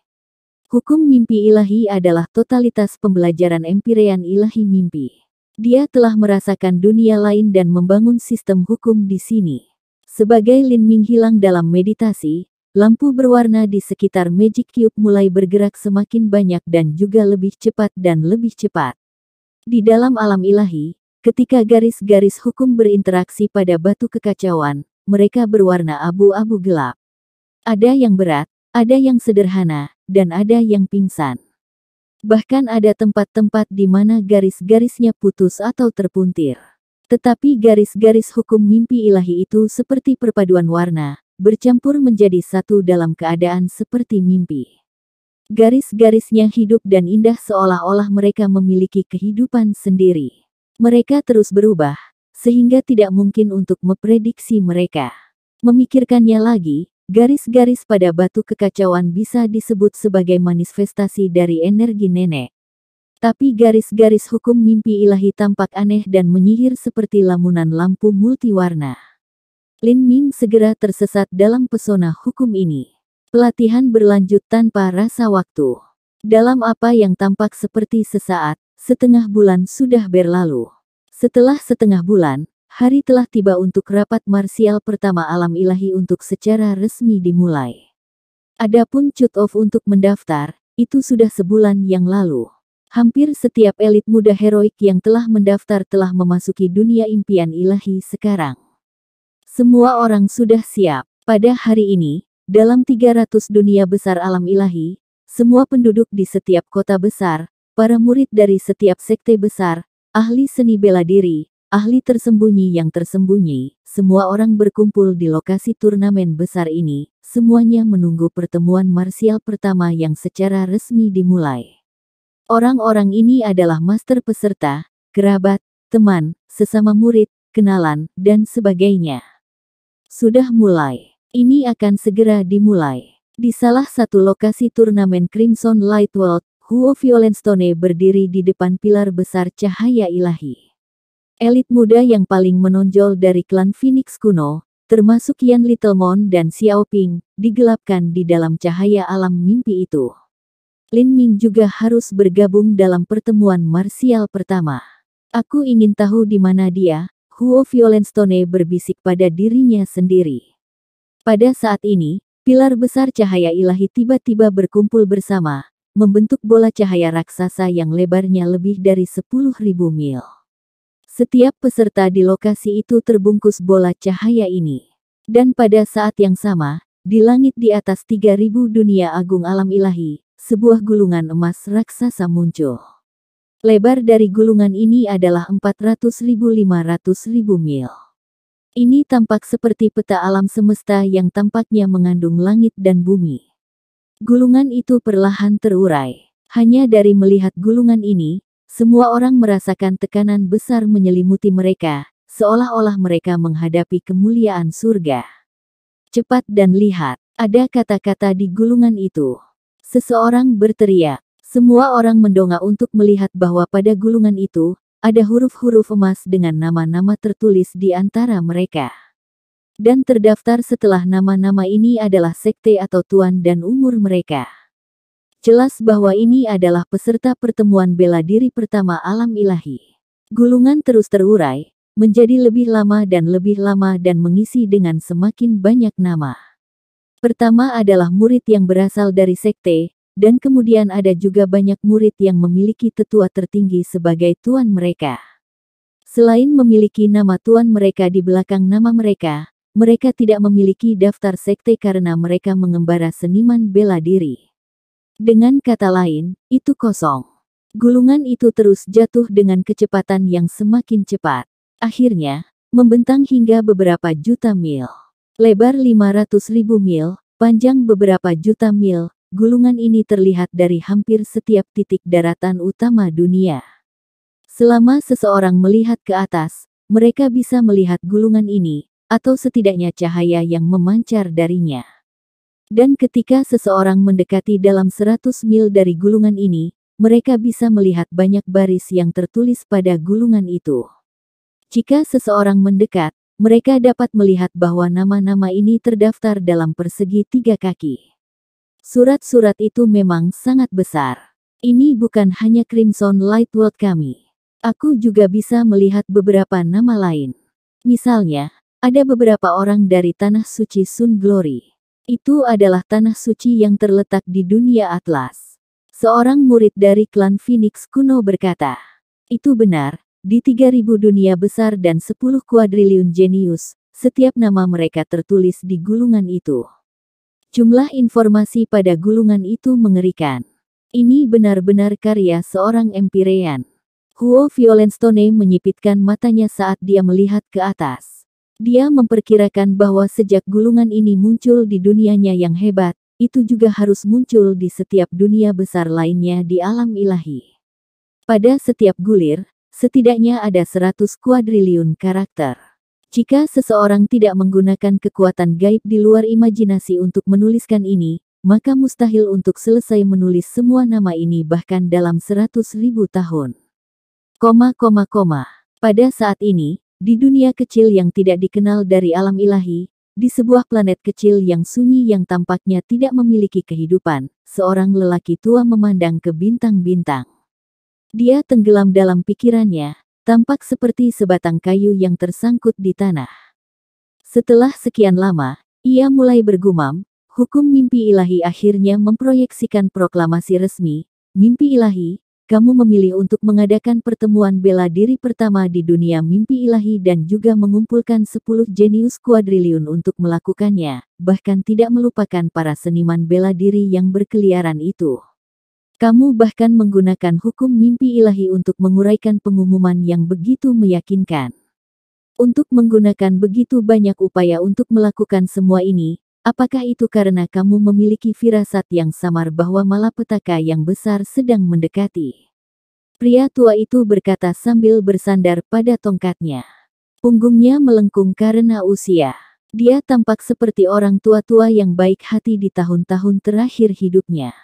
Hukum mimpi ilahi adalah totalitas pembelajaran empirean ilahi mimpi. Dia telah merasakan dunia lain dan membangun sistem hukum di sini. Sebagai Lin Ming hilang dalam meditasi, lampu berwarna di sekitar Magic Cube mulai bergerak semakin banyak dan juga lebih cepat dan lebih cepat. Di dalam alam ilahi, ketika garis-garis hukum berinteraksi pada batu kekacauan, mereka berwarna abu-abu gelap. Ada yang berat, ada yang sederhana, dan ada yang pingsan. Bahkan ada tempat-tempat di mana garis-garisnya putus atau terpuntir. Tetapi garis-garis hukum mimpi ilahi itu seperti perpaduan warna, bercampur menjadi satu dalam keadaan seperti mimpi. Garis-garisnya hidup dan indah seolah-olah mereka memiliki kehidupan sendiri. Mereka terus berubah, sehingga tidak mungkin untuk memprediksi mereka. Memikirkannya lagi, garis-garis pada batu kekacauan bisa disebut sebagai manifestasi dari energi nenek. Tapi garis-garis hukum mimpi ilahi tampak aneh dan menyihir seperti lamunan lampu multiwarna. Lin Ming segera tersesat dalam pesona hukum ini. Pelatihan berlanjut tanpa rasa waktu. Dalam apa yang tampak seperti sesaat, setengah bulan sudah berlalu. Setelah setengah bulan, hari telah tiba untuk rapat marsial pertama alam ilahi untuk secara resmi dimulai. Adapun cut-off untuk mendaftar, itu sudah sebulan yang lalu. Hampir setiap elit muda heroik yang telah mendaftar telah memasuki dunia impian ilahi sekarang. Semua orang sudah siap. Pada hari ini, dalam 300 dunia besar alam ilahi, semua penduduk di setiap kota besar, para murid dari setiap sekte besar, Ahli seni bela diri, ahli tersembunyi yang tersembunyi, semua orang berkumpul di lokasi turnamen besar ini, semuanya menunggu pertemuan marsial pertama yang secara resmi dimulai. Orang-orang ini adalah master peserta, kerabat, teman, sesama murid, kenalan, dan sebagainya. Sudah mulai. Ini akan segera dimulai. Di salah satu lokasi turnamen Crimson Light World, Huo Violenstone berdiri di depan pilar besar cahaya ilahi. Elit muda yang paling menonjol dari klan Phoenix kuno, termasuk Yan Littlemon dan Xiao Ping, digelapkan di dalam cahaya alam mimpi itu. Lin Ming juga harus bergabung dalam pertemuan marsial pertama. Aku ingin tahu di mana dia, Huo Violenstone berbisik pada dirinya sendiri. Pada saat ini, pilar besar cahaya ilahi tiba-tiba berkumpul bersama, membentuk bola cahaya raksasa yang lebarnya lebih dari 10.000 mil. Setiap peserta di lokasi itu terbungkus bola cahaya ini. Dan pada saat yang sama, di langit di atas 3000 dunia agung alam ilahi, sebuah gulungan emas raksasa muncul. Lebar dari gulungan ini adalah 400.500.000 mil. Ini tampak seperti peta alam semesta yang tampaknya mengandung langit dan bumi. Gulungan itu perlahan terurai. Hanya dari melihat gulungan ini, semua orang merasakan tekanan besar menyelimuti mereka, seolah-olah mereka menghadapi kemuliaan surga. Cepat dan lihat, ada kata-kata di gulungan itu. Seseorang berteriak, semua orang mendongak untuk melihat bahwa pada gulungan itu, ada huruf-huruf emas dengan nama-nama tertulis di antara mereka dan terdaftar setelah nama-nama ini adalah sekte atau tuan dan umur mereka. Jelas bahwa ini adalah peserta pertemuan bela diri pertama alam ilahi. Gulungan terus terurai, menjadi lebih lama dan lebih lama dan mengisi dengan semakin banyak nama. Pertama adalah murid yang berasal dari sekte, dan kemudian ada juga banyak murid yang memiliki tetua tertinggi sebagai tuan mereka. Selain memiliki nama tuan mereka di belakang nama mereka, mereka tidak memiliki daftar sekte karena mereka mengembara seniman bela diri. Dengan kata lain, itu kosong. Gulungan itu terus jatuh dengan kecepatan yang semakin cepat. Akhirnya, membentang hingga beberapa juta mil. Lebar 500 ribu mil, panjang beberapa juta mil, gulungan ini terlihat dari hampir setiap titik daratan utama dunia. Selama seseorang melihat ke atas, mereka bisa melihat gulungan ini, atau setidaknya cahaya yang memancar darinya. Dan ketika seseorang mendekati dalam 100 mil dari gulungan ini, mereka bisa melihat banyak baris yang tertulis pada gulungan itu. Jika seseorang mendekat, mereka dapat melihat bahwa nama-nama ini terdaftar dalam persegi tiga kaki. Surat-surat itu memang sangat besar. Ini bukan hanya Crimson Light World kami. Aku juga bisa melihat beberapa nama lain. Misalnya, ada beberapa orang dari Tanah Suci Sun Glory. Itu adalah tanah suci yang terletak di dunia Atlas. Seorang murid dari klan Phoenix kuno berkata, itu benar, di 3000 dunia besar dan 10 kuadriliun jenius, setiap nama mereka tertulis di gulungan itu. Jumlah informasi pada gulungan itu mengerikan. Ini benar-benar karya seorang empirean. Huo Violenstone menyipitkan matanya saat dia melihat ke atas. Dia memperkirakan bahwa sejak gulungan ini muncul di dunianya yang hebat, itu juga harus muncul di setiap dunia besar lainnya di alam ilahi. Pada setiap gulir, setidaknya ada 100 kuadriliun karakter. Jika seseorang tidak menggunakan kekuatan gaib di luar imajinasi untuk menuliskan ini, maka mustahil untuk selesai menulis semua nama ini bahkan dalam 100 ribu tahun. Koma, koma, koma. Pada saat ini, di dunia kecil yang tidak dikenal dari alam ilahi, di sebuah planet kecil yang sunyi yang tampaknya tidak memiliki kehidupan, seorang lelaki tua memandang ke bintang-bintang. Dia tenggelam dalam pikirannya, tampak seperti sebatang kayu yang tersangkut di tanah. Setelah sekian lama, ia mulai bergumam, hukum mimpi ilahi akhirnya memproyeksikan proklamasi resmi, mimpi ilahi, kamu memilih untuk mengadakan pertemuan bela diri pertama di dunia mimpi ilahi dan juga mengumpulkan 10 jenius kuadriliun untuk melakukannya, bahkan tidak melupakan para seniman bela diri yang berkeliaran itu. Kamu bahkan menggunakan hukum mimpi ilahi untuk menguraikan pengumuman yang begitu meyakinkan. Untuk menggunakan begitu banyak upaya untuk melakukan semua ini, Apakah itu karena kamu memiliki firasat yang samar bahwa malapetaka yang besar sedang mendekati? Pria tua itu berkata sambil bersandar pada tongkatnya. Punggungnya melengkung karena usia. Dia tampak seperti orang tua-tua yang baik hati di tahun-tahun terakhir hidupnya.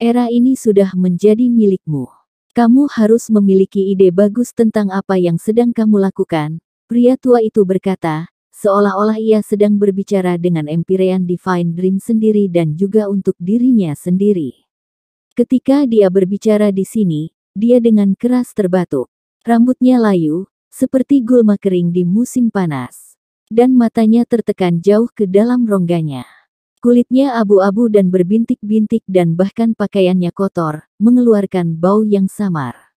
Era ini sudah menjadi milikmu. Kamu harus memiliki ide bagus tentang apa yang sedang kamu lakukan, pria tua itu berkata, seolah-olah ia sedang berbicara dengan Empyrean Divine Dream sendiri dan juga untuk dirinya sendiri. Ketika dia berbicara di sini, dia dengan keras terbatuk. Rambutnya layu, seperti gulma kering di musim panas. Dan matanya tertekan jauh ke dalam rongganya. Kulitnya abu-abu dan berbintik-bintik dan bahkan pakaiannya kotor, mengeluarkan bau yang samar.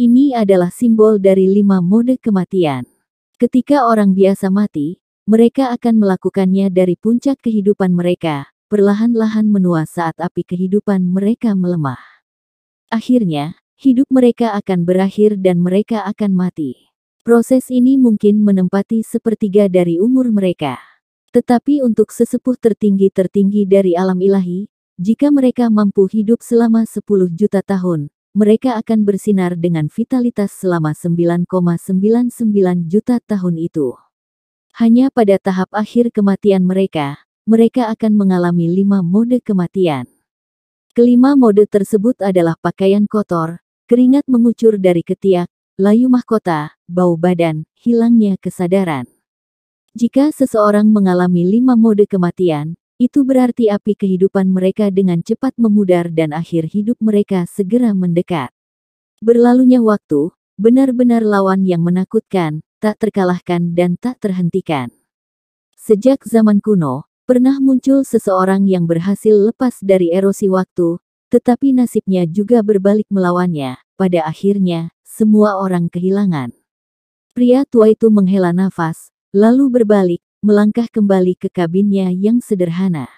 Ini adalah simbol dari lima mode kematian. Ketika orang biasa mati, mereka akan melakukannya dari puncak kehidupan mereka, perlahan-lahan menua saat api kehidupan mereka melemah. Akhirnya, hidup mereka akan berakhir dan mereka akan mati. Proses ini mungkin menempati sepertiga dari umur mereka. Tetapi untuk sesepuh tertinggi-tertinggi dari alam ilahi, jika mereka mampu hidup selama 10 juta tahun, mereka akan bersinar dengan vitalitas selama 9,99 juta tahun itu. Hanya pada tahap akhir kematian mereka, mereka akan mengalami lima mode kematian. Kelima mode tersebut adalah pakaian kotor, keringat mengucur dari ketiak, layu mahkota, bau badan, hilangnya kesadaran. Jika seseorang mengalami lima mode kematian, itu berarti api kehidupan mereka dengan cepat memudar dan akhir hidup mereka segera mendekat. Berlalunya waktu, benar-benar lawan yang menakutkan, tak terkalahkan dan tak terhentikan. Sejak zaman kuno, pernah muncul seseorang yang berhasil lepas dari erosi waktu, tetapi nasibnya juga berbalik melawannya. Pada akhirnya, semua orang kehilangan. Pria tua itu menghela nafas, lalu berbalik, melangkah kembali ke kabinnya yang sederhana.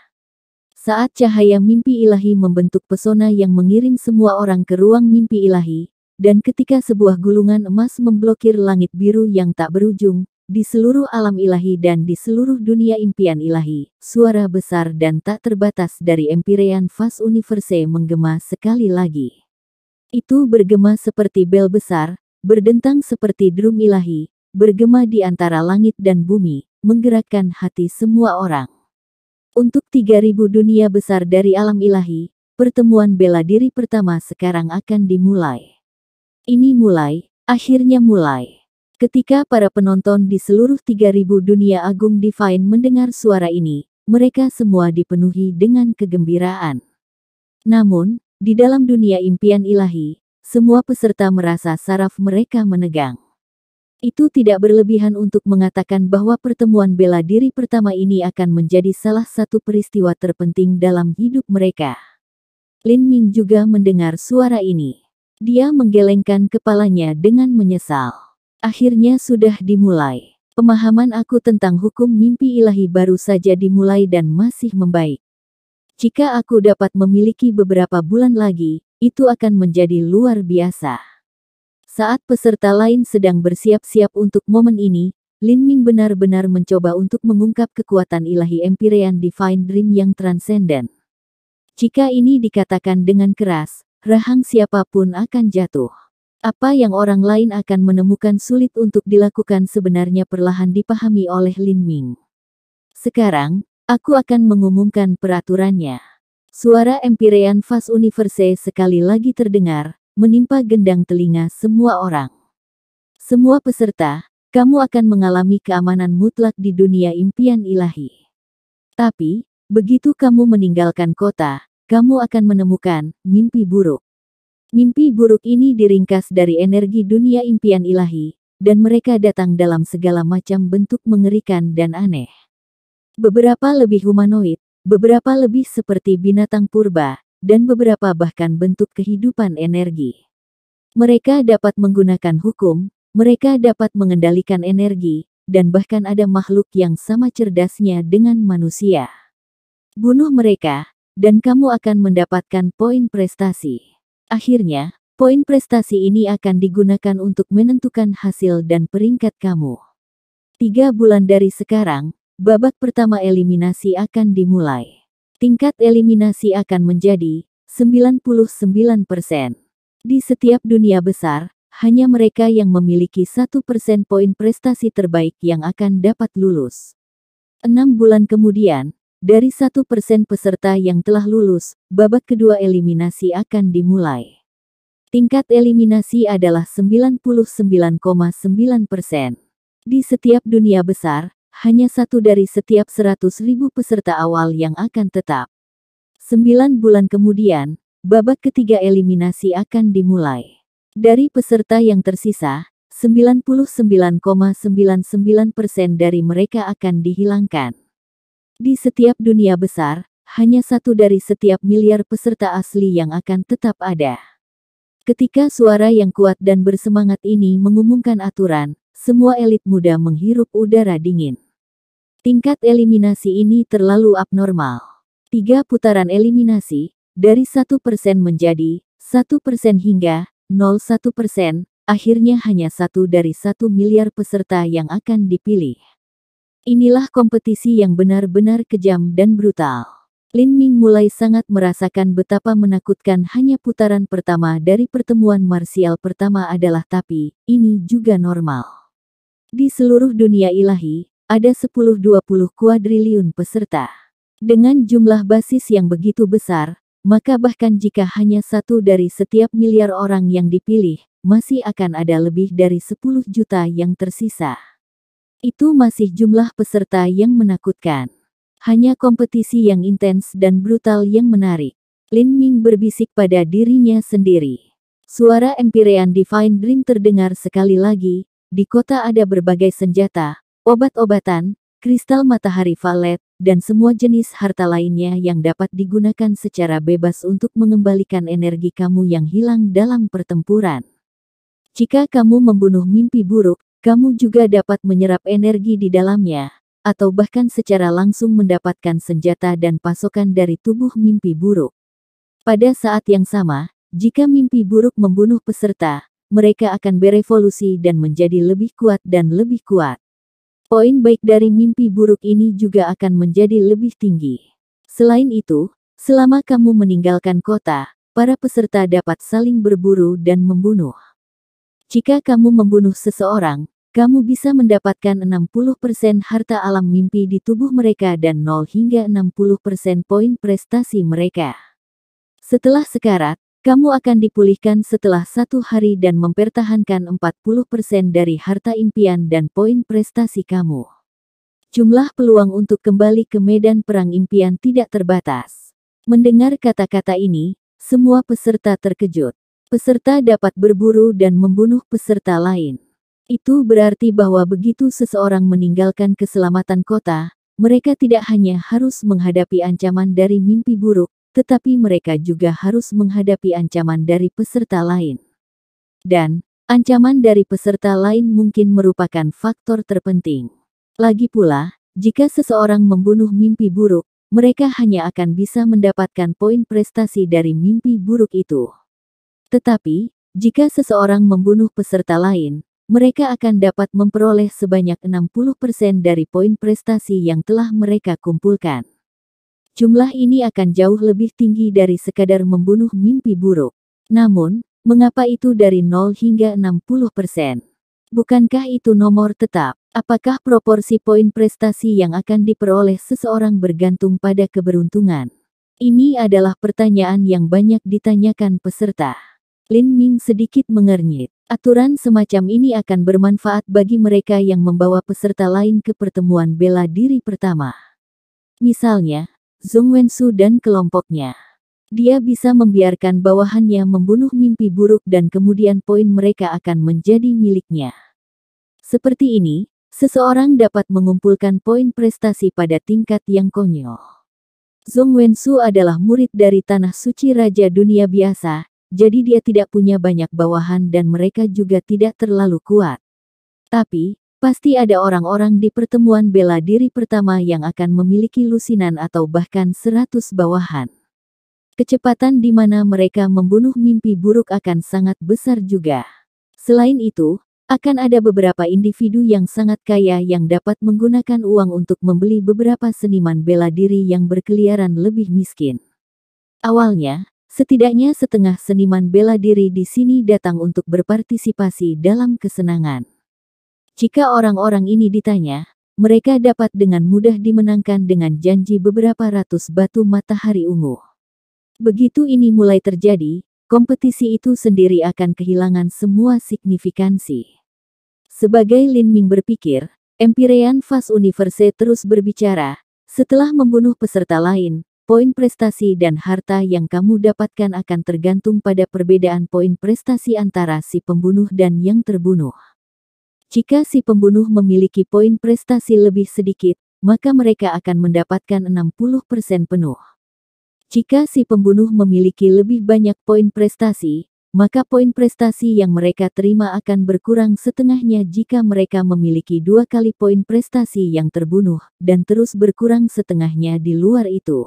Saat cahaya mimpi ilahi membentuk pesona yang mengirim semua orang ke ruang mimpi ilahi, dan ketika sebuah gulungan emas memblokir langit biru yang tak berujung, di seluruh alam ilahi dan di seluruh dunia impian ilahi, suara besar dan tak terbatas dari Empyrean Fas Universe menggema sekali lagi. Itu bergema seperti bel besar, berdentang seperti drum ilahi, bergema di antara langit dan bumi, menggerakkan hati semua orang. Untuk 3000 dunia besar dari alam ilahi, pertemuan bela diri pertama sekarang akan dimulai. Ini mulai, akhirnya mulai. Ketika para penonton di seluruh 3000 dunia agung divine mendengar suara ini, mereka semua dipenuhi dengan kegembiraan. Namun, di dalam dunia impian ilahi, semua peserta merasa saraf mereka menegang. Itu tidak berlebihan untuk mengatakan bahwa pertemuan bela diri pertama ini akan menjadi salah satu peristiwa terpenting dalam hidup mereka. Lin Ming juga mendengar suara ini. Dia menggelengkan kepalanya dengan menyesal. Akhirnya sudah dimulai. Pemahaman aku tentang hukum mimpi ilahi baru saja dimulai dan masih membaik. Jika aku dapat memiliki beberapa bulan lagi, itu akan menjadi luar biasa. Saat peserta lain sedang bersiap-siap untuk momen ini, Lin Ming benar-benar mencoba untuk mengungkap kekuatan ilahi Empyrean Divine Dream yang transenden. Jika ini dikatakan dengan keras, rahang siapapun akan jatuh. Apa yang orang lain akan menemukan sulit untuk dilakukan sebenarnya perlahan dipahami oleh Lin Ming. Sekarang, aku akan mengumumkan peraturannya. Suara Empyrean Fast Universe sekali lagi terdengar, menimpa gendang telinga semua orang. Semua peserta, kamu akan mengalami keamanan mutlak di dunia impian ilahi. Tapi, begitu kamu meninggalkan kota, kamu akan menemukan mimpi buruk. Mimpi buruk ini diringkas dari energi dunia impian ilahi, dan mereka datang dalam segala macam bentuk mengerikan dan aneh. Beberapa lebih humanoid, beberapa lebih seperti binatang purba, dan beberapa bahkan bentuk kehidupan energi. Mereka dapat menggunakan hukum, mereka dapat mengendalikan energi, dan bahkan ada makhluk yang sama cerdasnya dengan manusia. Bunuh mereka, dan kamu akan mendapatkan poin prestasi. Akhirnya, poin prestasi ini akan digunakan untuk menentukan hasil dan peringkat kamu. Tiga bulan dari sekarang, babak pertama eliminasi akan dimulai. Tingkat eliminasi akan menjadi 99%. Di setiap dunia besar, hanya mereka yang memiliki satu persen poin prestasi terbaik yang akan dapat lulus. Enam bulan kemudian, dari satu persen peserta yang telah lulus, babak kedua eliminasi akan dimulai. Tingkat eliminasi adalah 99,9 persen. Di setiap dunia besar, hanya satu dari setiap seratus ribu peserta awal yang akan tetap. Sembilan bulan kemudian, babak ketiga eliminasi akan dimulai. Dari peserta yang tersisa, 99,99% persen dari mereka akan dihilangkan. Di setiap dunia besar, hanya satu dari setiap miliar peserta asli yang akan tetap ada. Ketika suara yang kuat dan bersemangat ini mengumumkan aturan, semua elit muda menghirup udara dingin. Tingkat eliminasi ini terlalu abnormal. Tiga putaran eliminasi, dari 1% menjadi 1% hingga 0,1%, akhirnya hanya satu dari satu miliar peserta yang akan dipilih. Inilah kompetisi yang benar-benar kejam dan brutal. Lin Ming mulai sangat merasakan betapa menakutkan hanya putaran pertama dari pertemuan marsial pertama adalah tapi, ini juga normal. Di seluruh dunia ilahi, ada 10-20 kuadriliun peserta. Dengan jumlah basis yang begitu besar, maka bahkan jika hanya satu dari setiap miliar orang yang dipilih, masih akan ada lebih dari 10 juta yang tersisa. Itu masih jumlah peserta yang menakutkan. Hanya kompetisi yang intens dan brutal yang menarik. Lin Ming berbisik pada dirinya sendiri. Suara Empyrean Divine Dream terdengar sekali lagi, di kota ada berbagai senjata, obat-obatan, kristal matahari valet, dan semua jenis harta lainnya yang dapat digunakan secara bebas untuk mengembalikan energi kamu yang hilang dalam pertempuran. Jika kamu membunuh mimpi buruk, kamu juga dapat menyerap energi di dalamnya, atau bahkan secara langsung mendapatkan senjata dan pasokan dari tubuh mimpi buruk. Pada saat yang sama, jika mimpi buruk membunuh peserta, mereka akan berevolusi dan menjadi lebih kuat dan lebih kuat. Poin baik dari mimpi buruk ini juga akan menjadi lebih tinggi. Selain itu, selama kamu meninggalkan kota, para peserta dapat saling berburu dan membunuh. Jika kamu membunuh seseorang, kamu bisa mendapatkan 60% harta alam mimpi di tubuh mereka dan 0 hingga 60% poin prestasi mereka. Setelah sekarat, kamu akan dipulihkan setelah satu hari dan mempertahankan 40% dari harta impian dan poin prestasi kamu. Jumlah peluang untuk kembali ke medan perang impian tidak terbatas. Mendengar kata-kata ini, semua peserta terkejut. Peserta dapat berburu dan membunuh peserta lain. Itu berarti bahwa begitu seseorang meninggalkan keselamatan kota, mereka tidak hanya harus menghadapi ancaman dari mimpi buruk, tetapi mereka juga harus menghadapi ancaman dari peserta lain. Dan, ancaman dari peserta lain mungkin merupakan faktor terpenting. Lagi pula, jika seseorang membunuh mimpi buruk, mereka hanya akan bisa mendapatkan poin prestasi dari mimpi buruk itu. Tetapi, jika seseorang membunuh peserta lain, mereka akan dapat memperoleh sebanyak 60% dari poin prestasi yang telah mereka kumpulkan jumlah ini akan jauh lebih tinggi dari sekadar membunuh mimpi buruk. Namun, mengapa itu dari 0 hingga 60 persen? Bukankah itu nomor tetap? Apakah proporsi poin prestasi yang akan diperoleh seseorang bergantung pada keberuntungan? Ini adalah pertanyaan yang banyak ditanyakan peserta. Lin Ming sedikit mengernyit. Aturan semacam ini akan bermanfaat bagi mereka yang membawa peserta lain ke pertemuan bela diri pertama. Misalnya, Zhong Wensu dan kelompoknya. Dia bisa membiarkan bawahannya membunuh mimpi buruk dan kemudian poin mereka akan menjadi miliknya. Seperti ini, seseorang dapat mengumpulkan poin prestasi pada tingkat yang konyol. Zhong Wensu adalah murid dari Tanah Suci Raja Dunia Biasa, jadi dia tidak punya banyak bawahan dan mereka juga tidak terlalu kuat. Tapi, Pasti ada orang-orang di pertemuan bela diri pertama yang akan memiliki lusinan atau bahkan seratus bawahan. Kecepatan di mana mereka membunuh mimpi buruk akan sangat besar juga. Selain itu, akan ada beberapa individu yang sangat kaya yang dapat menggunakan uang untuk membeli beberapa seniman bela diri yang berkeliaran lebih miskin. Awalnya, setidaknya setengah seniman bela diri di sini datang untuk berpartisipasi dalam kesenangan. Jika orang-orang ini ditanya, mereka dapat dengan mudah dimenangkan dengan janji beberapa ratus batu matahari ungu. Begitu ini mulai terjadi, kompetisi itu sendiri akan kehilangan semua signifikansi. Sebagai Lin Ming berpikir, Empyrean Fast Universe terus berbicara, setelah membunuh peserta lain, poin prestasi dan harta yang kamu dapatkan akan tergantung pada perbedaan poin prestasi antara si pembunuh dan yang terbunuh. Jika si pembunuh memiliki poin prestasi lebih sedikit, maka mereka akan mendapatkan 60% penuh. Jika si pembunuh memiliki lebih banyak poin prestasi, maka poin prestasi yang mereka terima akan berkurang setengahnya jika mereka memiliki dua kali poin prestasi yang terbunuh, dan terus berkurang setengahnya di luar itu.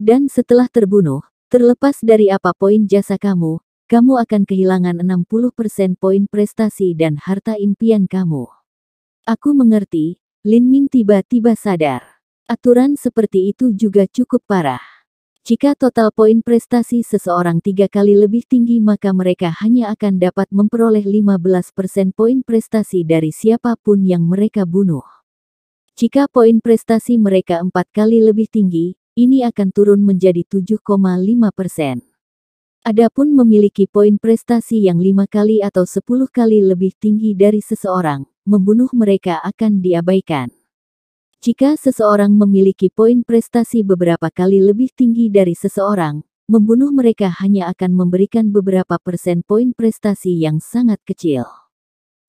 Dan setelah terbunuh, terlepas dari apa poin jasa kamu, kamu akan kehilangan 60% poin prestasi dan harta impian kamu. Aku mengerti, Lin Ming tiba-tiba sadar. Aturan seperti itu juga cukup parah. Jika total poin prestasi seseorang tiga kali lebih tinggi maka mereka hanya akan dapat memperoleh 15% poin prestasi dari siapapun yang mereka bunuh. Jika poin prestasi mereka empat kali lebih tinggi, ini akan turun menjadi 7,5%. Adapun memiliki poin prestasi yang lima kali atau sepuluh kali lebih tinggi dari seseorang, membunuh mereka akan diabaikan. Jika seseorang memiliki poin prestasi beberapa kali lebih tinggi dari seseorang, membunuh mereka hanya akan memberikan beberapa persen poin prestasi yang sangat kecil.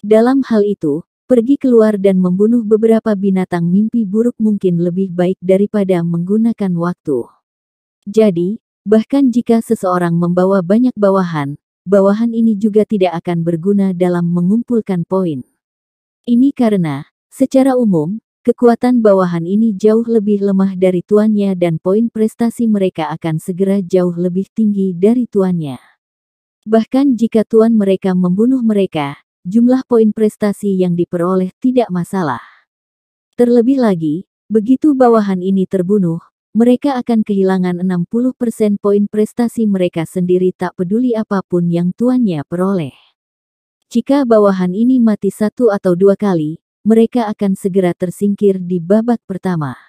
Dalam hal itu, pergi keluar dan membunuh beberapa binatang mimpi buruk mungkin lebih baik daripada menggunakan waktu. Jadi, Bahkan jika seseorang membawa banyak bawahan, bawahan ini juga tidak akan berguna dalam mengumpulkan poin. Ini karena, secara umum, kekuatan bawahan ini jauh lebih lemah dari tuannya dan poin prestasi mereka akan segera jauh lebih tinggi dari tuannya. Bahkan jika tuan mereka membunuh mereka, jumlah poin prestasi yang diperoleh tidak masalah. Terlebih lagi, begitu bawahan ini terbunuh, mereka akan kehilangan 60% poin prestasi mereka sendiri tak peduli apapun yang tuannya peroleh. Jika bawahan ini mati satu atau dua kali, mereka akan segera tersingkir di babak pertama.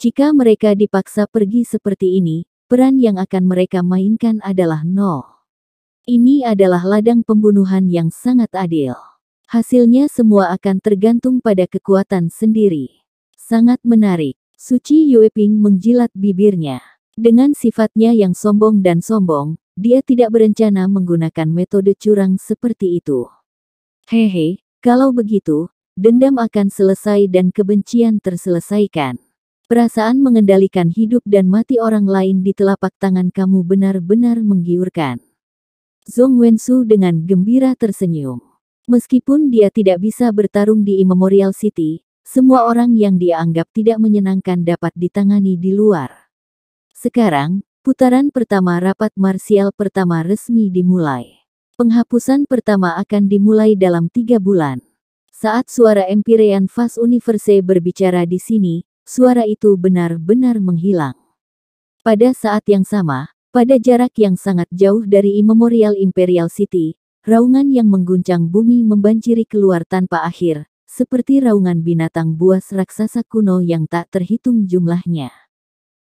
Jika mereka dipaksa pergi seperti ini, peran yang akan mereka mainkan adalah nol. Ini adalah ladang pembunuhan yang sangat adil. Hasilnya semua akan tergantung pada kekuatan sendiri. Sangat menarik. Suci Yueping menjilat bibirnya. Dengan sifatnya yang sombong dan sombong, dia tidak berencana menggunakan metode curang seperti itu. Hehe, kalau begitu, dendam akan selesai dan kebencian terselesaikan. Perasaan mengendalikan hidup dan mati orang lain di telapak tangan kamu benar-benar menggiurkan. Zhong Wensu dengan gembira tersenyum. Meskipun dia tidak bisa bertarung di Immemorial City, semua orang yang dianggap tidak menyenangkan dapat ditangani di luar. Sekarang, putaran pertama rapat marsial pertama resmi dimulai. Penghapusan pertama akan dimulai dalam tiga bulan. Saat suara Empyrean Fas Universe berbicara di sini, suara itu benar-benar menghilang. Pada saat yang sama, pada jarak yang sangat jauh dari Immemorial Imperial City, raungan yang mengguncang bumi membanjiri keluar tanpa akhir, seperti raungan binatang buas raksasa kuno yang tak terhitung jumlahnya.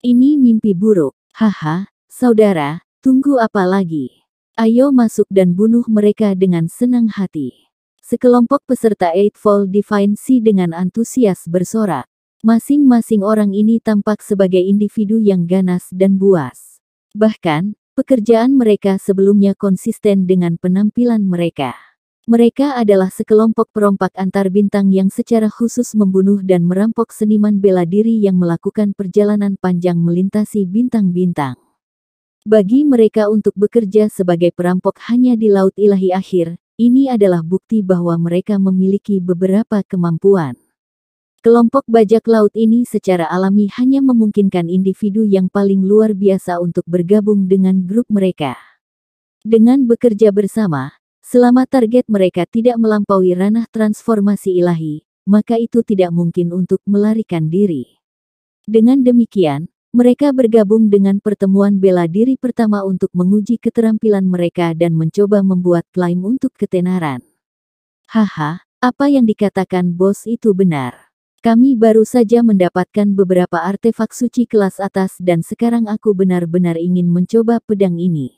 Ini mimpi buruk, haha, saudara, tunggu apa lagi? Ayo masuk dan bunuh mereka dengan senang hati. Sekelompok peserta Eightfold Divine Sea dengan antusias bersorak. Masing-masing orang ini tampak sebagai individu yang ganas dan buas. Bahkan, pekerjaan mereka sebelumnya konsisten dengan penampilan mereka. Mereka adalah sekelompok perompak antar bintang yang secara khusus membunuh dan merampok seniman bela diri yang melakukan perjalanan panjang melintasi bintang-bintang. Bagi mereka untuk bekerja sebagai perampok hanya di Laut Ilahi Akhir, ini adalah bukti bahwa mereka memiliki beberapa kemampuan. Kelompok bajak laut ini secara alami hanya memungkinkan individu yang paling luar biasa untuk bergabung dengan grup mereka. Dengan bekerja bersama, Selama target mereka tidak melampaui ranah transformasi ilahi, maka itu tidak mungkin untuk melarikan diri. Dengan demikian, mereka bergabung dengan pertemuan bela diri pertama untuk menguji keterampilan mereka dan mencoba membuat klaim untuk ketenaran. Haha, apa yang dikatakan bos itu benar. Kami baru saja mendapatkan beberapa artefak suci kelas atas dan sekarang aku benar-benar ingin mencoba pedang ini.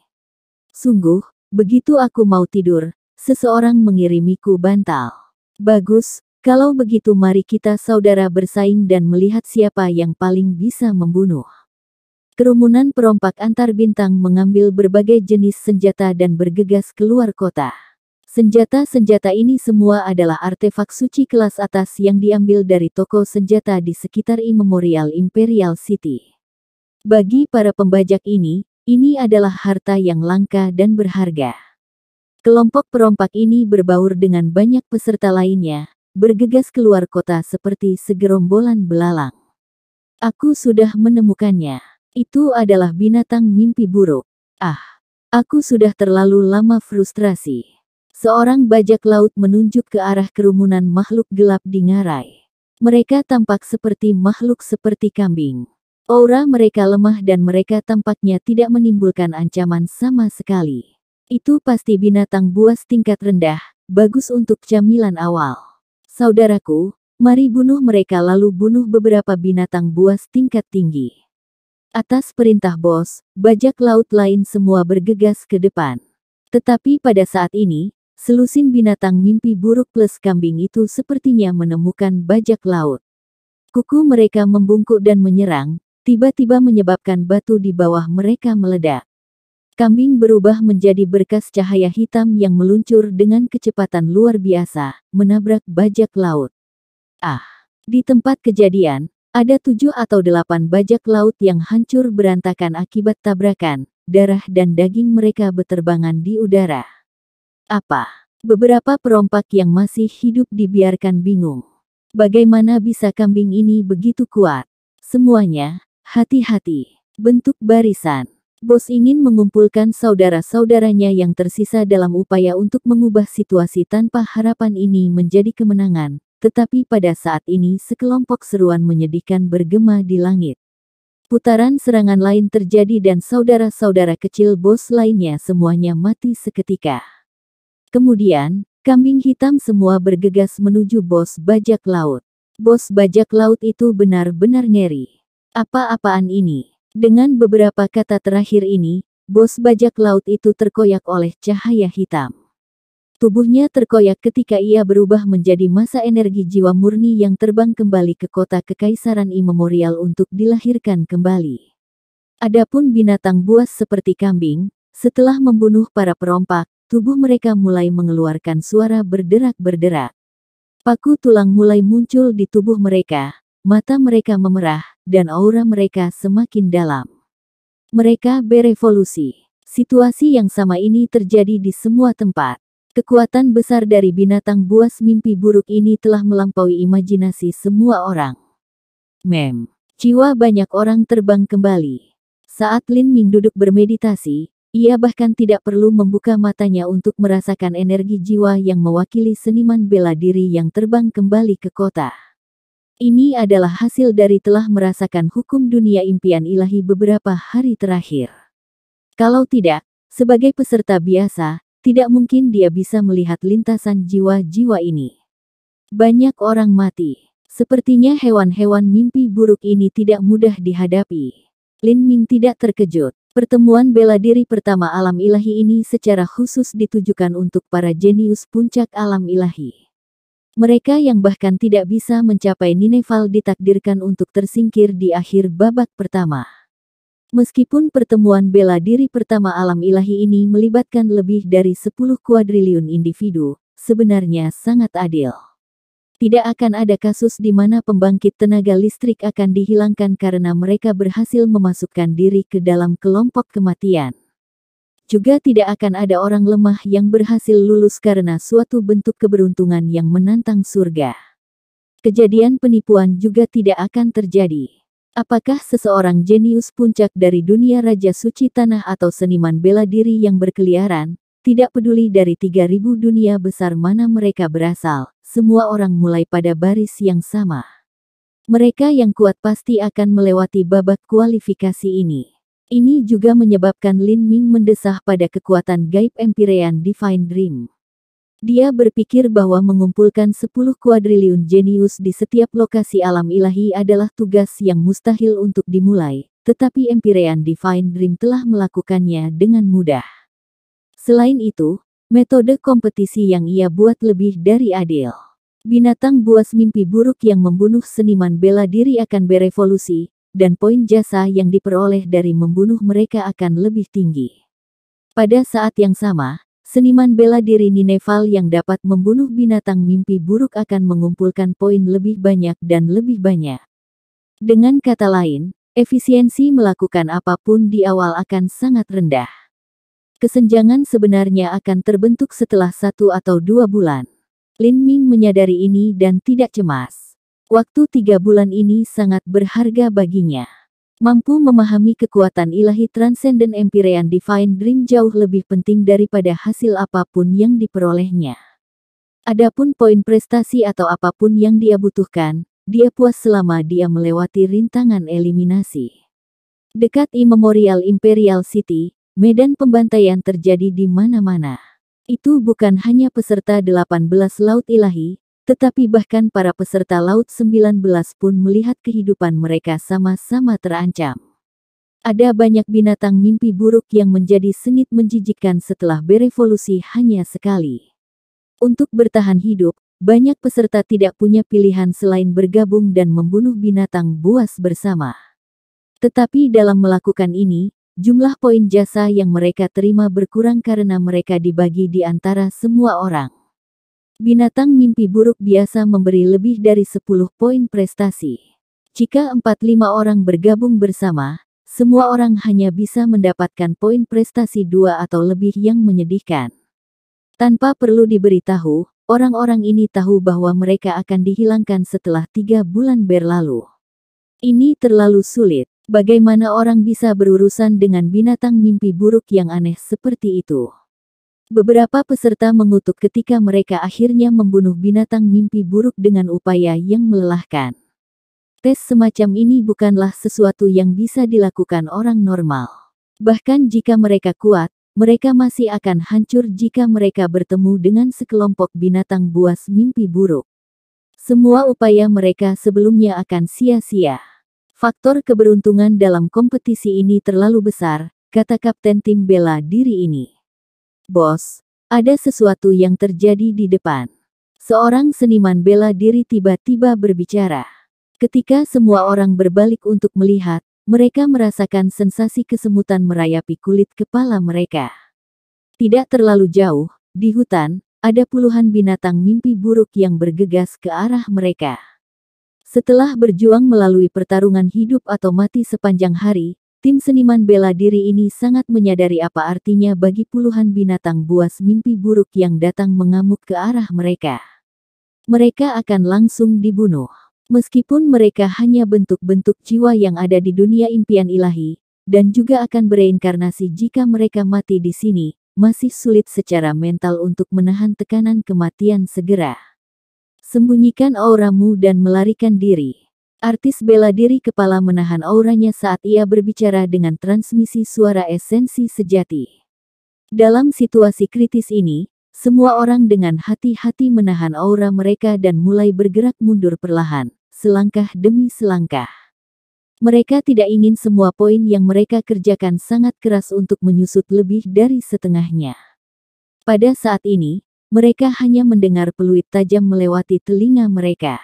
Sungguh, Begitu aku mau tidur, seseorang mengirimiku bantal. Bagus, kalau begitu mari kita saudara bersaing dan melihat siapa yang paling bisa membunuh. Kerumunan perompak antar bintang mengambil berbagai jenis senjata dan bergegas keluar kota. Senjata-senjata ini semua adalah artefak suci kelas atas yang diambil dari toko senjata di sekitar Immemorial Imperial City. Bagi para pembajak ini, ini adalah harta yang langka dan berharga. Kelompok perompak ini berbaur dengan banyak peserta lainnya, bergegas keluar kota seperti segerombolan belalang. Aku sudah menemukannya. Itu adalah binatang mimpi buruk. Ah, aku sudah terlalu lama frustrasi. Seorang bajak laut menunjuk ke arah kerumunan makhluk gelap di ngarai. Mereka tampak seperti makhluk seperti kambing. Aura mereka lemah dan mereka tampaknya tidak menimbulkan ancaman sama sekali. Itu pasti binatang buas tingkat rendah, bagus untuk camilan awal. Saudaraku, mari bunuh mereka lalu bunuh beberapa binatang buas tingkat tinggi. Atas perintah bos, bajak laut lain semua bergegas ke depan. Tetapi pada saat ini, selusin binatang mimpi buruk plus kambing itu sepertinya menemukan bajak laut. Kuku mereka membungkuk dan menyerang, tiba-tiba menyebabkan batu di bawah mereka meledak. Kambing berubah menjadi berkas cahaya hitam yang meluncur dengan kecepatan luar biasa, menabrak bajak laut. Ah, di tempat kejadian, ada tujuh atau delapan bajak laut yang hancur berantakan akibat tabrakan, darah dan daging mereka beterbangan di udara. Apa? Beberapa perompak yang masih hidup dibiarkan bingung. Bagaimana bisa kambing ini begitu kuat? Semuanya, Hati-hati. Bentuk barisan. Bos ingin mengumpulkan saudara-saudaranya yang tersisa dalam upaya untuk mengubah situasi tanpa harapan ini menjadi kemenangan. Tetapi pada saat ini sekelompok seruan menyedihkan bergema di langit. Putaran serangan lain terjadi dan saudara-saudara kecil bos lainnya semuanya mati seketika. Kemudian, kambing hitam semua bergegas menuju bos bajak laut. Bos bajak laut itu benar-benar ngeri apa-apaan ini. Dengan beberapa kata terakhir ini, bos bajak laut itu terkoyak oleh cahaya hitam. Tubuhnya terkoyak ketika ia berubah menjadi masa energi jiwa murni yang terbang kembali ke kota Kekaisaran Imemorial untuk dilahirkan kembali. Adapun binatang buas seperti kambing, setelah membunuh para perompak, tubuh mereka mulai mengeluarkan suara berderak-berderak. Paku tulang mulai muncul di tubuh mereka, mata mereka memerah, dan aura mereka semakin dalam. Mereka berevolusi. Situasi yang sama ini terjadi di semua tempat. Kekuatan besar dari binatang buas mimpi buruk ini telah melampaui imajinasi semua orang. Mem, jiwa banyak orang terbang kembali. Saat Lin Ming duduk bermeditasi, ia bahkan tidak perlu membuka matanya untuk merasakan energi jiwa yang mewakili seniman bela diri yang terbang kembali ke kota. Ini adalah hasil dari telah merasakan hukum dunia impian ilahi beberapa hari terakhir. Kalau tidak, sebagai peserta biasa, tidak mungkin dia bisa melihat lintasan jiwa-jiwa ini. Banyak orang mati. Sepertinya hewan-hewan mimpi buruk ini tidak mudah dihadapi. Lin Ming tidak terkejut. Pertemuan bela diri pertama alam ilahi ini secara khusus ditujukan untuk para jenius puncak alam ilahi. Mereka yang bahkan tidak bisa mencapai Nineval ditakdirkan untuk tersingkir di akhir babak pertama. Meskipun pertemuan bela diri pertama alam ilahi ini melibatkan lebih dari 10 kuadriliun individu, sebenarnya sangat adil. Tidak akan ada kasus di mana pembangkit tenaga listrik akan dihilangkan karena mereka berhasil memasukkan diri ke dalam kelompok kematian. Juga tidak akan ada orang lemah yang berhasil lulus karena suatu bentuk keberuntungan yang menantang surga. Kejadian penipuan juga tidak akan terjadi. Apakah seseorang jenius puncak dari dunia Raja Suci Tanah atau seniman bela diri yang berkeliaran, tidak peduli dari 3000 dunia besar mana mereka berasal, semua orang mulai pada baris yang sama. Mereka yang kuat pasti akan melewati babak kualifikasi ini. Ini juga menyebabkan Lin Ming mendesah pada kekuatan gaib Empyrean Divine Dream. Dia berpikir bahwa mengumpulkan 10 kuadriliun jenius di setiap lokasi alam ilahi adalah tugas yang mustahil untuk dimulai, tetapi Empyrean Divine Dream telah melakukannya dengan mudah. Selain itu, metode kompetisi yang ia buat lebih dari adil. Binatang buas mimpi buruk yang membunuh seniman bela diri akan berevolusi, dan poin jasa yang diperoleh dari membunuh mereka akan lebih tinggi. Pada saat yang sama, seniman bela diri Nineval yang dapat membunuh binatang mimpi buruk akan mengumpulkan poin lebih banyak dan lebih banyak. Dengan kata lain, efisiensi melakukan apapun di awal akan sangat rendah. Kesenjangan sebenarnya akan terbentuk setelah satu atau dua bulan. Lin Ming menyadari ini dan tidak cemas. Waktu tiga bulan ini sangat berharga baginya. Mampu memahami kekuatan ilahi Transcendent Empyrean Divine Dream jauh lebih penting daripada hasil apapun yang diperolehnya. Adapun poin prestasi atau apapun yang dia butuhkan, dia puas selama dia melewati rintangan eliminasi. Dekat I Memorial Imperial City, medan pembantaian terjadi di mana-mana. Itu bukan hanya peserta 18 Laut Ilahi, tetapi bahkan para peserta Laut 19 pun melihat kehidupan mereka sama-sama terancam. Ada banyak binatang mimpi buruk yang menjadi sengit menjijikkan setelah berevolusi hanya sekali. Untuk bertahan hidup, banyak peserta tidak punya pilihan selain bergabung dan membunuh binatang buas bersama. Tetapi dalam melakukan ini, jumlah poin jasa yang mereka terima berkurang karena mereka dibagi di antara semua orang. Binatang mimpi buruk biasa memberi lebih dari 10 poin prestasi. Jika 4-5 orang bergabung bersama, semua orang hanya bisa mendapatkan poin prestasi dua atau lebih yang menyedihkan. Tanpa perlu diberitahu, orang-orang ini tahu bahwa mereka akan dihilangkan setelah tiga bulan berlalu. Ini terlalu sulit. Bagaimana orang bisa berurusan dengan binatang mimpi buruk yang aneh seperti itu? Beberapa peserta mengutuk ketika mereka akhirnya membunuh binatang mimpi buruk dengan upaya yang melelahkan. Tes semacam ini bukanlah sesuatu yang bisa dilakukan orang normal. Bahkan jika mereka kuat, mereka masih akan hancur jika mereka bertemu dengan sekelompok binatang buas mimpi buruk. Semua upaya mereka sebelumnya akan sia-sia. Faktor keberuntungan dalam kompetisi ini terlalu besar, kata kapten tim bela diri ini. Bos, ada sesuatu yang terjadi di depan. Seorang seniman bela diri tiba-tiba berbicara. Ketika semua orang berbalik untuk melihat, mereka merasakan sensasi kesemutan merayapi kulit kepala mereka. Tidak terlalu jauh, di hutan, ada puluhan binatang mimpi buruk yang bergegas ke arah mereka. Setelah berjuang melalui pertarungan hidup atau mati sepanjang hari, Tim seniman bela diri ini sangat menyadari apa artinya bagi puluhan binatang buas mimpi buruk yang datang mengamuk ke arah mereka. Mereka akan langsung dibunuh. Meskipun mereka hanya bentuk-bentuk jiwa yang ada di dunia impian ilahi, dan juga akan bereinkarnasi jika mereka mati di sini, masih sulit secara mental untuk menahan tekanan kematian segera. Sembunyikan auramu dan melarikan diri. Artis bela diri kepala menahan auranya saat ia berbicara dengan transmisi suara esensi sejati. Dalam situasi kritis ini, semua orang dengan hati-hati menahan aura mereka dan mulai bergerak mundur perlahan, selangkah demi selangkah. Mereka tidak ingin semua poin yang mereka kerjakan sangat keras untuk menyusut lebih dari setengahnya. Pada saat ini, mereka hanya mendengar peluit tajam melewati telinga mereka.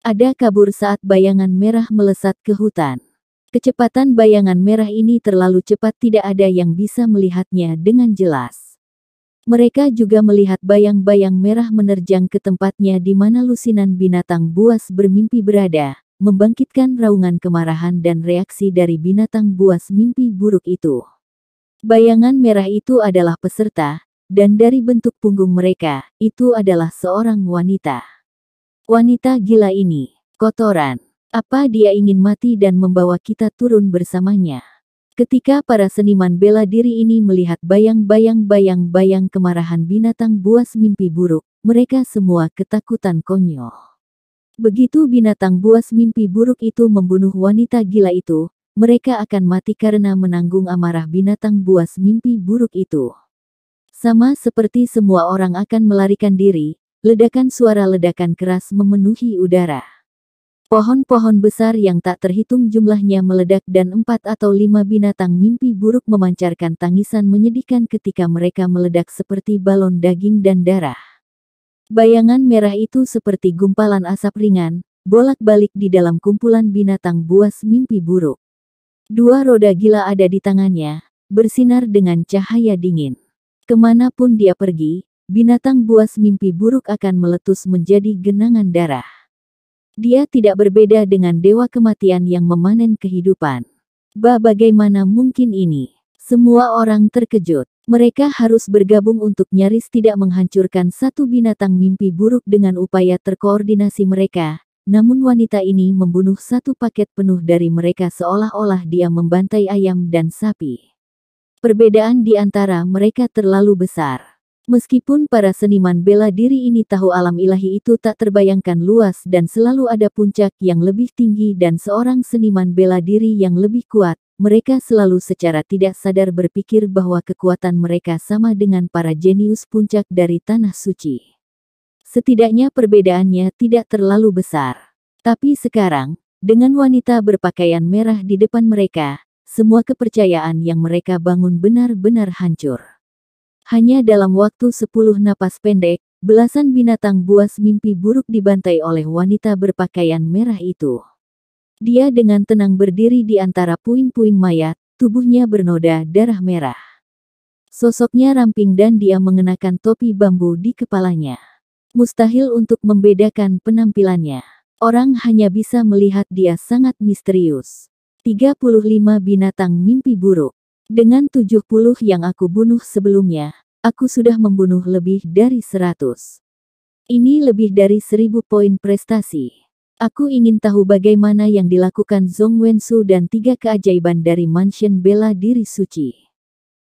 Ada kabur saat bayangan merah melesat ke hutan. Kecepatan bayangan merah ini terlalu cepat tidak ada yang bisa melihatnya dengan jelas. Mereka juga melihat bayang-bayang merah menerjang ke tempatnya di mana lusinan binatang buas bermimpi berada, membangkitkan raungan kemarahan dan reaksi dari binatang buas mimpi buruk itu. Bayangan merah itu adalah peserta, dan dari bentuk punggung mereka, itu adalah seorang wanita. Wanita gila ini, kotoran. Apa dia ingin mati dan membawa kita turun bersamanya? Ketika para seniman bela diri ini melihat bayang-bayang-bayang-bayang kemarahan binatang buas mimpi buruk, mereka semua ketakutan konyol. Begitu binatang buas mimpi buruk itu membunuh wanita gila itu, mereka akan mati karena menanggung amarah binatang buas mimpi buruk itu. Sama seperti semua orang akan melarikan diri, Ledakan suara ledakan keras memenuhi udara. Pohon-pohon besar yang tak terhitung jumlahnya meledak dan empat atau lima binatang mimpi buruk memancarkan tangisan menyedihkan ketika mereka meledak seperti balon daging dan darah. Bayangan merah itu seperti gumpalan asap ringan, bolak-balik di dalam kumpulan binatang buas mimpi buruk. Dua roda gila ada di tangannya, bersinar dengan cahaya dingin. Kemanapun dia pergi, binatang buas mimpi buruk akan meletus menjadi genangan darah. Dia tidak berbeda dengan dewa kematian yang memanen kehidupan. Bah bagaimana mungkin ini? Semua orang terkejut. Mereka harus bergabung untuk nyaris tidak menghancurkan satu binatang mimpi buruk dengan upaya terkoordinasi mereka. Namun wanita ini membunuh satu paket penuh dari mereka seolah-olah dia membantai ayam dan sapi. Perbedaan di antara mereka terlalu besar. Meskipun para seniman bela diri ini tahu alam ilahi itu tak terbayangkan luas dan selalu ada puncak yang lebih tinggi dan seorang seniman bela diri yang lebih kuat, mereka selalu secara tidak sadar berpikir bahwa kekuatan mereka sama dengan para jenius puncak dari tanah suci. Setidaknya perbedaannya tidak terlalu besar. Tapi sekarang, dengan wanita berpakaian merah di depan mereka, semua kepercayaan yang mereka bangun benar-benar hancur. Hanya dalam waktu 10 napas pendek, belasan binatang buas mimpi buruk dibantai oleh wanita berpakaian merah itu. Dia dengan tenang berdiri di antara puing-puing mayat, tubuhnya bernoda darah merah. Sosoknya ramping dan dia mengenakan topi bambu di kepalanya. Mustahil untuk membedakan penampilannya. Orang hanya bisa melihat dia sangat misterius. 35 binatang mimpi buruk. Dengan 70 yang aku bunuh sebelumnya, Aku sudah membunuh lebih dari seratus. Ini lebih dari seribu poin prestasi. Aku ingin tahu bagaimana yang dilakukan Zhong Wensu dan tiga keajaiban dari Mansion Bela Diri Suci.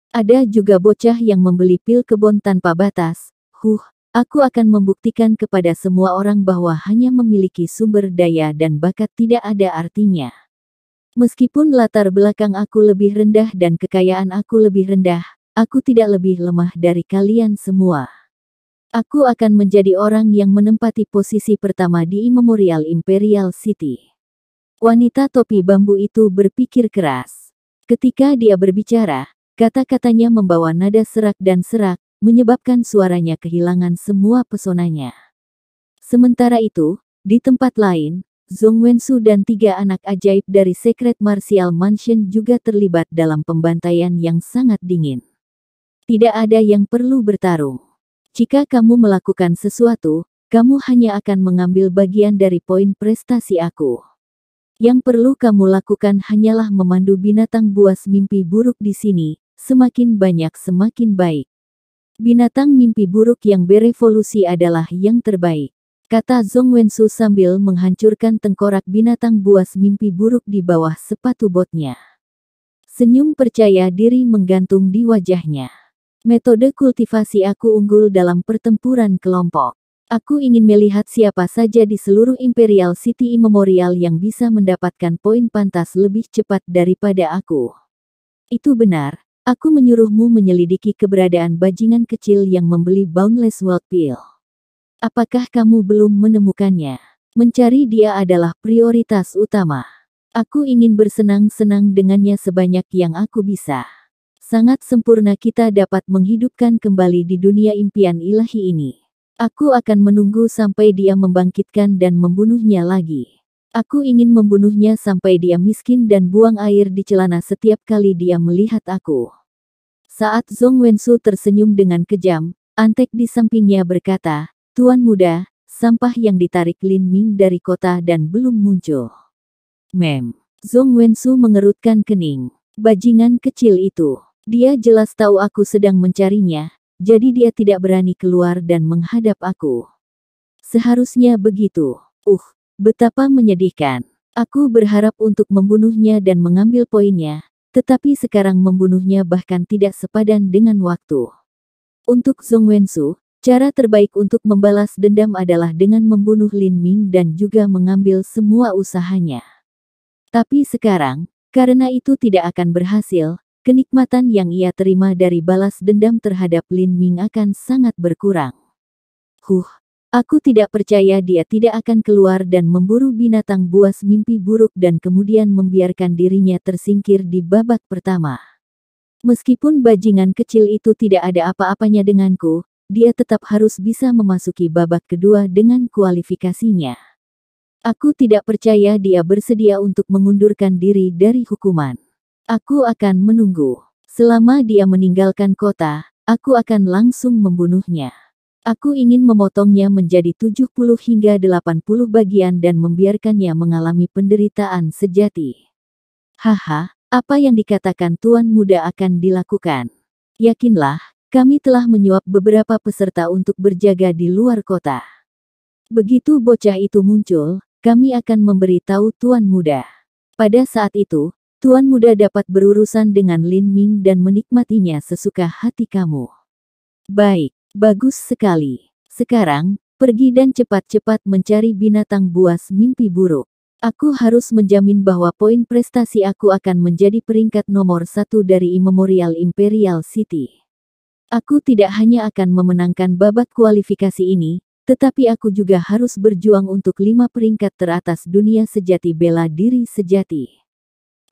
Ada juga bocah yang membeli pil kebon tanpa batas. Huh, aku akan membuktikan kepada semua orang bahwa hanya memiliki sumber daya dan bakat tidak ada artinya. Meskipun latar belakang aku lebih rendah dan kekayaan aku lebih rendah, Aku tidak lebih lemah dari kalian semua. Aku akan menjadi orang yang menempati posisi pertama di Memorial Imperial City. Wanita topi bambu itu berpikir keras. Ketika dia berbicara, kata-katanya membawa nada serak dan serak, menyebabkan suaranya kehilangan semua pesonanya. Sementara itu, di tempat lain, Zhong Wensu dan tiga anak ajaib dari Secret Martial Mansion juga terlibat dalam pembantaian yang sangat dingin. Tidak ada yang perlu bertarung. Jika kamu melakukan sesuatu, kamu hanya akan mengambil bagian dari poin prestasi aku. Yang perlu kamu lakukan hanyalah memandu binatang buas mimpi buruk di sini, semakin banyak semakin baik. Binatang mimpi buruk yang berevolusi adalah yang terbaik kata Zhong Wensu sambil menghancurkan tengkorak binatang buas mimpi buruk di bawah sepatu botnya. Senyum percaya diri menggantung di wajahnya. Metode kultivasi aku unggul dalam pertempuran kelompok. Aku ingin melihat siapa saja di seluruh Imperial City Memorial yang bisa mendapatkan poin pantas lebih cepat daripada aku. Itu benar, aku menyuruhmu menyelidiki keberadaan bajingan kecil yang membeli Boundless World Pill. Apakah kamu belum menemukannya? Mencari dia adalah prioritas utama. Aku ingin bersenang-senang dengannya sebanyak yang aku bisa sangat sempurna kita dapat menghidupkan kembali di dunia impian ilahi ini. Aku akan menunggu sampai dia membangkitkan dan membunuhnya lagi. Aku ingin membunuhnya sampai dia miskin dan buang air di celana setiap kali dia melihat aku. Saat Zhong Wensu tersenyum dengan kejam, Antek di sampingnya berkata, Tuan muda, sampah yang ditarik Lin Ming dari kota dan belum muncul. Mem. Zhong Wensu mengerutkan kening. Bajingan kecil itu. Dia jelas tahu aku sedang mencarinya, jadi dia tidak berani keluar dan menghadap aku. Seharusnya begitu. Uh, betapa menyedihkan. Aku berharap untuk membunuhnya dan mengambil poinnya, tetapi sekarang membunuhnya bahkan tidak sepadan dengan waktu. Untuk Zhong Wensu, cara terbaik untuk membalas dendam adalah dengan membunuh Lin Ming dan juga mengambil semua usahanya. Tapi sekarang, karena itu tidak akan berhasil, kenikmatan yang ia terima dari balas dendam terhadap Lin Ming akan sangat berkurang. Huh, aku tidak percaya dia tidak akan keluar dan memburu binatang buas mimpi buruk dan kemudian membiarkan dirinya tersingkir di babak pertama. Meskipun bajingan kecil itu tidak ada apa-apanya denganku, dia tetap harus bisa memasuki babak kedua dengan kualifikasinya. Aku tidak percaya dia bersedia untuk mengundurkan diri dari hukuman. Aku akan menunggu. Selama dia meninggalkan kota, aku akan langsung membunuhnya. Aku ingin memotongnya menjadi 70 hingga 80 bagian dan membiarkannya mengalami penderitaan sejati. Haha, apa yang dikatakan tuan muda akan dilakukan. Yakinlah, kami telah menyuap beberapa peserta untuk berjaga di luar kota. Begitu bocah itu muncul, kami akan memberitahu tuan muda. Pada saat itu, Tuan muda dapat berurusan dengan Lin Ming dan menikmatinya sesuka hati kamu. Baik, bagus sekali. Sekarang, pergi dan cepat-cepat mencari binatang buas mimpi buruk. Aku harus menjamin bahwa poin prestasi aku akan menjadi peringkat nomor satu dari Immemorial Imperial City. Aku tidak hanya akan memenangkan babak kualifikasi ini, tetapi aku juga harus berjuang untuk lima peringkat teratas dunia sejati bela diri sejati.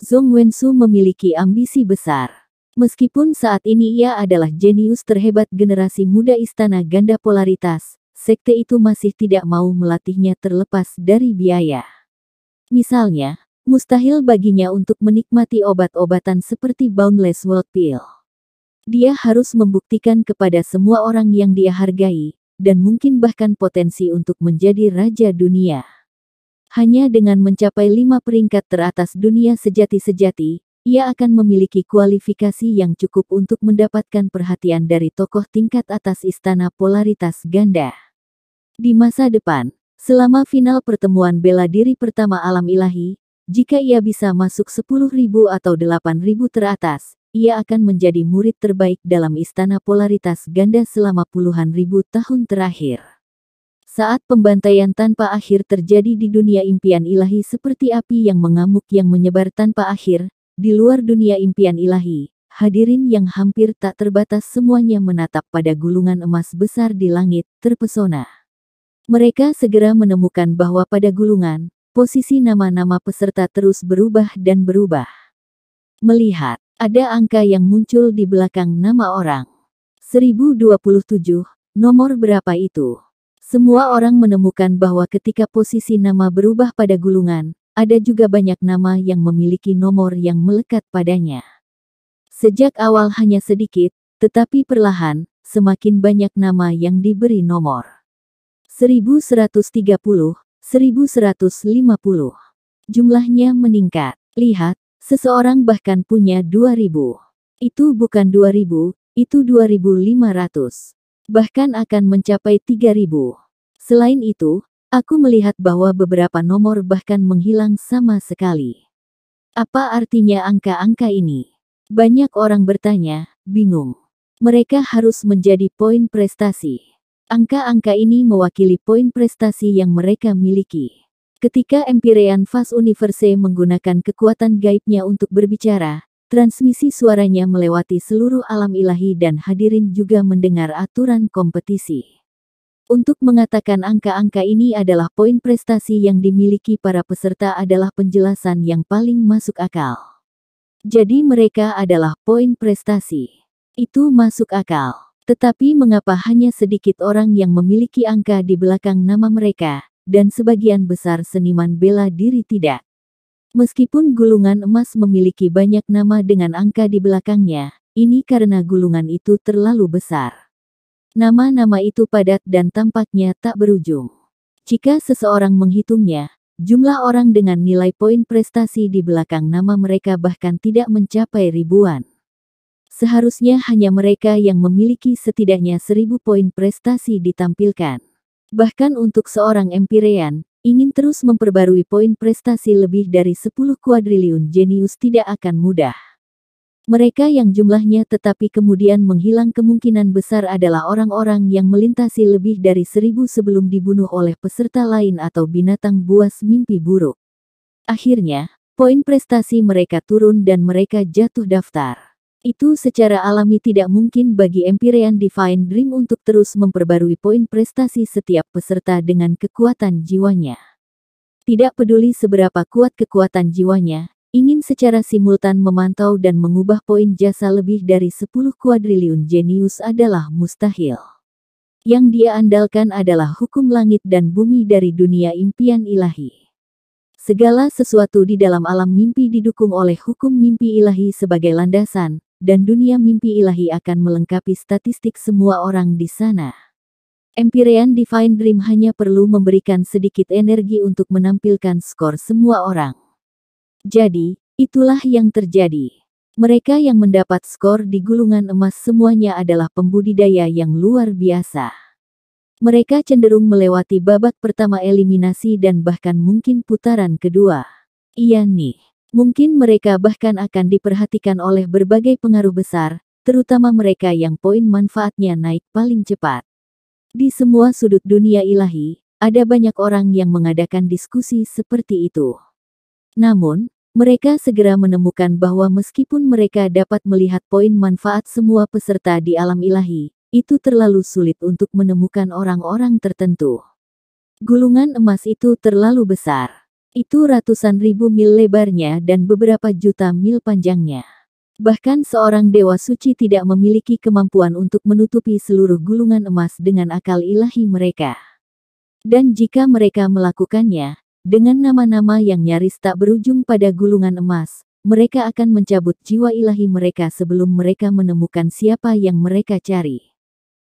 Zhong Wensu memiliki ambisi besar. Meskipun saat ini ia adalah jenius terhebat generasi muda istana ganda polaritas, sekte itu masih tidak mau melatihnya terlepas dari biaya. Misalnya, mustahil baginya untuk menikmati obat-obatan seperti Boundless World Pill. Dia harus membuktikan kepada semua orang yang dia hargai, dan mungkin bahkan potensi untuk menjadi raja dunia. Hanya dengan mencapai lima peringkat teratas dunia sejati-sejati, ia akan memiliki kualifikasi yang cukup untuk mendapatkan perhatian dari tokoh tingkat atas istana polaritas ganda. Di masa depan, selama final pertemuan bela diri pertama alam ilahi, jika ia bisa masuk 10.000 atau 8.000 teratas, ia akan menjadi murid terbaik dalam istana polaritas ganda selama puluhan ribu tahun terakhir. Saat pembantaian tanpa akhir terjadi di dunia impian ilahi seperti api yang mengamuk yang menyebar tanpa akhir, di luar dunia impian ilahi, hadirin yang hampir tak terbatas semuanya menatap pada gulungan emas besar di langit, terpesona. Mereka segera menemukan bahwa pada gulungan, posisi nama-nama peserta terus berubah dan berubah. Melihat, ada angka yang muncul di belakang nama orang. 1027, nomor berapa itu? Semua orang menemukan bahwa ketika posisi nama berubah pada gulungan, ada juga banyak nama yang memiliki nomor yang melekat padanya. Sejak awal hanya sedikit, tetapi perlahan, semakin banyak nama yang diberi nomor. 1130, 1150. Jumlahnya meningkat. Lihat, seseorang bahkan punya 2000. Itu bukan 2000, itu 2500 bahkan akan mencapai 3000. Selain itu, aku melihat bahwa beberapa nomor bahkan menghilang sama sekali. Apa artinya angka-angka ini? Banyak orang bertanya, bingung. Mereka harus menjadi poin prestasi. Angka-angka ini mewakili poin prestasi yang mereka miliki. Ketika Empyrean Fast Universe menggunakan kekuatan gaibnya untuk berbicara, Transmisi suaranya melewati seluruh alam ilahi dan hadirin juga mendengar aturan kompetisi. Untuk mengatakan angka-angka ini adalah poin prestasi yang dimiliki para peserta adalah penjelasan yang paling masuk akal. Jadi mereka adalah poin prestasi. Itu masuk akal. Tetapi mengapa hanya sedikit orang yang memiliki angka di belakang nama mereka, dan sebagian besar seniman bela diri tidak? Meskipun gulungan emas memiliki banyak nama dengan angka di belakangnya, ini karena gulungan itu terlalu besar. Nama-nama itu padat dan tampaknya tak berujung. Jika seseorang menghitungnya, jumlah orang dengan nilai poin prestasi di belakang nama mereka bahkan tidak mencapai ribuan. Seharusnya hanya mereka yang memiliki setidaknya seribu poin prestasi ditampilkan. Bahkan untuk seorang empirean, ingin terus memperbarui poin prestasi lebih dari 10 kuadriliun jenius tidak akan mudah. Mereka yang jumlahnya tetapi kemudian menghilang kemungkinan besar adalah orang-orang yang melintasi lebih dari seribu sebelum dibunuh oleh peserta lain atau binatang buas mimpi buruk. Akhirnya, poin prestasi mereka turun dan mereka jatuh daftar. Itu secara alami tidak mungkin bagi Empyrean Divine Dream untuk terus memperbarui poin prestasi setiap peserta dengan kekuatan jiwanya. Tidak peduli seberapa kuat kekuatan jiwanya, ingin secara simultan memantau dan mengubah poin jasa lebih dari 10 kuadriliun jenius adalah mustahil. Yang dia andalkan adalah hukum langit dan bumi dari dunia impian ilahi. Segala sesuatu di dalam alam mimpi didukung oleh hukum mimpi ilahi sebagai landasan, dan dunia mimpi ilahi akan melengkapi statistik semua orang di sana. Empyrean Divine Dream hanya perlu memberikan sedikit energi untuk menampilkan skor semua orang. Jadi, itulah yang terjadi. Mereka yang mendapat skor di gulungan emas semuanya adalah pembudidaya yang luar biasa. Mereka cenderung melewati babak pertama eliminasi dan bahkan mungkin putaran kedua. Iya nih. Mungkin mereka bahkan akan diperhatikan oleh berbagai pengaruh besar, terutama mereka yang poin manfaatnya naik paling cepat. Di semua sudut dunia ilahi, ada banyak orang yang mengadakan diskusi seperti itu. Namun, mereka segera menemukan bahwa meskipun mereka dapat melihat poin manfaat semua peserta di alam ilahi, itu terlalu sulit untuk menemukan orang-orang tertentu. Gulungan emas itu terlalu besar. Itu ratusan ribu mil lebarnya dan beberapa juta mil panjangnya. Bahkan seorang dewa suci tidak memiliki kemampuan untuk menutupi seluruh gulungan emas dengan akal ilahi mereka. Dan jika mereka melakukannya, dengan nama-nama yang nyaris tak berujung pada gulungan emas, mereka akan mencabut jiwa ilahi mereka sebelum mereka menemukan siapa yang mereka cari.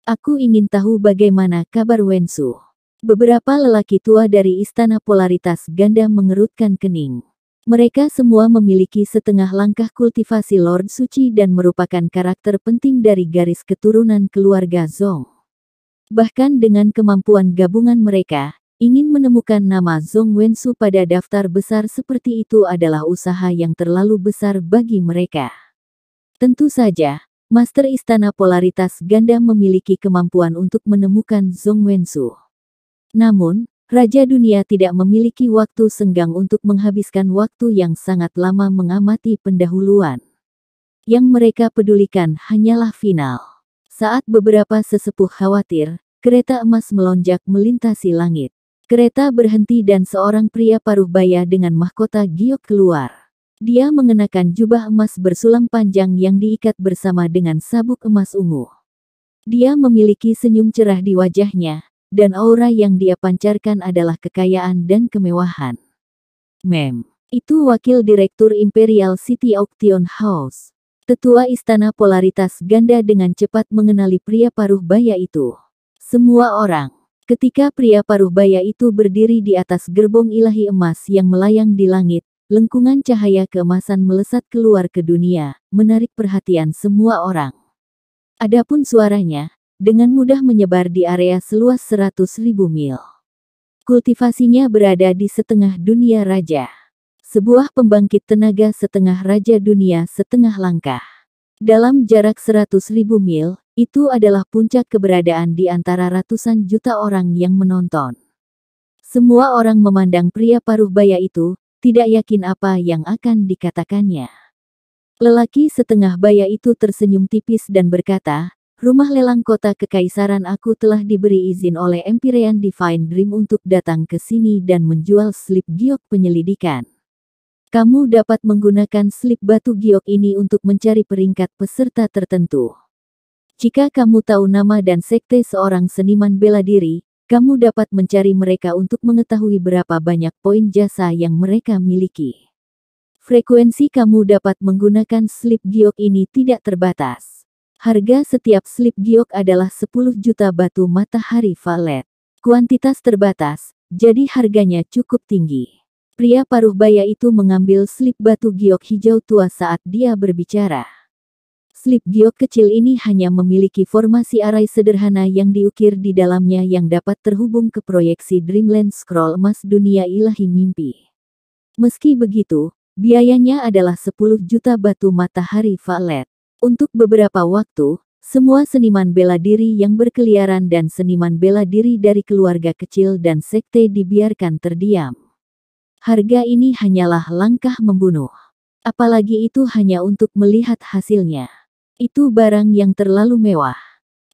Aku ingin tahu bagaimana kabar Wensu. Beberapa lelaki tua dari istana polaritas ganda mengerutkan kening. Mereka semua memiliki setengah langkah kultivasi Lord Suci dan merupakan karakter penting dari garis keturunan keluarga Zong. Bahkan dengan kemampuan gabungan mereka, ingin menemukan nama Zong Wensu pada daftar besar seperti itu adalah usaha yang terlalu besar bagi mereka. Tentu saja, Master Istana Polaritas Ganda memiliki kemampuan untuk menemukan Zong Wensu. Namun, Raja Dunia tidak memiliki waktu senggang untuk menghabiskan waktu yang sangat lama mengamati pendahuluan. Yang mereka pedulikan hanyalah final. Saat beberapa sesepuh khawatir, kereta emas melonjak melintasi langit. Kereta berhenti dan seorang pria paruh baya dengan mahkota giok keluar. Dia mengenakan jubah emas bersulam panjang yang diikat bersama dengan sabuk emas ungu. Dia memiliki senyum cerah di wajahnya, dan aura yang dia pancarkan adalah kekayaan dan kemewahan. Mem, itu wakil direktur Imperial City Auction House. Tetua istana polaritas ganda dengan cepat mengenali pria paruh baya itu. Semua orang. Ketika pria paruh baya itu berdiri di atas gerbong ilahi emas yang melayang di langit, lengkungan cahaya keemasan melesat keluar ke dunia, menarik perhatian semua orang. Adapun suaranya, dengan mudah menyebar di area seluas 100.000 mil. Kultivasinya berada di setengah dunia raja. Sebuah pembangkit tenaga setengah raja dunia setengah langkah. Dalam jarak 100.000 mil, itu adalah puncak keberadaan di antara ratusan juta orang yang menonton. Semua orang memandang pria paruh baya itu, tidak yakin apa yang akan dikatakannya. Lelaki setengah baya itu tersenyum tipis dan berkata, Rumah lelang kota kekaisaran aku telah diberi izin oleh Empyrean Divine Dream untuk datang ke sini dan menjual slip giok penyelidikan. Kamu dapat menggunakan slip batu giok ini untuk mencari peringkat peserta tertentu. Jika kamu tahu nama dan sekte seorang seniman bela diri, kamu dapat mencari mereka untuk mengetahui berapa banyak poin jasa yang mereka miliki. Frekuensi kamu dapat menggunakan slip giok ini tidak terbatas. Harga setiap slip giok adalah 10 juta batu matahari valet. Kuantitas terbatas, jadi harganya cukup tinggi. Pria paruh baya itu mengambil slip batu giok hijau tua saat dia berbicara. Slip giok kecil ini hanya memiliki formasi arai sederhana yang diukir di dalamnya yang dapat terhubung ke proyeksi Dreamland Scroll Mas dunia ilahi mimpi. Meski begitu, biayanya adalah 10 juta batu matahari valet. Untuk beberapa waktu, semua seniman bela diri yang berkeliaran dan seniman bela diri dari keluarga kecil dan sekte dibiarkan terdiam. Harga ini hanyalah langkah membunuh. Apalagi itu hanya untuk melihat hasilnya. Itu barang yang terlalu mewah.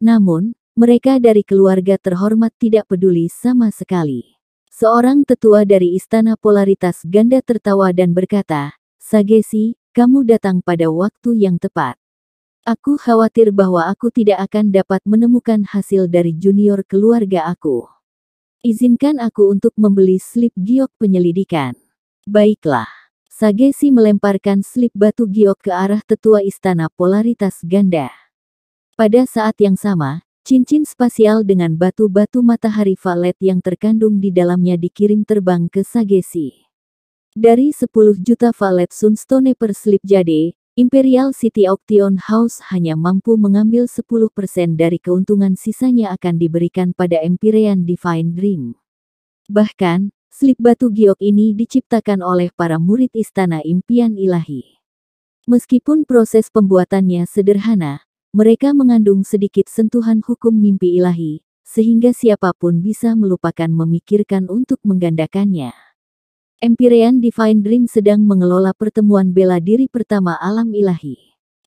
Namun, mereka dari keluarga terhormat tidak peduli sama sekali. Seorang tetua dari istana polaritas ganda tertawa dan berkata, Sagesi, kamu datang pada waktu yang tepat. Aku khawatir bahwa aku tidak akan dapat menemukan hasil dari junior keluarga aku. Izinkan aku untuk membeli slip giok penyelidikan. Baiklah. Sagesi melemparkan slip batu giok ke arah tetua istana polaritas ganda. Pada saat yang sama, cincin spasial dengan batu-batu matahari valet yang terkandung di dalamnya dikirim terbang ke Sagesi. Dari 10 juta valet sunstone per slip jade, Imperial City Auction House hanya mampu mengambil 10% dari keuntungan sisanya akan diberikan pada Empyrean Divine Dream. Bahkan, slip batu giok ini diciptakan oleh para murid Istana Impian Ilahi. Meskipun proses pembuatannya sederhana, mereka mengandung sedikit sentuhan hukum mimpi ilahi, sehingga siapapun bisa melupakan memikirkan untuk menggandakannya. Empyrean Divine Dream sedang mengelola pertemuan bela diri pertama alam ilahi.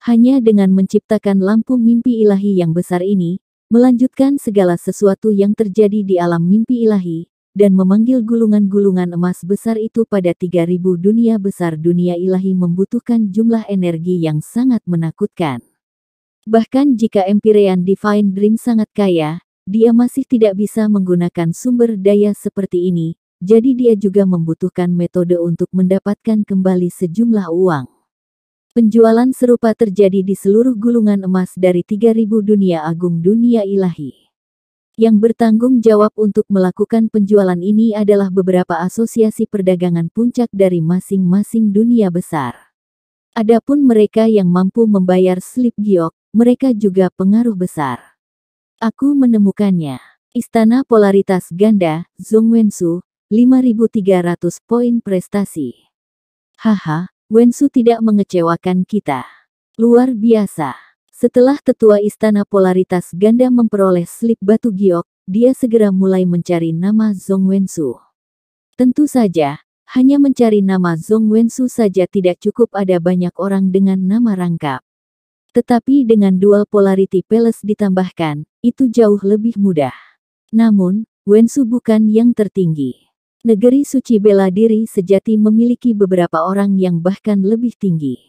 Hanya dengan menciptakan lampu mimpi ilahi yang besar ini, melanjutkan segala sesuatu yang terjadi di alam mimpi ilahi, dan memanggil gulungan-gulungan emas besar itu pada 3000 dunia besar dunia ilahi membutuhkan jumlah energi yang sangat menakutkan. Bahkan jika Empyrean Divine Dream sangat kaya, dia masih tidak bisa menggunakan sumber daya seperti ini, jadi dia juga membutuhkan metode untuk mendapatkan kembali sejumlah uang. Penjualan serupa terjadi di seluruh gulungan emas dari 3000 dunia agung dunia ilahi. Yang bertanggung jawab untuk melakukan penjualan ini adalah beberapa asosiasi perdagangan puncak dari masing-masing dunia besar. Adapun mereka yang mampu membayar slip giok, mereka juga pengaruh besar. Aku menemukannya. Istana Polaritas Ganda, Zhong Wensu, 5300 poin prestasi. Haha, Wensu tidak mengecewakan kita. Luar biasa. Setelah tetua istana polaritas ganda memperoleh slip batu giok, dia segera mulai mencari nama Zong Wensu. Tentu saja, hanya mencari nama Zong Wensu saja tidak cukup ada banyak orang dengan nama rangkap. Tetapi dengan dual polarity peles ditambahkan, itu jauh lebih mudah. Namun, Wensu bukan yang tertinggi. Negeri suci bela diri sejati memiliki beberapa orang yang bahkan lebih tinggi.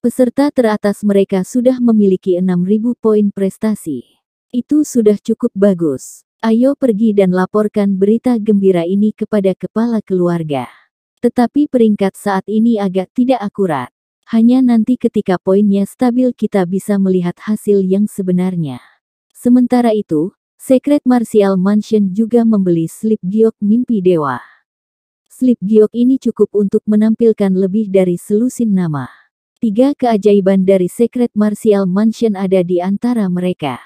Peserta teratas mereka sudah memiliki 6.000 poin prestasi. Itu sudah cukup bagus. Ayo pergi dan laporkan berita gembira ini kepada kepala keluarga. Tetapi peringkat saat ini agak tidak akurat. Hanya nanti ketika poinnya stabil kita bisa melihat hasil yang sebenarnya. Sementara itu, Secret Martial Mansion juga membeli Slip Giok Mimpi Dewa. Slip Giok ini cukup untuk menampilkan lebih dari selusin nama. Tiga keajaiban dari Secret Martial Mansion ada di antara mereka.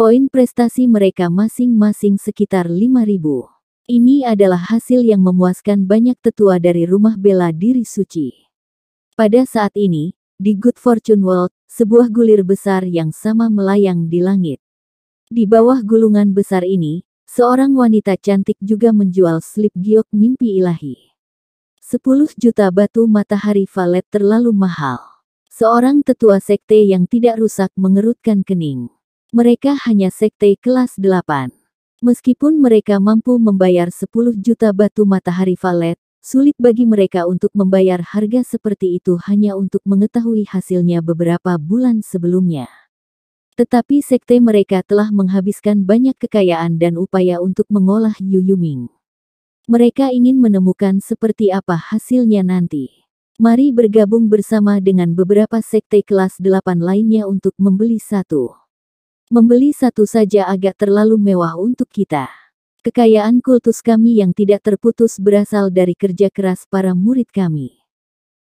Poin prestasi mereka masing-masing sekitar 5000. Ini adalah hasil yang memuaskan banyak tetua dari rumah bela diri suci. Pada saat ini, di Good Fortune World, sebuah gulir besar yang sama melayang di langit. Di bawah gulungan besar ini, seorang wanita cantik juga menjual slip giok mimpi ilahi. 10 juta batu matahari valet terlalu mahal. Seorang tetua sekte yang tidak rusak mengerutkan kening. Mereka hanya sekte kelas 8. Meskipun mereka mampu membayar 10 juta batu matahari valet, sulit bagi mereka untuk membayar harga seperti itu hanya untuk mengetahui hasilnya beberapa bulan sebelumnya. Tetapi sekte mereka telah menghabiskan banyak kekayaan dan upaya untuk mengolah Yu Yuming. Mereka ingin menemukan seperti apa hasilnya nanti. Mari bergabung bersama dengan beberapa sekte kelas 8 lainnya untuk membeli satu. Membeli satu saja agak terlalu mewah untuk kita. Kekayaan kultus kami yang tidak terputus berasal dari kerja keras para murid kami.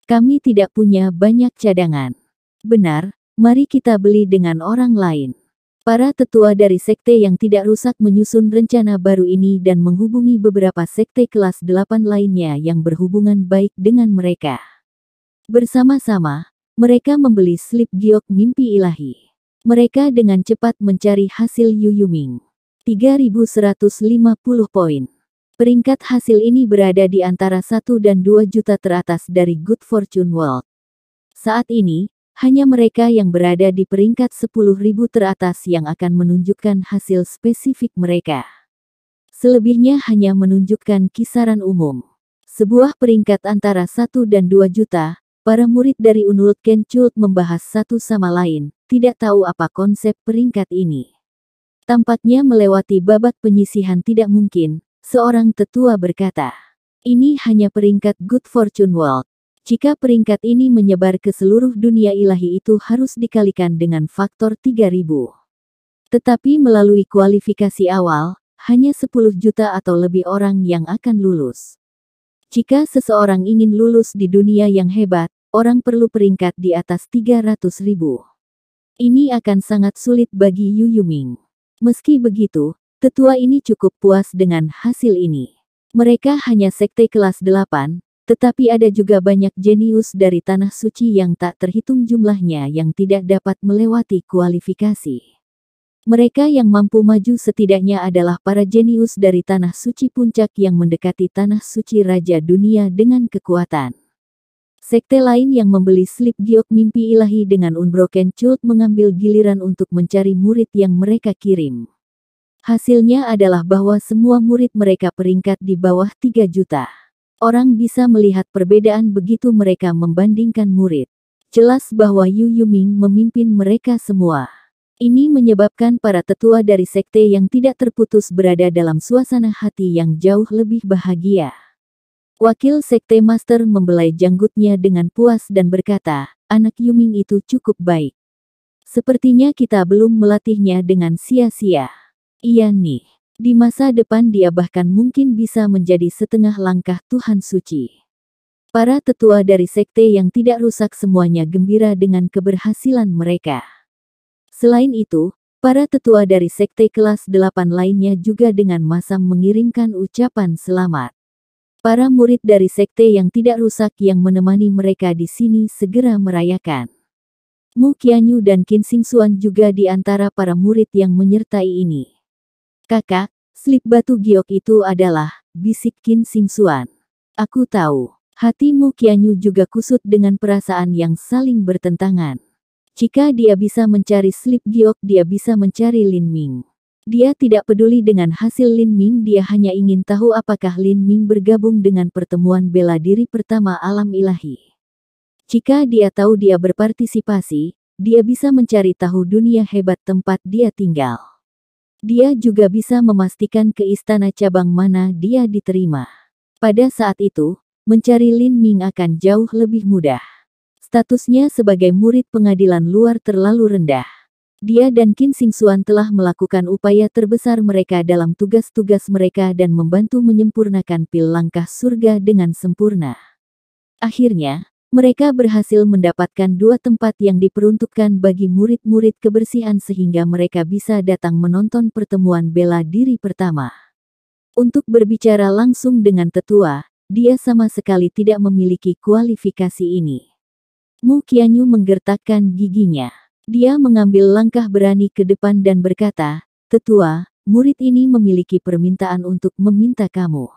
Kami tidak punya banyak cadangan. Benar, mari kita beli dengan orang lain. Para tetua dari sekte yang tidak rusak menyusun rencana baru ini dan menghubungi beberapa sekte kelas 8 lainnya yang berhubungan baik dengan mereka. Bersama-sama, mereka membeli slip giok mimpi ilahi. Mereka dengan cepat mencari hasil Yuyuming. 3150 poin. Peringkat hasil ini berada di antara 1 dan 2 juta teratas dari Good Fortune World. Saat ini, hanya mereka yang berada di peringkat 10.000 teratas yang akan menunjukkan hasil spesifik mereka. Selebihnya hanya menunjukkan kisaran umum. Sebuah peringkat antara 1 dan 2 juta, para murid dari Unul Kenchult membahas satu sama lain, tidak tahu apa konsep peringkat ini. Tampaknya melewati babak penyisihan tidak mungkin, seorang tetua berkata. Ini hanya peringkat Good Fortune World, jika peringkat ini menyebar ke seluruh dunia ilahi itu harus dikalikan dengan faktor 3000. Tetapi melalui kualifikasi awal, hanya 10 juta atau lebih orang yang akan lulus. Jika seseorang ingin lulus di dunia yang hebat, orang perlu peringkat di atas 300 ribu. Ini akan sangat sulit bagi Yu Yuming. Meski begitu, tetua ini cukup puas dengan hasil ini. Mereka hanya sekte kelas 8, tetapi ada juga banyak jenius dari tanah suci yang tak terhitung jumlahnya yang tidak dapat melewati kualifikasi. Mereka yang mampu maju setidaknya adalah para jenius dari tanah suci puncak yang mendekati tanah suci Raja Dunia dengan kekuatan. Sekte lain yang membeli slip giok mimpi ilahi dengan Unbroken Cult mengambil giliran untuk mencari murid yang mereka kirim. Hasilnya adalah bahwa semua murid mereka peringkat di bawah 3 juta. Orang bisa melihat perbedaan begitu mereka membandingkan murid. Jelas bahwa Yu Yuming memimpin mereka semua. Ini menyebabkan para tetua dari sekte yang tidak terputus berada dalam suasana hati yang jauh lebih bahagia. Wakil sekte master membelai janggutnya dengan puas dan berkata, anak Yuming itu cukup baik. Sepertinya kita belum melatihnya dengan sia-sia. Iya nih. Di masa depan dia bahkan mungkin bisa menjadi setengah langkah Tuhan suci. Para tetua dari sekte yang tidak rusak semuanya gembira dengan keberhasilan mereka. Selain itu, para tetua dari sekte kelas 8 lainnya juga dengan masam mengirimkan ucapan selamat. Para murid dari sekte yang tidak rusak yang menemani mereka di sini segera merayakan. Mu Qianyu dan Qin Xingxuan juga di antara para murid yang menyertai ini. Kakak, slip batu giok itu adalah, bisik Sing Suan. Aku tahu, hatimu Kianyu juga kusut dengan perasaan yang saling bertentangan. Jika dia bisa mencari slip giok dia bisa mencari Lin Ming. Dia tidak peduli dengan hasil Lin Ming dia hanya ingin tahu apakah Lin Ming bergabung dengan pertemuan bela diri pertama alam ilahi. Jika dia tahu dia berpartisipasi, dia bisa mencari tahu dunia hebat tempat dia tinggal. Dia juga bisa memastikan ke istana cabang mana dia diterima. Pada saat itu, mencari Lin Ming akan jauh lebih mudah. Statusnya sebagai murid pengadilan luar terlalu rendah. Dia dan Qin Xuan telah melakukan upaya terbesar mereka dalam tugas-tugas mereka dan membantu menyempurnakan pil langkah surga dengan sempurna. Akhirnya, mereka berhasil mendapatkan dua tempat yang diperuntukkan bagi murid-murid kebersihan sehingga mereka bisa datang menonton pertemuan bela diri pertama. Untuk berbicara langsung dengan tetua, dia sama sekali tidak memiliki kualifikasi ini. Mu Qianyu menggertakkan giginya. Dia mengambil langkah berani ke depan dan berkata, Tetua, murid ini memiliki permintaan untuk meminta kamu.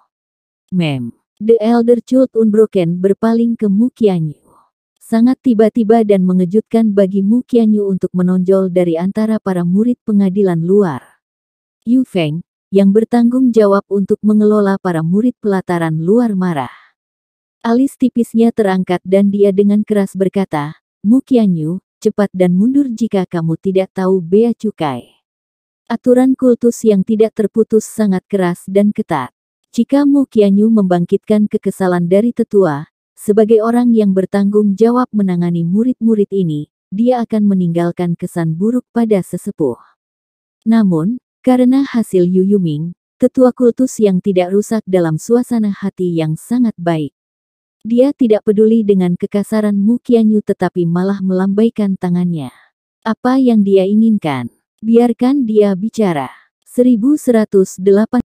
Mem. The Elder Chult Unbroken berpaling ke Mukianyu. Sangat tiba-tiba dan mengejutkan bagi Mukianyu untuk menonjol dari antara para murid pengadilan luar. Yu Feng, yang bertanggung jawab untuk mengelola para murid pelataran luar marah. Alis tipisnya terangkat dan dia dengan keras berkata, Mukianyu, cepat dan mundur jika kamu tidak tahu bea cukai. Aturan kultus yang tidak terputus sangat keras dan ketat. Jika Mu Mukianyu membangkitkan kekesalan dari tetua, sebagai orang yang bertanggung jawab menangani murid-murid ini, dia akan meninggalkan kesan buruk pada sesepuh. Namun, karena hasil Yu Yuming, tetua kultus yang tidak rusak dalam suasana hati yang sangat baik. Dia tidak peduli dengan kekasaran Mu Mukianyu tetapi malah melambaikan tangannya. Apa yang dia inginkan? Biarkan dia bicara. 1108